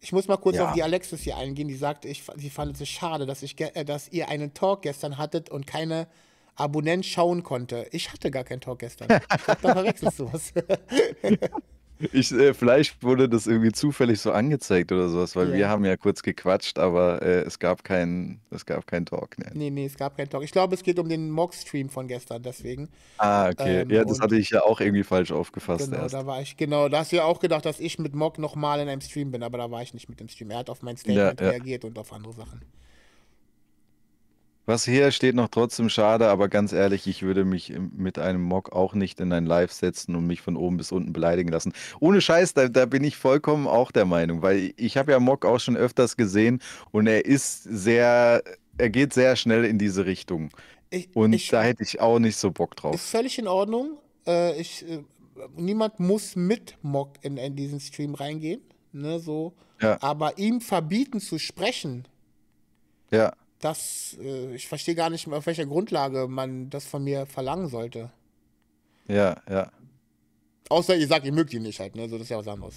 Ich muss mal kurz ja. auf die Alexis hier eingehen, die sagte, ich, sie fand es schade, dass, ich, äh, dass ihr einen Talk gestern hattet und keine Abonnent schauen konnte. Ich hatte gar keinen Talk gestern. Ich glaub, da verwechselst du was. Ich, äh, vielleicht wurde das irgendwie zufällig so angezeigt oder sowas, weil yeah. wir haben ja kurz gequatscht, aber äh, es gab keinen es gab keinen Talk. Ne? Nee, nee, es gab keinen Talk. Ich glaube, es geht um den Mock-Stream von gestern, deswegen. Ah, okay. Ähm, ja, das hatte ich ja auch irgendwie falsch aufgefasst. Genau, erst. da war ich, genau, da hast du ja auch gedacht, dass ich mit Mock nochmal in einem Stream bin, aber da war ich nicht mit dem Stream. Er hat auf mein Statement ja, ja. reagiert und auf andere Sachen. Was hier steht noch trotzdem schade, aber ganz ehrlich, ich würde mich mit einem Mock auch nicht in ein Live setzen und mich von oben bis unten beleidigen lassen. Ohne Scheiß, da, da bin ich vollkommen auch der Meinung, weil ich habe ja Mock auch schon öfters gesehen und er ist sehr, er geht sehr schnell in diese Richtung. Ich, und ich, da hätte ich auch nicht so Bock drauf. Ist völlig in Ordnung. Äh, ich, äh, niemand muss mit Mock in, in diesen Stream reingehen. Ne, so. Ja. Aber ihm verbieten zu sprechen. Ja das, äh, ich verstehe gar nicht mehr, auf welcher Grundlage man das von mir verlangen sollte. Ja, ja. Außer ihr sagt, ihr mögt ihn nicht halt, ne? So, das ist ja was anderes.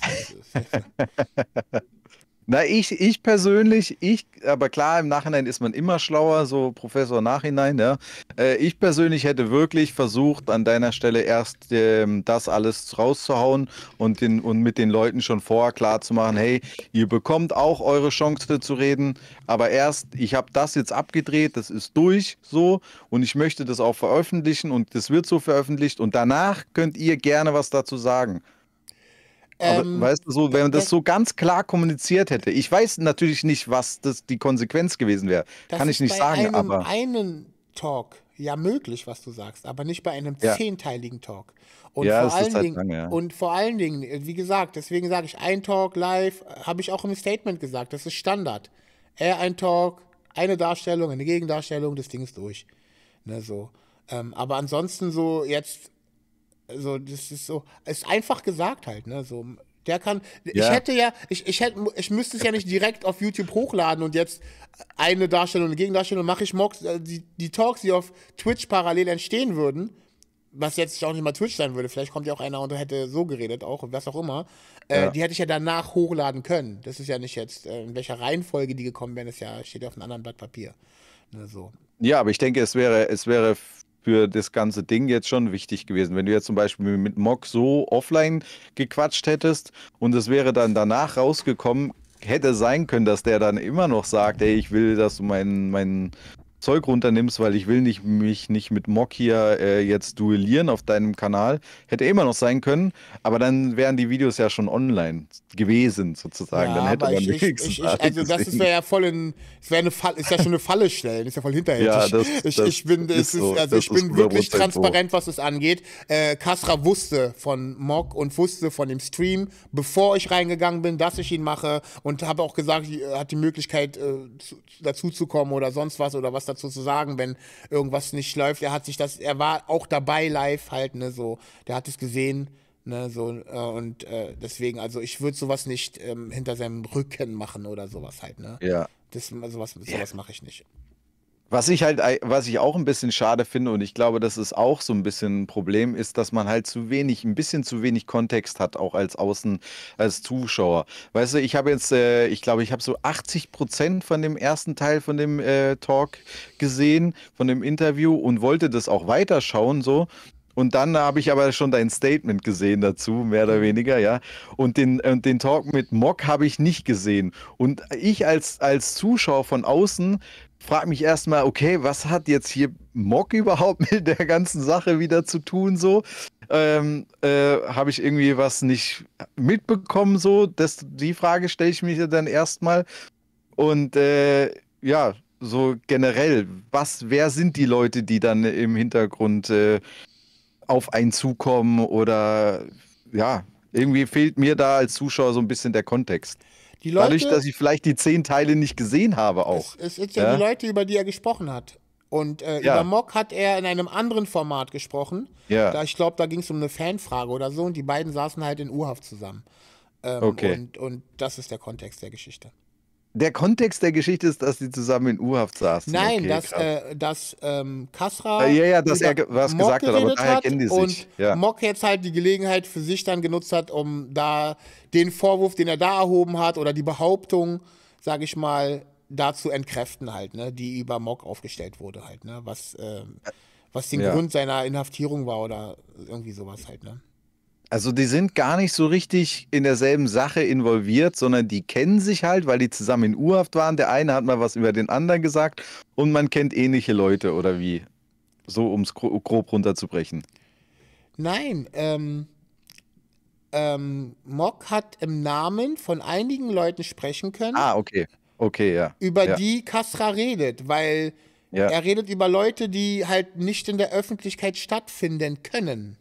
Na, ich, ich persönlich, ich, aber klar, im Nachhinein ist man immer schlauer, so Professor Nachhinein, ja. Äh, ich persönlich hätte wirklich versucht, an deiner Stelle erst ähm, das alles rauszuhauen und, den, und mit den Leuten schon vorher klar zu machen, hey, ihr bekommt auch eure Chance zu reden, aber erst, ich habe das jetzt abgedreht, das ist durch so und ich möchte das auch veröffentlichen und das wird so veröffentlicht und danach könnt ihr gerne was dazu sagen. Ähm, weißt du, so, wenn man das so ganz klar kommuniziert hätte. Ich weiß natürlich nicht, was das die Konsequenz gewesen wäre. Kann ich nicht sagen, einem, aber. einen Talk ja möglich, was du sagst, aber nicht bei einem ja. zehnteiligen Talk. Und, ja, vor allen halt Dingen, lange, ja. und vor allen Dingen, wie gesagt, deswegen sage ich ein Talk live, äh, habe ich auch im Statement gesagt, das ist Standard. Er äh, ein Talk, eine Darstellung, eine Gegendarstellung, das Ding ist durch. Ne, so. Ähm, aber ansonsten so jetzt also, das ist so, ist einfach gesagt halt, ne? So, der kann, ja. ich hätte ja, ich, ich hätte, ich müsste es ja nicht direkt auf YouTube hochladen und jetzt eine Darstellung, und eine Gegendarstellung mache ich Mox, äh, die, die Talks, die auf Twitch parallel entstehen würden, was jetzt auch nicht mal Twitch sein würde, vielleicht kommt ja auch einer und hätte so geredet, auch was auch immer, äh, die hätte ich ja danach hochladen können. Das ist ja nicht jetzt, äh, in welcher Reihenfolge die gekommen wären, das ja, steht ja auf einem anderen Blatt Papier. Ne, so. Ja, aber ich denke, es wäre, es wäre für das ganze Ding jetzt schon wichtig gewesen. Wenn du jetzt zum Beispiel mit Mock so offline gequatscht hättest und es wäre dann danach rausgekommen, hätte sein können, dass der dann immer noch sagt, ey, ich will, dass du meinen, meinen Zeug runternimmst, weil ich will nicht, mich nicht mit Mock hier äh, jetzt duellieren auf deinem Kanal. Hätte immer noch sein können, aber dann wären die Videos ja schon online gewesen, sozusagen. Ja, dann hätte man ich, wenigstens. Ich, ich, also das wäre ja voll in, es wäre eine Falle, ist ja schon eine Falle stellen, ist ja voll hinterher. Ja, das, ich, also das ich bin, ist so, ist, also ich bin wirklich transparent, was es angeht. Äh, Kasra wusste von Mock und wusste von dem Stream, bevor ich reingegangen bin, dass ich ihn mache und habe auch gesagt, äh, hat die Möglichkeit äh, dazuzukommen oder sonst was oder was dazu zu sagen, wenn irgendwas nicht läuft. Er hat sich das, er war auch dabei live halt, ne, so, der hat es gesehen, ne, so, äh, und äh, deswegen, also ich würde sowas nicht ähm, hinter seinem Rücken machen oder sowas halt, ne. Ja. Das, sowas, sowas ja. mache ich nicht. Was ich halt, was ich auch ein bisschen schade finde, und ich glaube, das ist auch so ein bisschen ein Problem, ist, dass man halt zu wenig, ein bisschen zu wenig Kontext hat, auch als Außen, als Zuschauer. Weißt du, ich habe jetzt, äh, ich glaube, ich habe so 80 Prozent von dem ersten Teil von dem äh, Talk gesehen, von dem Interview und wollte das auch weiterschauen, so. Und dann habe ich aber schon dein Statement gesehen dazu, mehr oder mhm. weniger, ja. Und den, und den Talk mit Mock habe ich nicht gesehen. Und ich als, als Zuschauer von außen frage mich erstmal, okay, was hat jetzt hier Mock überhaupt mit der ganzen Sache wieder zu tun? So ähm, äh, habe ich irgendwie was nicht mitbekommen? So, das, die Frage stelle ich mir dann erstmal. Und äh, ja, so generell, was, wer sind die Leute, die dann im Hintergrund äh, auf einen zukommen oder ja, irgendwie fehlt mir da als Zuschauer so ein bisschen der Kontext. Die Leute, Dadurch, dass ich vielleicht die zehn Teile nicht gesehen habe auch. Es, es sind ja, ja, die Leute, über die er gesprochen hat. Und äh, ja. über Mock hat er in einem anderen Format gesprochen. Ja. Da, ich glaube, da ging es um eine Fanfrage oder so und die beiden saßen halt in Urhaft zusammen. Ähm, okay. Und, und das ist der Kontext der Geschichte der Kontext der Geschichte ist, dass sie zusammen in U-Haft saßen. Nein, okay, dass, äh, dass ähm, Kasra. Äh, ja, ja, dass er was Mock gesagt hat, aber daher hat kennen die sich. Und ja. Mock jetzt halt die Gelegenheit für sich dann genutzt hat, um da den Vorwurf, den er da erhoben hat, oder die Behauptung, sage ich mal, da zu entkräften halt, ne, die über Mock aufgestellt wurde halt, ne, was, ähm, was den ja. Grund seiner Inhaftierung war oder irgendwie sowas halt, ne. Also die sind gar nicht so richtig in derselben Sache involviert, sondern die kennen sich halt, weil die zusammen in U-Haft waren. Der eine hat mal was über den anderen gesagt und man kennt ähnliche Leute oder wie? So, um es grob runterzubrechen. Nein, ähm, ähm, Mock hat im Namen von einigen Leuten sprechen können. Ah, okay. Okay, ja. Über ja. die Kasra redet, weil ja. er redet über Leute, die halt nicht in der Öffentlichkeit stattfinden können.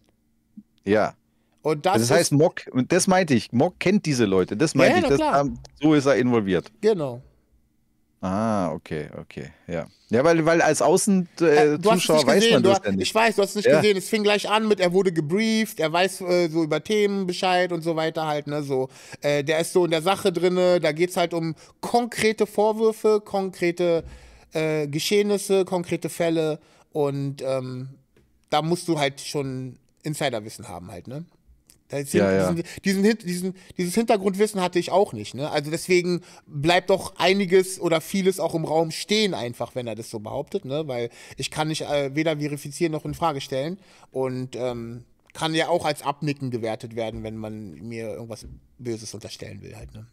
Ja. Und das, also das heißt, Mock, das meinte ich, Mock kennt diese Leute, das meinte ja, ich, das, so ist er involviert. Genau. Ah, okay, okay, ja. Ja, weil, weil als Außenzuschauer äh, äh weiß man das hast, ja nicht. Ich weiß, du hast es nicht ja. gesehen. Es fing gleich an mit, er wurde gebrieft, er weiß äh, so über Themen Bescheid und so weiter halt, ne, so. Äh, der ist so in der Sache drin. da geht es halt um konkrete Vorwürfe, konkrete äh, Geschehnisse, konkrete Fälle und ähm, da musst du halt schon Insiderwissen haben halt, ne. Deswegen, ja, ja. Diesen, diesen, diesen, dieses Hintergrundwissen hatte ich auch nicht. Ne? Also deswegen bleibt doch einiges oder vieles auch im Raum stehen, einfach, wenn er das so behauptet, ne? weil ich kann nicht äh, weder verifizieren noch in Frage stellen und ähm, kann ja auch als Abnicken gewertet werden, wenn man mir irgendwas Böses unterstellen will halt. Ne?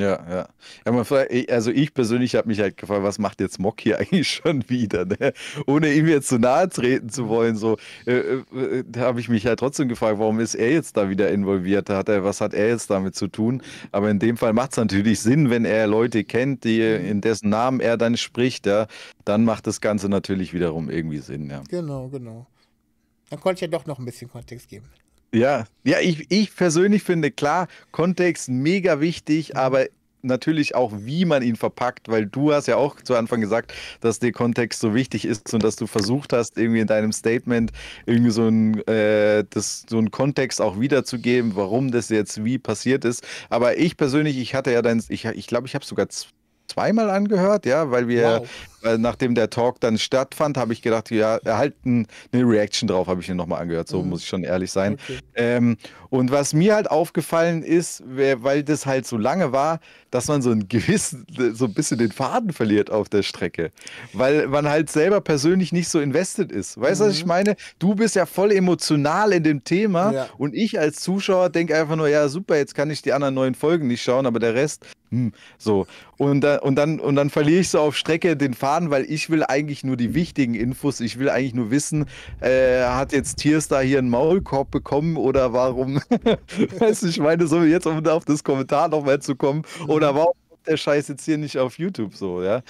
Ja, ja. ja man, also ich persönlich habe mich halt gefragt, was macht jetzt Mock hier eigentlich schon wieder? Ne? Ohne ihm jetzt zu nahe treten zu wollen, so äh, äh, habe ich mich halt trotzdem gefragt, warum ist er jetzt da wieder involviert? Hat er, was hat er jetzt damit zu tun? Aber in dem Fall macht es natürlich Sinn, wenn er Leute kennt, die, mhm. in dessen Namen er dann spricht, ja, dann macht das Ganze natürlich wiederum irgendwie Sinn, ja. Genau, genau. Dann konnte ich ja doch noch ein bisschen Kontext geben. Ja, ja ich, ich persönlich finde, klar, Kontext mega wichtig, mhm. aber natürlich auch, wie man ihn verpackt, weil du hast ja auch zu Anfang gesagt, dass der Kontext so wichtig ist und dass du versucht hast, irgendwie in deinem Statement irgendwie so einen äh, das, so einen Kontext auch wiederzugeben, warum das jetzt wie passiert ist. Aber ich persönlich, ich hatte ja dein, ich glaube, ich, glaub, ich habe sogar zweimal angehört, ja, weil wir, wow. äh, nachdem der Talk dann stattfand, habe ich gedacht, ja, halt ein, eine Reaction drauf, habe ich mir nochmal angehört, so mhm. muss ich schon ehrlich sein. Okay. Ähm, und was mir halt aufgefallen ist, weil das halt so lange war, dass man so ein gewissen, so ein bisschen den Faden verliert auf der Strecke, weil man halt selber persönlich nicht so invested ist. Weißt du, mhm. was ich mhm. meine? Du bist ja voll emotional in dem Thema ja. und ich als Zuschauer denke einfach nur, ja, super, jetzt kann ich die anderen neuen Folgen nicht schauen, aber der Rest hm, so. Und, und, dann, und dann verliere ich so auf Strecke den Faden, weil ich will eigentlich nur die wichtigen Infos. Ich will eigentlich nur wissen, äh, hat jetzt Tierstar hier einen Maulkorb bekommen oder warum? weißt du, ich meine, so jetzt um auf das Kommentar nochmal zu kommen, oder mhm. warum der Scheiß jetzt hier nicht auf YouTube so, ja?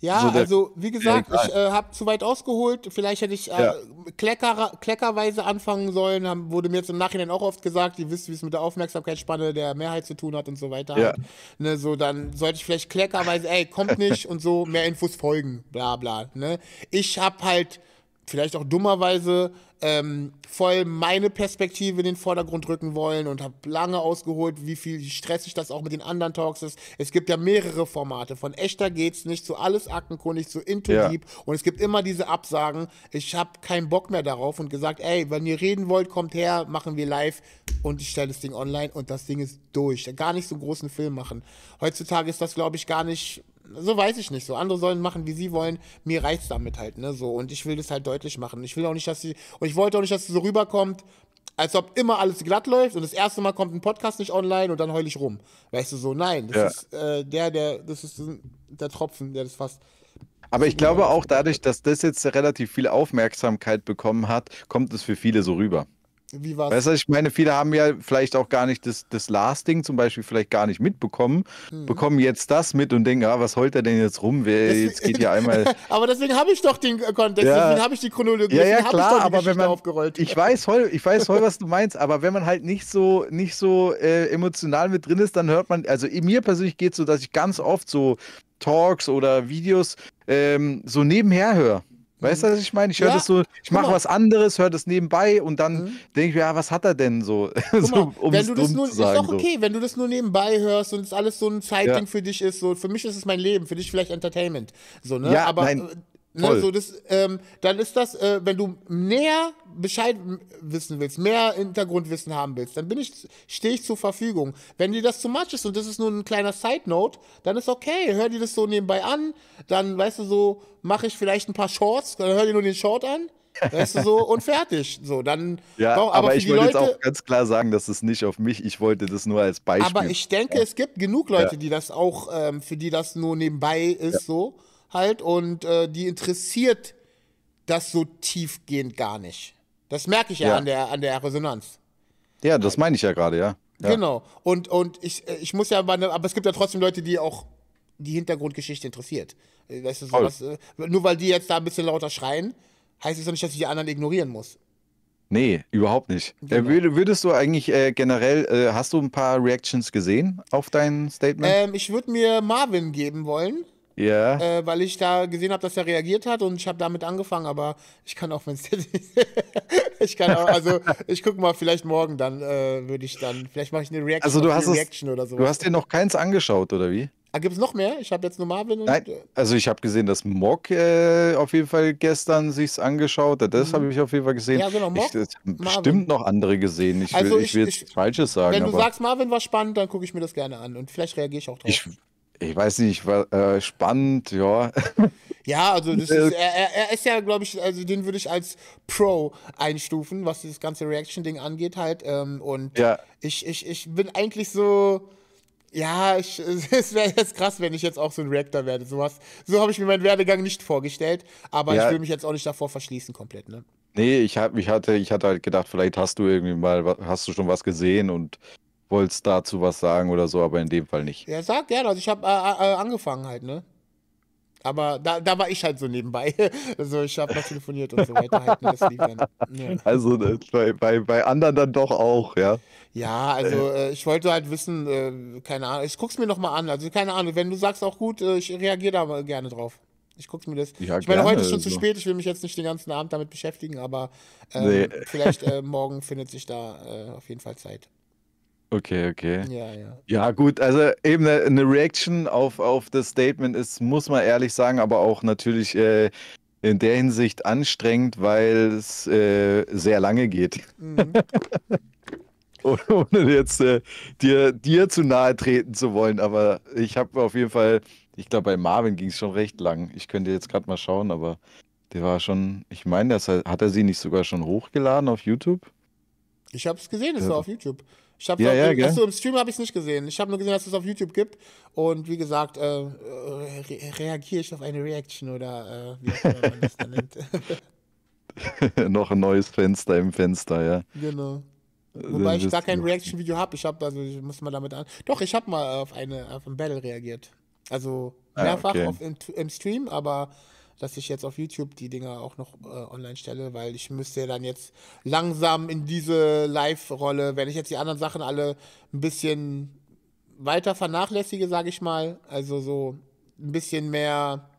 Ja, so also wie gesagt, ich äh, habe zu weit ausgeholt. Vielleicht hätte ich äh, ja. Klecker, kleckerweise anfangen sollen. Haben, wurde mir jetzt im Nachhinein auch oft gesagt, ihr wisst, wie es mit der Aufmerksamkeitsspanne der Mehrheit zu tun hat und so weiter. Ja. Ne, so, dann sollte ich vielleicht kleckerweise, ey, kommt nicht und so, mehr Infos folgen, bla bla. Ne? Ich habe halt vielleicht auch dummerweise ähm, voll meine Perspektive in den Vordergrund rücken wollen und habe lange ausgeholt, wie viel stressig das auch mit den anderen Talks ist. Es gibt ja mehrere Formate, von echter geht's nicht zu alles aktenkundig zu Into ja. Deep und es gibt immer diese Absagen, ich habe keinen Bock mehr darauf und gesagt, ey, wenn ihr reden wollt, kommt her, machen wir live und ich stelle das Ding online und das Ding ist durch. Gar nicht so großen Film machen. Heutzutage ist das, glaube ich, gar nicht so weiß ich nicht so. Andere sollen machen, wie sie wollen. Mir reicht's damit halt, ne, so. Und ich will das halt deutlich machen. Ich will auch nicht, dass sie, und ich wollte auch nicht, dass sie so rüberkommt, als ob immer alles glatt läuft und das erste Mal kommt ein Podcast nicht online und dann heule ich rum. Weißt du, so, nein, das ja. ist äh, der, der, das ist der Tropfen, der das fast. Aber ich glaube auch dadurch, dass das jetzt relativ viel Aufmerksamkeit bekommen hat, kommt es für viele so rüber. Wie war's? Weißt du, ich meine, viele haben ja vielleicht auch gar nicht das, das Lasting zum Beispiel vielleicht gar nicht mitbekommen, mhm. bekommen jetzt das mit und denken, ah, was heult er denn jetzt rum? Wer, deswegen, jetzt geht hier einmal. aber deswegen habe ich doch den Kontext, ja. deswegen habe ich die Chronologie, ja, ja, klar, aber wenn man, aufgerollt. Ich weiß voll, ich weiß voll, was du meinst, aber wenn man halt nicht so, nicht so äh, emotional mit drin ist, dann hört man, also mir persönlich geht es so, dass ich ganz oft so Talks oder Videos ähm, so nebenher höre. Weißt du, was ich meine? Ich höre ja, das so, ich mache genau. was anderes, höre das nebenbei und dann mhm. denke ich mir, ja, was hat er denn so? so um wenn du das nur, ist doch okay, so. wenn du das nur nebenbei hörst und es alles so ein Zeitding ja. für dich ist. So, für mich ist es mein Leben, für dich vielleicht Entertainment. So, ne? Ja, Aber nein, äh, Ne, so das, ähm, dann ist das, äh, wenn du näher Bescheid wissen willst, mehr Hintergrundwissen haben willst, dann bin ich, stehe ich zur Verfügung. Wenn dir das zu much ist und das ist nur ein kleiner Side Note, dann ist okay, hör dir das so nebenbei an, dann weißt du so, mache ich vielleicht ein paar Shorts, dann hör dir nur den Short an. Weißt du so und fertig. So, dann ja, doch, aber, aber ich wollte jetzt auch ganz klar sagen, das ist nicht auf mich, ich wollte das nur als Beispiel. Aber ich denke, ja. es gibt genug Leute, die das auch, ähm, für die das nur nebenbei ist, ja. so halt und äh, die interessiert das so tiefgehend gar nicht. Das merke ich ja, ja, an, der, an der Resonanz. Ja, das meine ich ja gerade, ja. ja. Genau. Und, und ich, äh, ich muss ja, ne, aber es gibt ja trotzdem Leute, die auch die Hintergrundgeschichte interessiert. Äh, weißt du, sowas, äh, nur weil die jetzt da ein bisschen lauter schreien, heißt es doch nicht, dass ich die anderen ignorieren muss. Nee, überhaupt nicht. Genau. würdest du eigentlich äh, generell, äh, hast du ein paar Reactions gesehen auf dein Statement? Ähm, ich würde mir Marvin geben wollen. Ja. Äh, weil ich da gesehen habe, dass er reagiert hat und ich habe damit angefangen, aber ich kann auch, wenn es dir Ich kann auch, also ich gucke mal, vielleicht morgen dann äh, würde ich dann, vielleicht mache ich eine Reaction, also du hast Reaction es, oder so. Du hast dir noch keins angeschaut, oder wie? Ah, gibt es noch mehr? Ich habe jetzt nur Marvin und. Nein, äh, also ich habe gesehen, dass Mock äh, auf jeden Fall gestern sich's angeschaut hat. Das mhm. habe ich auf jeden Fall gesehen. Ja, genau, Mock. Ich, ich, bestimmt noch andere gesehen. Ich will, also ich, ich will jetzt Falsches sagen. Wenn du aber... sagst, Marvin war spannend, dann gucke ich mir das gerne an und vielleicht reagiere ich auch drauf. Ich, ich weiß nicht, war, äh, spannend, ja. Ja, also ist, äh, er, er, ist ja, glaube ich, also den würde ich als Pro einstufen, was dieses ganze Reaction-Ding angeht halt. Ähm, und ja. ich, ich, ich bin eigentlich so, ja, ich, es wäre jetzt krass, wenn ich jetzt auch so ein Reactor werde. So, so habe ich mir meinen Werdegang nicht vorgestellt, aber ja. ich will mich jetzt auch nicht davor verschließen komplett, ne? Nee, ich, hab, ich, hatte, ich hatte halt gedacht, vielleicht hast du irgendwie mal, hast du schon was gesehen und wolltest dazu was sagen oder so, aber in dem Fall nicht. Ja, sag gerne. Also ich habe äh, äh, äh, angefangen halt, ne? Aber da, da war ich halt so nebenbei. Also ich habe noch telefoniert und so weiter. Halt, ne? das lief dann, ne. Also ne, bei, bei, bei anderen dann doch auch, ja? Ja, also äh, ich wollte halt wissen, äh, keine Ahnung, ich guck's mir nochmal an. Also keine Ahnung, wenn du sagst auch gut, äh, ich reagiere da mal gerne drauf. Ich guck's mir das. Ja, ich meine, heute ist schon so. zu also. spät, ich will mich jetzt nicht den ganzen Abend damit beschäftigen, aber ähm, nee. vielleicht morgen findet sich da auf jeden Fall Zeit. Okay, okay. Ja, ja. Ja, gut, also eben eine, eine Reaction auf, auf das Statement ist, muss man ehrlich sagen, aber auch natürlich äh, in der Hinsicht anstrengend, weil es äh, sehr lange geht. Mhm. Ohne jetzt äh, dir, dir zu nahe treten zu wollen, aber ich habe auf jeden Fall, ich glaube, bei Marvin ging es schon recht lang. Ich könnte jetzt gerade mal schauen, aber der war schon, ich meine, hat er sie nicht sogar schon hochgeladen auf YouTube? Ich habe es gesehen, es ja. war auf YouTube. Ich habe ja, ja, ja, achso, im Stream habe ich es nicht gesehen. Ich habe nur gesehen, dass es auf YouTube gibt. Und wie gesagt, äh, re reagiere ich auf eine Reaction oder äh, wie auch immer man das dann nennt. Noch ein neues Fenster im Fenster, ja. Genau. Wobei ich gar kein Reaction-Video habe. Ich habe, also ich muss mal damit an. Doch, ich habe mal auf eine auf ein Battle reagiert. Also ah, mehrfach ah, okay. auf, im, im Stream, aber dass ich jetzt auf YouTube die Dinger auch noch äh, online stelle, weil ich müsste ja dann jetzt langsam in diese Live-Rolle, wenn ich jetzt die anderen Sachen alle ein bisschen weiter vernachlässige, sage ich mal, also so ein bisschen mehr,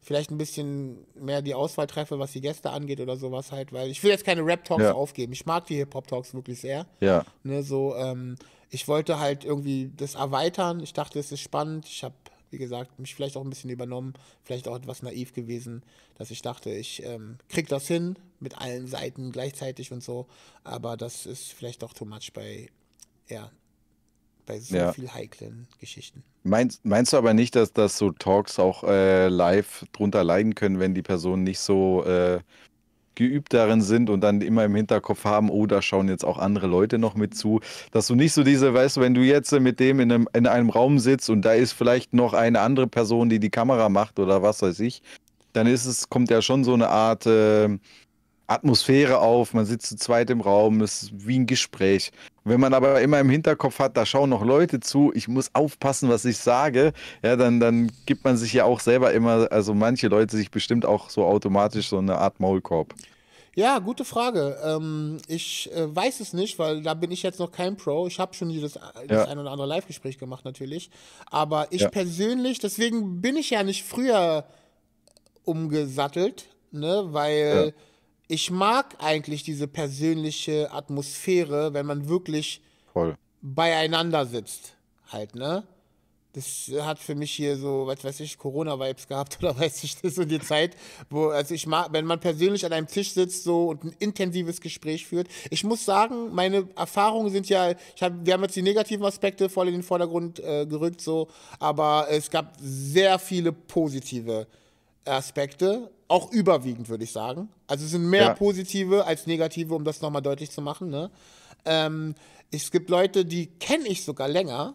vielleicht ein bisschen mehr die Auswahl treffe, was die Gäste angeht oder sowas halt, weil ich will jetzt keine Rap-Talks ja. aufgeben. Ich mag die Hip-Hop-Talks wirklich sehr. Ja. Ne, so, ähm, ich wollte halt irgendwie das erweitern. Ich dachte, es ist spannend. Ich habe wie gesagt, mich vielleicht auch ein bisschen übernommen, vielleicht auch etwas naiv gewesen, dass ich dachte, ich ähm, krieg das hin mit allen Seiten gleichzeitig und so. Aber das ist vielleicht auch too much bei, ja, bei so ja. viel heiklen Geschichten. Meinst, meinst du aber nicht, dass, dass so Talks auch äh, live drunter leiden können, wenn die Person nicht so äh, geübt darin sind und dann immer im Hinterkopf haben, oh, da schauen jetzt auch andere Leute noch mit zu, dass du nicht so diese, weißt du, wenn du jetzt mit dem in einem, in einem Raum sitzt und da ist vielleicht noch eine andere Person, die die Kamera macht oder was weiß ich, dann ist es, kommt ja schon so eine Art äh, Atmosphäre auf, man sitzt zu zweit im Raum, es ist wie ein Gespräch. Wenn man aber immer im Hinterkopf hat, da schauen noch Leute zu, ich muss aufpassen, was ich sage, ja, dann, dann gibt man sich ja auch selber immer, also manche Leute sich bestimmt auch so automatisch so eine Art Maulkorb. Ja, gute Frage. Ähm, ich äh, weiß es nicht, weil da bin ich jetzt noch kein Pro. Ich habe schon dieses, äh, ja. ein oder andere Live-Gespräch gemacht natürlich. Aber ich ja. persönlich, deswegen bin ich ja nicht früher umgesattelt, ne? weil ja ich mag eigentlich diese persönliche Atmosphäre, wenn man wirklich Voll. beieinander sitzt. Halt, ne? Das hat für mich hier so, was weiß ich, Corona-Vibes gehabt oder weiß ich das so die Zeit, wo, also ich mag, wenn man persönlich an einem Tisch sitzt so und ein intensives Gespräch führt. Ich muss sagen, meine Erfahrungen sind ja, ich hab, wir haben jetzt die negativen Aspekte voll in den Vordergrund äh, gerückt, so, aber es gab sehr viele positive äh, Aspekte, auch überwiegend, würde ich sagen. Also es sind mehr ja. positive als negative, um das nochmal deutlich zu machen. Ne? Ähm, es gibt Leute, die kenne ich sogar länger,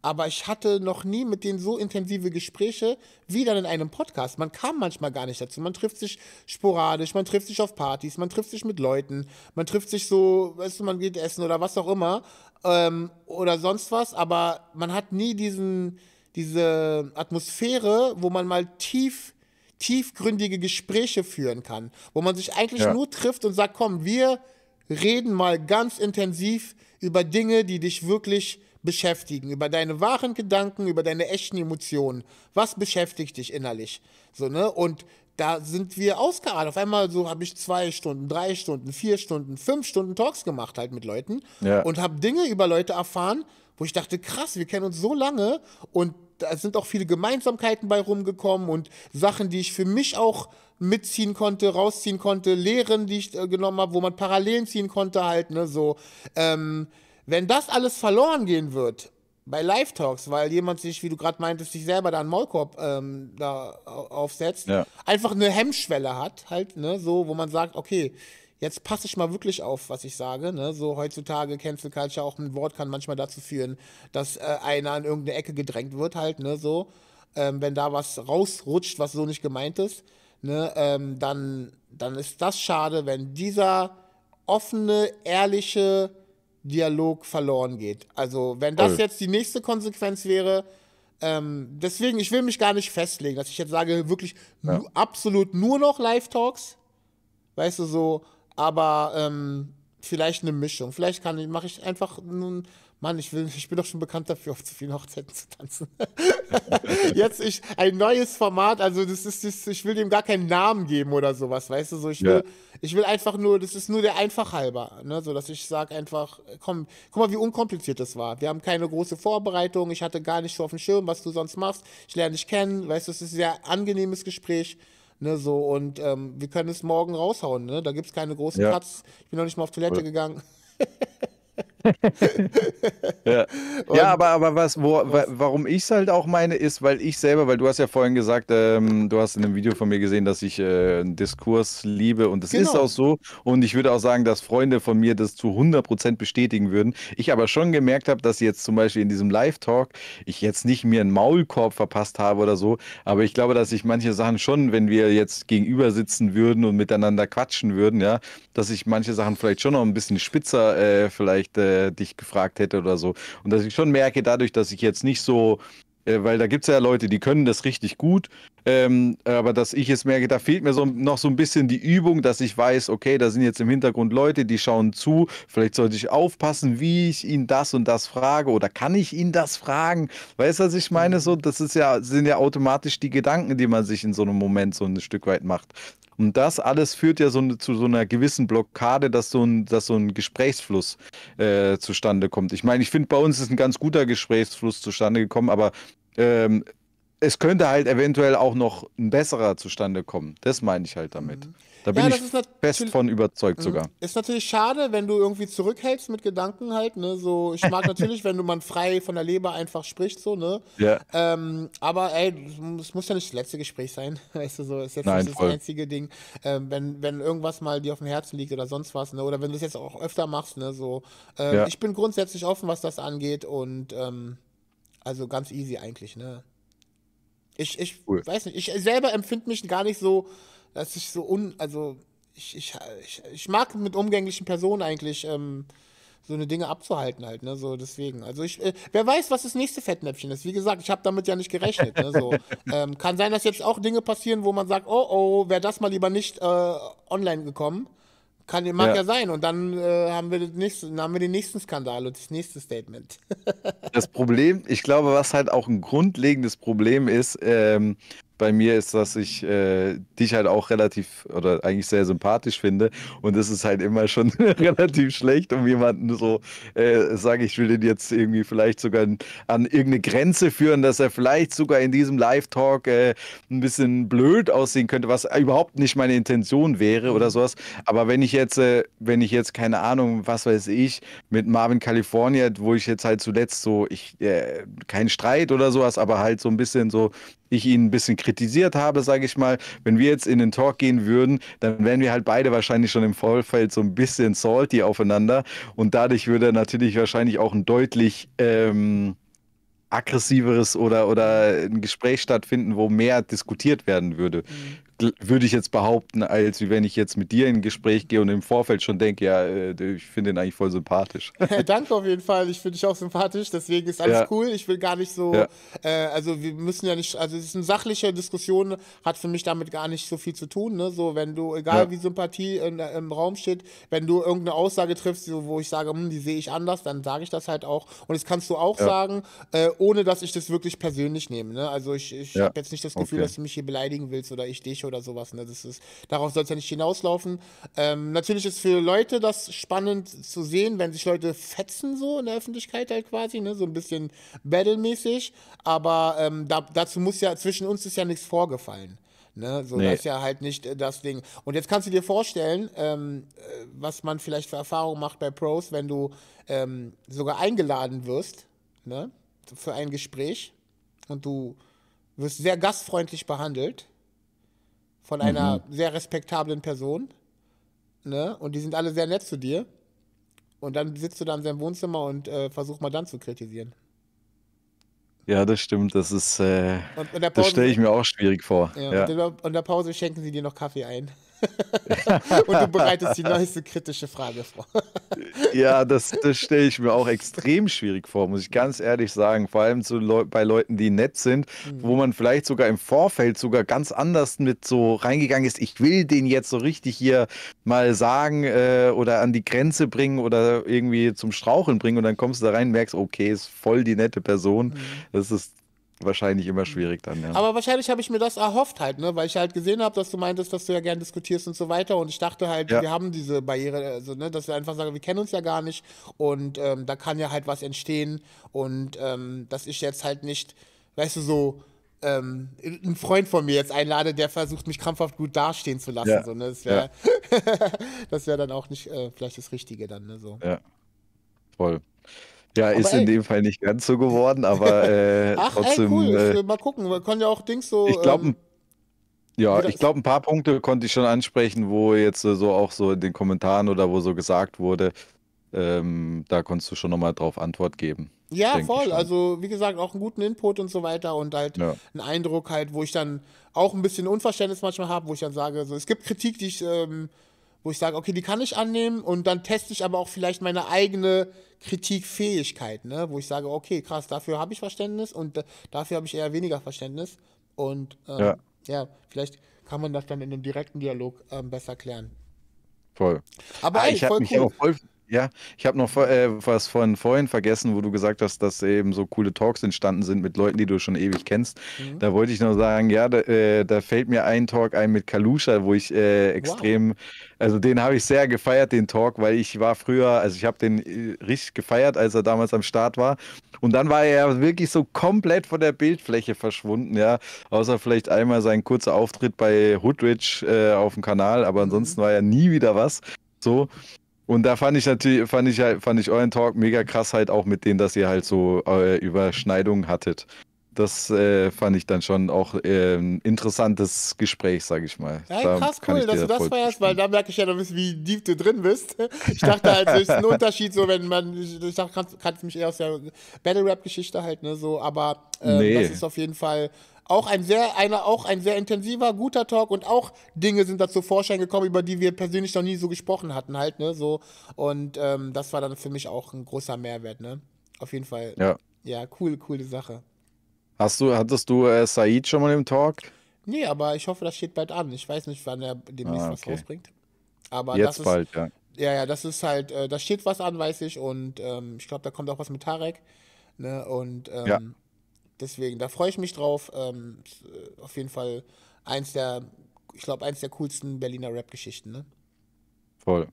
aber ich hatte noch nie mit denen so intensive Gespräche wie dann in einem Podcast. Man kam manchmal gar nicht dazu. Man trifft sich sporadisch, man trifft sich auf Partys, man trifft sich mit Leuten, man trifft sich so, weißt du, man geht essen oder was auch immer ähm, oder sonst was, aber man hat nie diesen, diese Atmosphäre, wo man mal tief tiefgründige Gespräche führen kann, wo man sich eigentlich ja. nur trifft und sagt, komm, wir reden mal ganz intensiv über Dinge, die dich wirklich beschäftigen, über deine wahren Gedanken, über deine echten Emotionen. Was beschäftigt dich innerlich? So, ne? Und da sind wir ausgeartet. Auf einmal so habe ich zwei Stunden, drei Stunden, vier Stunden, fünf Stunden Talks gemacht halt mit Leuten ja. und habe Dinge über Leute erfahren, wo ich dachte, krass, wir kennen uns so lange und da sind auch viele Gemeinsamkeiten bei rumgekommen und Sachen, die ich für mich auch mitziehen konnte, rausziehen konnte, Lehren, die ich äh, genommen habe, wo man Parallelen ziehen konnte halt, ne, so. Ähm, wenn das alles verloren gehen wird bei Live Talks, weil jemand sich, wie du gerade meintest, sich selber da einen Maulkorb ähm, da aufsetzt, ja. einfach eine Hemmschwelle hat halt, ne, so, wo man sagt, okay, jetzt passe ich mal wirklich auf, was ich sage. Ne? So heutzutage Cancel Culture auch ein Wort kann manchmal dazu führen, dass äh, einer in irgendeine Ecke gedrängt wird, halt, ne, so. Ähm, wenn da was rausrutscht, was so nicht gemeint ist, ne, ähm, dann, dann ist das schade, wenn dieser offene, ehrliche Dialog verloren geht. Also, wenn das also. jetzt die nächste Konsequenz wäre, ähm, deswegen, ich will mich gar nicht festlegen, dass ich jetzt sage, wirklich ja. absolut nur noch Live-Talks. Weißt du, so, aber ähm, vielleicht eine Mischung. Vielleicht kann ich, mache ich einfach nun. Mann, ich, will, ich bin doch schon bekannt dafür, auf zu vielen Hochzeiten zu tanzen. Jetzt ich, ein neues Format, also das ist, das, ich will dem gar keinen Namen geben oder sowas, weißt du, so ich will, ich will einfach nur, das ist nur der Einfach halber, ne, so dass ich sage einfach, komm, guck mal, wie unkompliziert das war. Wir haben keine große Vorbereitung, ich hatte gar nicht so auf dem Schirm, was du sonst machst. Ich lerne dich kennen, weißt du, es ist ein sehr angenehmes Gespräch. Ne, so, und ähm, wir können es morgen raushauen. Ne? Da gibt es keine großen ja. Cuts. Ich bin noch nicht mal auf Toilette ja. gegangen. ja, ja aber, aber was, wo, wa, warum ich es halt auch meine, ist, weil ich selber, weil du hast ja vorhin gesagt, ähm, du hast in einem Video von mir gesehen, dass ich äh, einen Diskurs liebe und das genau. ist auch so. Und ich würde auch sagen, dass Freunde von mir das zu 100% bestätigen würden. Ich aber schon gemerkt habe, dass jetzt zum Beispiel in diesem Live-Talk ich jetzt nicht mir einen Maulkorb verpasst habe oder so, aber ich glaube, dass ich manche Sachen schon, wenn wir jetzt gegenüber sitzen würden und miteinander quatschen würden, ja, dass ich manche Sachen vielleicht schon noch ein bisschen spitzer äh, vielleicht äh, äh, dich gefragt hätte oder so. Und dass ich schon merke, dadurch, dass ich jetzt nicht so, äh, weil da gibt es ja Leute, die können das richtig gut, ähm, aber dass ich jetzt merke, da fehlt mir so, noch so ein bisschen die Übung, dass ich weiß, okay, da sind jetzt im Hintergrund Leute, die schauen zu, vielleicht sollte ich aufpassen, wie ich ihnen das und das frage oder kann ich ihnen das fragen? Weißt du, was ich meine? Mhm. So, das ist ja, sind ja automatisch die Gedanken, die man sich in so einem Moment so ein Stück weit macht. Und das alles führt ja so, zu so einer gewissen Blockade, dass so ein, dass so ein Gesprächsfluss äh, zustande kommt. Ich meine, ich finde, bei uns ist ein ganz guter Gesprächsfluss zustande gekommen, aber ähm, es könnte halt eventuell auch noch ein besserer zustande kommen. Das meine ich halt damit. Mhm. Da bin ja, ich fest von überzeugt mhm. sogar. Ist natürlich schade, wenn du irgendwie zurückhältst mit Gedanken halt, ne? So, ich mag natürlich, wenn du man frei von der Leber einfach spricht, so, ne? Ja. Ähm, aber ey, es muss ja nicht das letzte Gespräch sein, weißt du so, ist jetzt Nein, nicht das einzige Ding. Ähm, wenn, wenn irgendwas mal dir auf dem Herzen liegt oder sonst was, ne? Oder wenn du es jetzt auch öfter machst, ne? So, ähm, ja. ich bin grundsätzlich offen, was das angeht und ähm, also ganz easy eigentlich, ne? Ich, ich cool. weiß nicht, ich selber empfinde mich gar nicht so das ist so un, also ich, ich, ich, ich mag mit umgänglichen Personen eigentlich ähm, so eine Dinge abzuhalten halt, ne? So deswegen. Also ich, äh, wer weiß, was das nächste Fettnäpfchen ist. Wie gesagt, ich habe damit ja nicht gerechnet. Ne? So, ähm, kann sein, dass jetzt auch Dinge passieren, wo man sagt, oh oh, wäre das mal lieber nicht äh, online gekommen. Kann, mag ja. ja sein. Und dann, äh, haben wir das nächste, haben wir den nächsten Skandal und das nächste Statement. das Problem, ich glaube, was halt auch ein grundlegendes Problem ist, ähm, bei mir ist, dass ich äh, dich halt auch relativ oder eigentlich sehr sympathisch finde. Und es ist halt immer schon relativ schlecht, um jemanden so, äh, sage ich, will den jetzt irgendwie vielleicht sogar an, irgendeine Grenze führen, dass er vielleicht sogar in diesem Live-Talk äh, ein bisschen blöd aussehen könnte, was überhaupt nicht meine Intention wäre oder mhm. sowas. Aber wenn ich jetzt, äh, wenn ich jetzt, keine Ahnung, was weiß ich, mit Marvin California, wo ich jetzt halt zuletzt so, ich, äh, keinen Streit oder sowas, aber halt so ein bisschen so, ich ihn ein bisschen kritisiert habe, sage ich mal. Wenn wir jetzt in den Talk gehen würden, dann wären wir halt beide wahrscheinlich schon im Vorfeld so ein bisschen salty aufeinander und dadurch würde natürlich wahrscheinlich auch ein deutlich ähm, aggressiveres oder, oder ein Gespräch stattfinden, wo mehr diskutiert werden würde. Mhm würde ich jetzt behaupten, als wie wenn ich jetzt mit dir in ein Gespräch gehe und im Vorfeld schon denke, ja, äh, ich finde ihn eigentlich voll sympathisch. Danke auf jeden Fall, ich finde dich auch sympathisch, deswegen ist alles ja. cool. Ich will gar nicht so, ja. äh, also wir müssen ja nicht, also es ist eine sachliche Diskussion, hat für mich damit gar nicht so viel zu tun. Ne? So, wenn du, egal ja. wie Sympathie in, im Raum steht, wenn du irgendeine Aussage triffst, so, wo ich sage, hm, die sehe ich anders, dann sage ich das halt auch. Und das kannst du auch sagen, äh, ohne dass ich das wirklich persönlich nehme. Ne? Also ich, ich habe jetzt nicht das Gefühl, okay. dass du mich hier beleidigen willst oder ich dich Oder oder sowas. Ne? Das ist, darauf soll es ja nicht hinauslaufen. Ähm, natürlich ist für Leute das spannend zu sehen, wenn sich Leute fetzen, so in der Öffentlichkeit halt quasi, ne? so ein bisschen battlemäßig. Aber ähm, da, dazu muss ja, zwischen uns ist ja nichts vorgefallen. Ne? So, nee. Das ist ja halt nicht äh, das Ding. Und jetzt kannst du dir vorstellen, ähm, äh, was man vielleicht für Erfahrungen macht bei Pros, wenn du ähm, sogar eingeladen wirst ne? für ein Gespräch und du wirst sehr gastfreundlich behandelt von einer mhm. sehr respektablen Person. Ne? Und die sind alle sehr nett zu dir. Und dann sitzt du da in seinem Wohnzimmer und äh, versuchst mal dann zu kritisieren. Ja, das stimmt. Das ist. Äh, und, und Pause, das stelle ich mir auch schwierig vor. Ja, ja. Und in der Pause schenken sie dir noch Kaffee ein. und du bereitest die neueste kritische Frage vor. ja, das, das stelle ich mir auch extrem schwierig vor, muss ich ganz ehrlich sagen. Vor allem Leu bei Leuten, die nett sind, mhm. wo man vielleicht sogar im Vorfeld sogar ganz anders mit so reingegangen ist. Ich will den jetzt so richtig hier mal sagen äh, oder an die Grenze bringen oder irgendwie zum Straucheln bringen. Und dann kommst du da rein und merkst, okay, ist voll die nette Person. Mhm. Das ist wahrscheinlich immer schwierig dann. Ja. Aber wahrscheinlich habe ich mir das erhofft halt, ne? weil ich halt gesehen habe, dass du meintest, dass du ja gerne diskutierst und so weiter. Und ich dachte halt, ja. wir haben diese Barriere, also, ne? dass wir einfach sagen, wir kennen uns ja gar nicht und ähm, da kann ja halt was entstehen. Und ähm, dass ich jetzt halt nicht, weißt du, so ähm, einen Freund von mir jetzt einlade, der versucht, mich krampfhaft gut dastehen zu lassen. Ja. So, ne? Das wäre ja. wär dann auch nicht äh, vielleicht das Richtige dann. Ne? So. Ja, voll. Ja, aber ist ey. in dem Fall nicht ganz so geworden, aber äh, Ach, trotzdem. Ey, cool. Äh, mal gucken, wir können ja auch Dings so. Ich glaube, ähm, ja, ich glaube, ein paar Punkte konnte ich schon ansprechen, wo jetzt äh, so auch so in den Kommentaren oder wo so gesagt wurde, ähm, da konntest du schon nochmal drauf Antwort geben. Ja, voll. Also, wie gesagt, auch einen guten Input und so weiter und halt ja. einen Eindruck halt, wo ich dann auch ein bisschen Unverständnis manchmal habe, wo ich dann sage, so, es gibt Kritik, die ich ähm, wo ich sage, okay, die kann ich annehmen und dann teste ich aber auch vielleicht meine eigene Kritikfähigkeit, ne? wo ich sage, okay, krass, dafür habe ich Verständnis und dafür habe ich eher weniger Verständnis. Und ähm, ja. ja. vielleicht kann man das dann in einem direkten Dialog ähm, besser klären. Voll. Aber, aber ah, ich habe cool. auch voll, ja, ich habe noch äh, was von vorhin vergessen, wo du gesagt hast, dass eben so coole Talks entstanden sind mit Leuten, die du schon ewig kennst. Mhm. Da wollte ich noch sagen, ja, da, äh, da, fällt mir ein Talk ein mit Kalusha, wo ich äh, extrem, wow. also den habe ich sehr gefeiert, den Talk, weil ich war früher, also ich habe den äh, richtig gefeiert, als er damals am Start war. Und dann war er wirklich so komplett von der Bildfläche verschwunden, ja. Außer vielleicht einmal sein kurzer Auftritt bei Hoodridge äh, auf dem Kanal, aber mhm. ansonsten mhm. war ja nie wieder was. So. Und da fand ich natürlich, fand ich halt, fand ich euren Talk mega krass halt auch mit denen, dass ihr halt so äh, Überschneidungen hattet. Das äh, fand ich dann schon auch äh, ein interessantes Gespräch, sag ich mal. Ja, da krass cool, dass du das feierst, weil da merke ich ja noch ein bisschen, wie deep du drin bist. Ich dachte halt, es ist ein Unterschied, so wenn man, ich dachte, kannst, kannst mich eher aus der Battle-Rap-Geschichte halt, ne, so, aber ähm, nee. das ist auf jeden Fall auch ein sehr, einer, auch ein sehr intensiver, guter Talk und auch Dinge sind da zu Vorschein gekommen, über die wir persönlich noch nie so gesprochen hatten, halt, ne? So. Und ähm, das war dann für mich auch ein großer Mehrwert, ne? Auf jeden Fall. Ja. Ja, cool, coole Sache. Hast du, hattest du äh, Said schon mal im Talk? Nee, aber ich hoffe, das steht bald an. Ich weiß nicht, wann er demnächst ah, okay. was rausbringt. Aber Jetzt ist, bald, ja. Ja, ja, das ist halt, äh, da steht was an, weiß ich. Und ähm, ich glaube, da kommt auch was mit Tarek. Ne? Und ähm, ja deswegen, da freue ich mich drauf. Ähm, äh, auf jeden Fall eins der, ich glaube, eins der coolsten Berliner Rap-Geschichten, ne? Voll.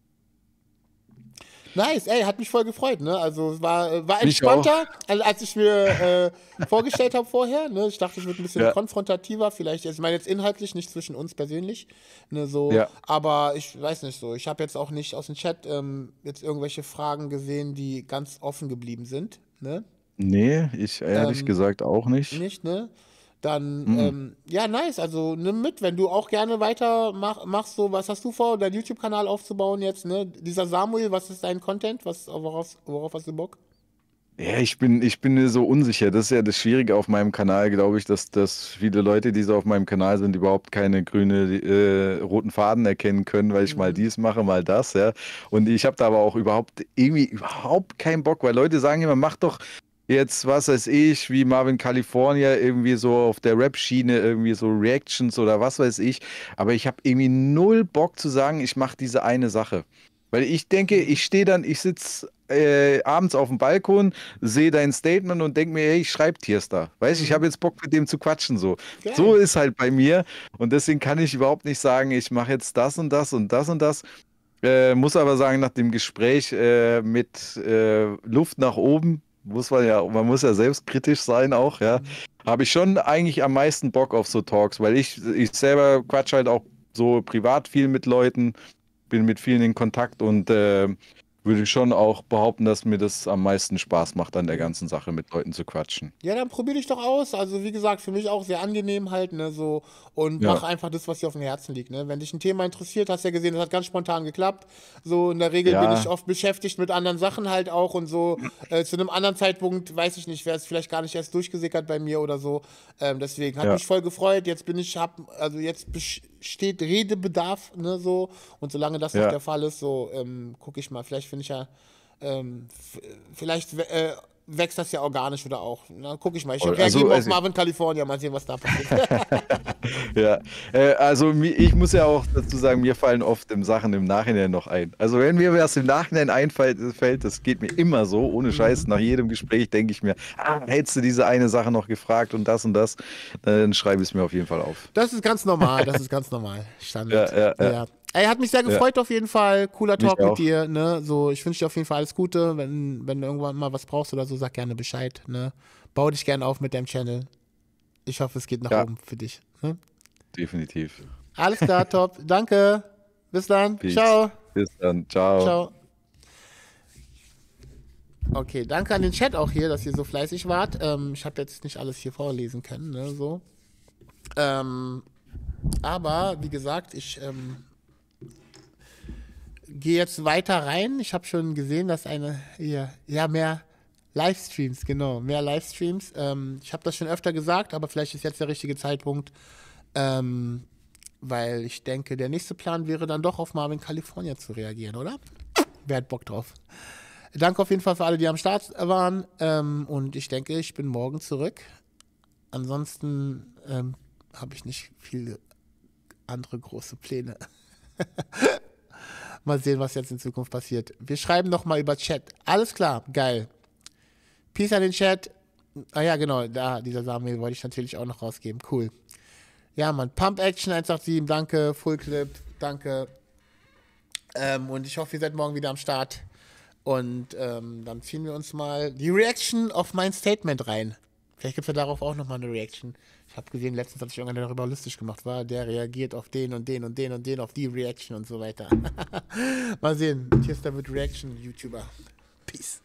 Nice, ey, hat mich voll gefreut, ne? Also war, äh, war entspannter, als ich mir äh, vorgestellt habe vorher. Ne? Ich dachte, ich wird ein bisschen ja. konfrontativer, vielleicht. Also, ich meine jetzt inhaltlich, nicht zwischen uns persönlich. Ne, so, ja. aber ich weiß nicht so. Ich habe jetzt auch nicht aus dem Chat ähm, jetzt irgendwelche Fragen gesehen, die ganz offen geblieben sind. Ne? Nee, ich ehrlich ähm, gesagt auch nicht. Nicht, ne? Dann, mhm. ähm, ja, nice. Also nimm mit, wenn du auch gerne weiter mach, machst, so, was hast du vor, deinen YouTube-Kanal aufzubauen jetzt, ne? Dieser Samuel, was ist dein Content? Was, worauf, worauf hast du Bock? Ja, ich bin, ich bin mir so unsicher. Das ist ja das Schwierige auf meinem Kanal, glaube ich, dass, dass viele Leute, die so auf meinem Kanal sind, überhaupt keine grüne, äh, roten Faden erkennen können, weil ich mhm. mal dies mache, mal das, ja. Und ich habe da aber auch überhaupt, irgendwie überhaupt keinen Bock, weil Leute sagen immer, mach doch jetzt, was weiß ich, wie Marvin California irgendwie so auf der Rap-Schiene irgendwie so Reactions oder was weiß ich. Aber ich habe irgendwie null Bock zu sagen, ich mache diese eine Sache. Weil ich denke, ich stehe dann, ich sitze äh, abends auf dem Balkon, sehe dein Statement und denke mir, hey, ich schreibe Tiers da. Weißt du, ich habe jetzt Bock mit dem zu quatschen. So. so ist halt bei mir. Und deswegen kann ich überhaupt nicht sagen, ich mache jetzt das und das und das und das. Äh, muss aber sagen, nach dem Gespräch äh, mit äh, Luft nach oben muss man ja, man muss ja selbstkritisch sein auch, ja. Mhm. Habe ich schon eigentlich am meisten Bock auf so Talks, weil ich, ich selber quatsch halt auch so privat viel mit Leuten, bin mit vielen in Kontakt und äh, würde ich schon auch behaupten, dass mir das am meisten Spaß macht, an der ganzen Sache mit Leuten zu quatschen. Ja, dann probiere dich doch aus. Also, wie gesagt, für mich auch sehr angenehm halt, ne, so. Und ja. mach einfach das, was dir auf dem Herzen liegt, ne. Wenn dich ein Thema interessiert, hast du ja gesehen, das hat ganz spontan geklappt. So, in der Regel ja. bin ich oft beschäftigt mit anderen Sachen halt auch und so. Äh, zu einem anderen Zeitpunkt, weiß ich nicht, wäre es vielleicht gar nicht erst durchgesickert bei mir oder so. Ähm, deswegen hat ja. mich voll gefreut. Jetzt bin ich, hab, also jetzt steht Redebedarf, ne, so. Und solange das ja. nicht der Fall ist, so ähm, gucke ich mal. Vielleicht finde ich ja, ähm, vielleicht äh, wächst das ja organisch wieder auch. Na, guck ich mal. Ich reagiere also, auf Marvin California, mal sehen, was da passiert. ja, äh, also ich muss ja auch dazu sagen, mir fallen oft im Sachen im Nachhinein noch ein. Also wenn mir was im Nachhinein einfällt, äh, das geht mir immer so, ohne mhm. Scheiß. Nach jedem Gespräch denke ich mir, ah, hättest du diese eine Sache noch gefragt und das und das, äh, dann schreibe ich es mir auf jeden Fall auf. Das ist ganz normal, das ist ganz normal. Standard. Ja, ja, ja. ja. Ey, hat mich sehr gefreut ja. auf jeden Fall. Cooler Talk mit dir. Ne? So, ich wünsche dir auf jeden Fall alles Gute. Wenn, wenn du irgendwann mal was brauchst oder so, sag gerne Bescheid. Ne? Bau dich gerne auf mit deinem Channel. Ich hoffe, es geht nach ja. oben für dich. Ne? Definitiv. Alles klar, top. Danke. Bis dann. Peace. Ciao. Bis dann. Ciao. Ciao. Okay, danke an den Chat auch hier, dass ihr so fleißig wart. Ähm, ich habe jetzt nicht alles hier vorlesen können, ne, so. Ähm, aber wie gesagt, ich ähm, gehe jetzt weiter rein. Ich habe schon gesehen, dass eine hier, ja mehr Livestreams, genau, mehr Livestreams. Ähm, ich habe das schon öfter gesagt, aber vielleicht ist jetzt der richtige Zeitpunkt, ähm, weil ich denke, der nächste Plan wäre dann doch auf Marvin California zu reagieren, oder? Wer hat Bock drauf? Danke auf jeden Fall für alle, die am Start waren. Ähm, und ich denke, ich bin morgen zurück. Ansonsten ähm, habe ich nicht viele andere große Pläne. Mal sehen, was jetzt in Zukunft passiert. Wir schreiben nochmal über Chat. Alles klar, geil. Peace an den Chat. Ah ja, genau, da, dieser Samuel wollte ich natürlich auch noch rausgeben. Cool. Ja, Mann, Pump Action 187, danke. Full Clip, danke. Ähm, und ich hoffe, ihr seid morgen wieder am Start. Und ähm, dann ziehen wir uns mal die Reaction auf mein Statement rein. Vielleicht gibt es ja darauf auch nochmal eine Reaction. Ich habe gesehen, letztens hat sich irgendeiner darüber lustig gemacht, war der reagiert auf den und den und den und den, auf die Reaction und so weiter. Mal sehen. Tschüss, ist David Reaction, YouTuber. Peace.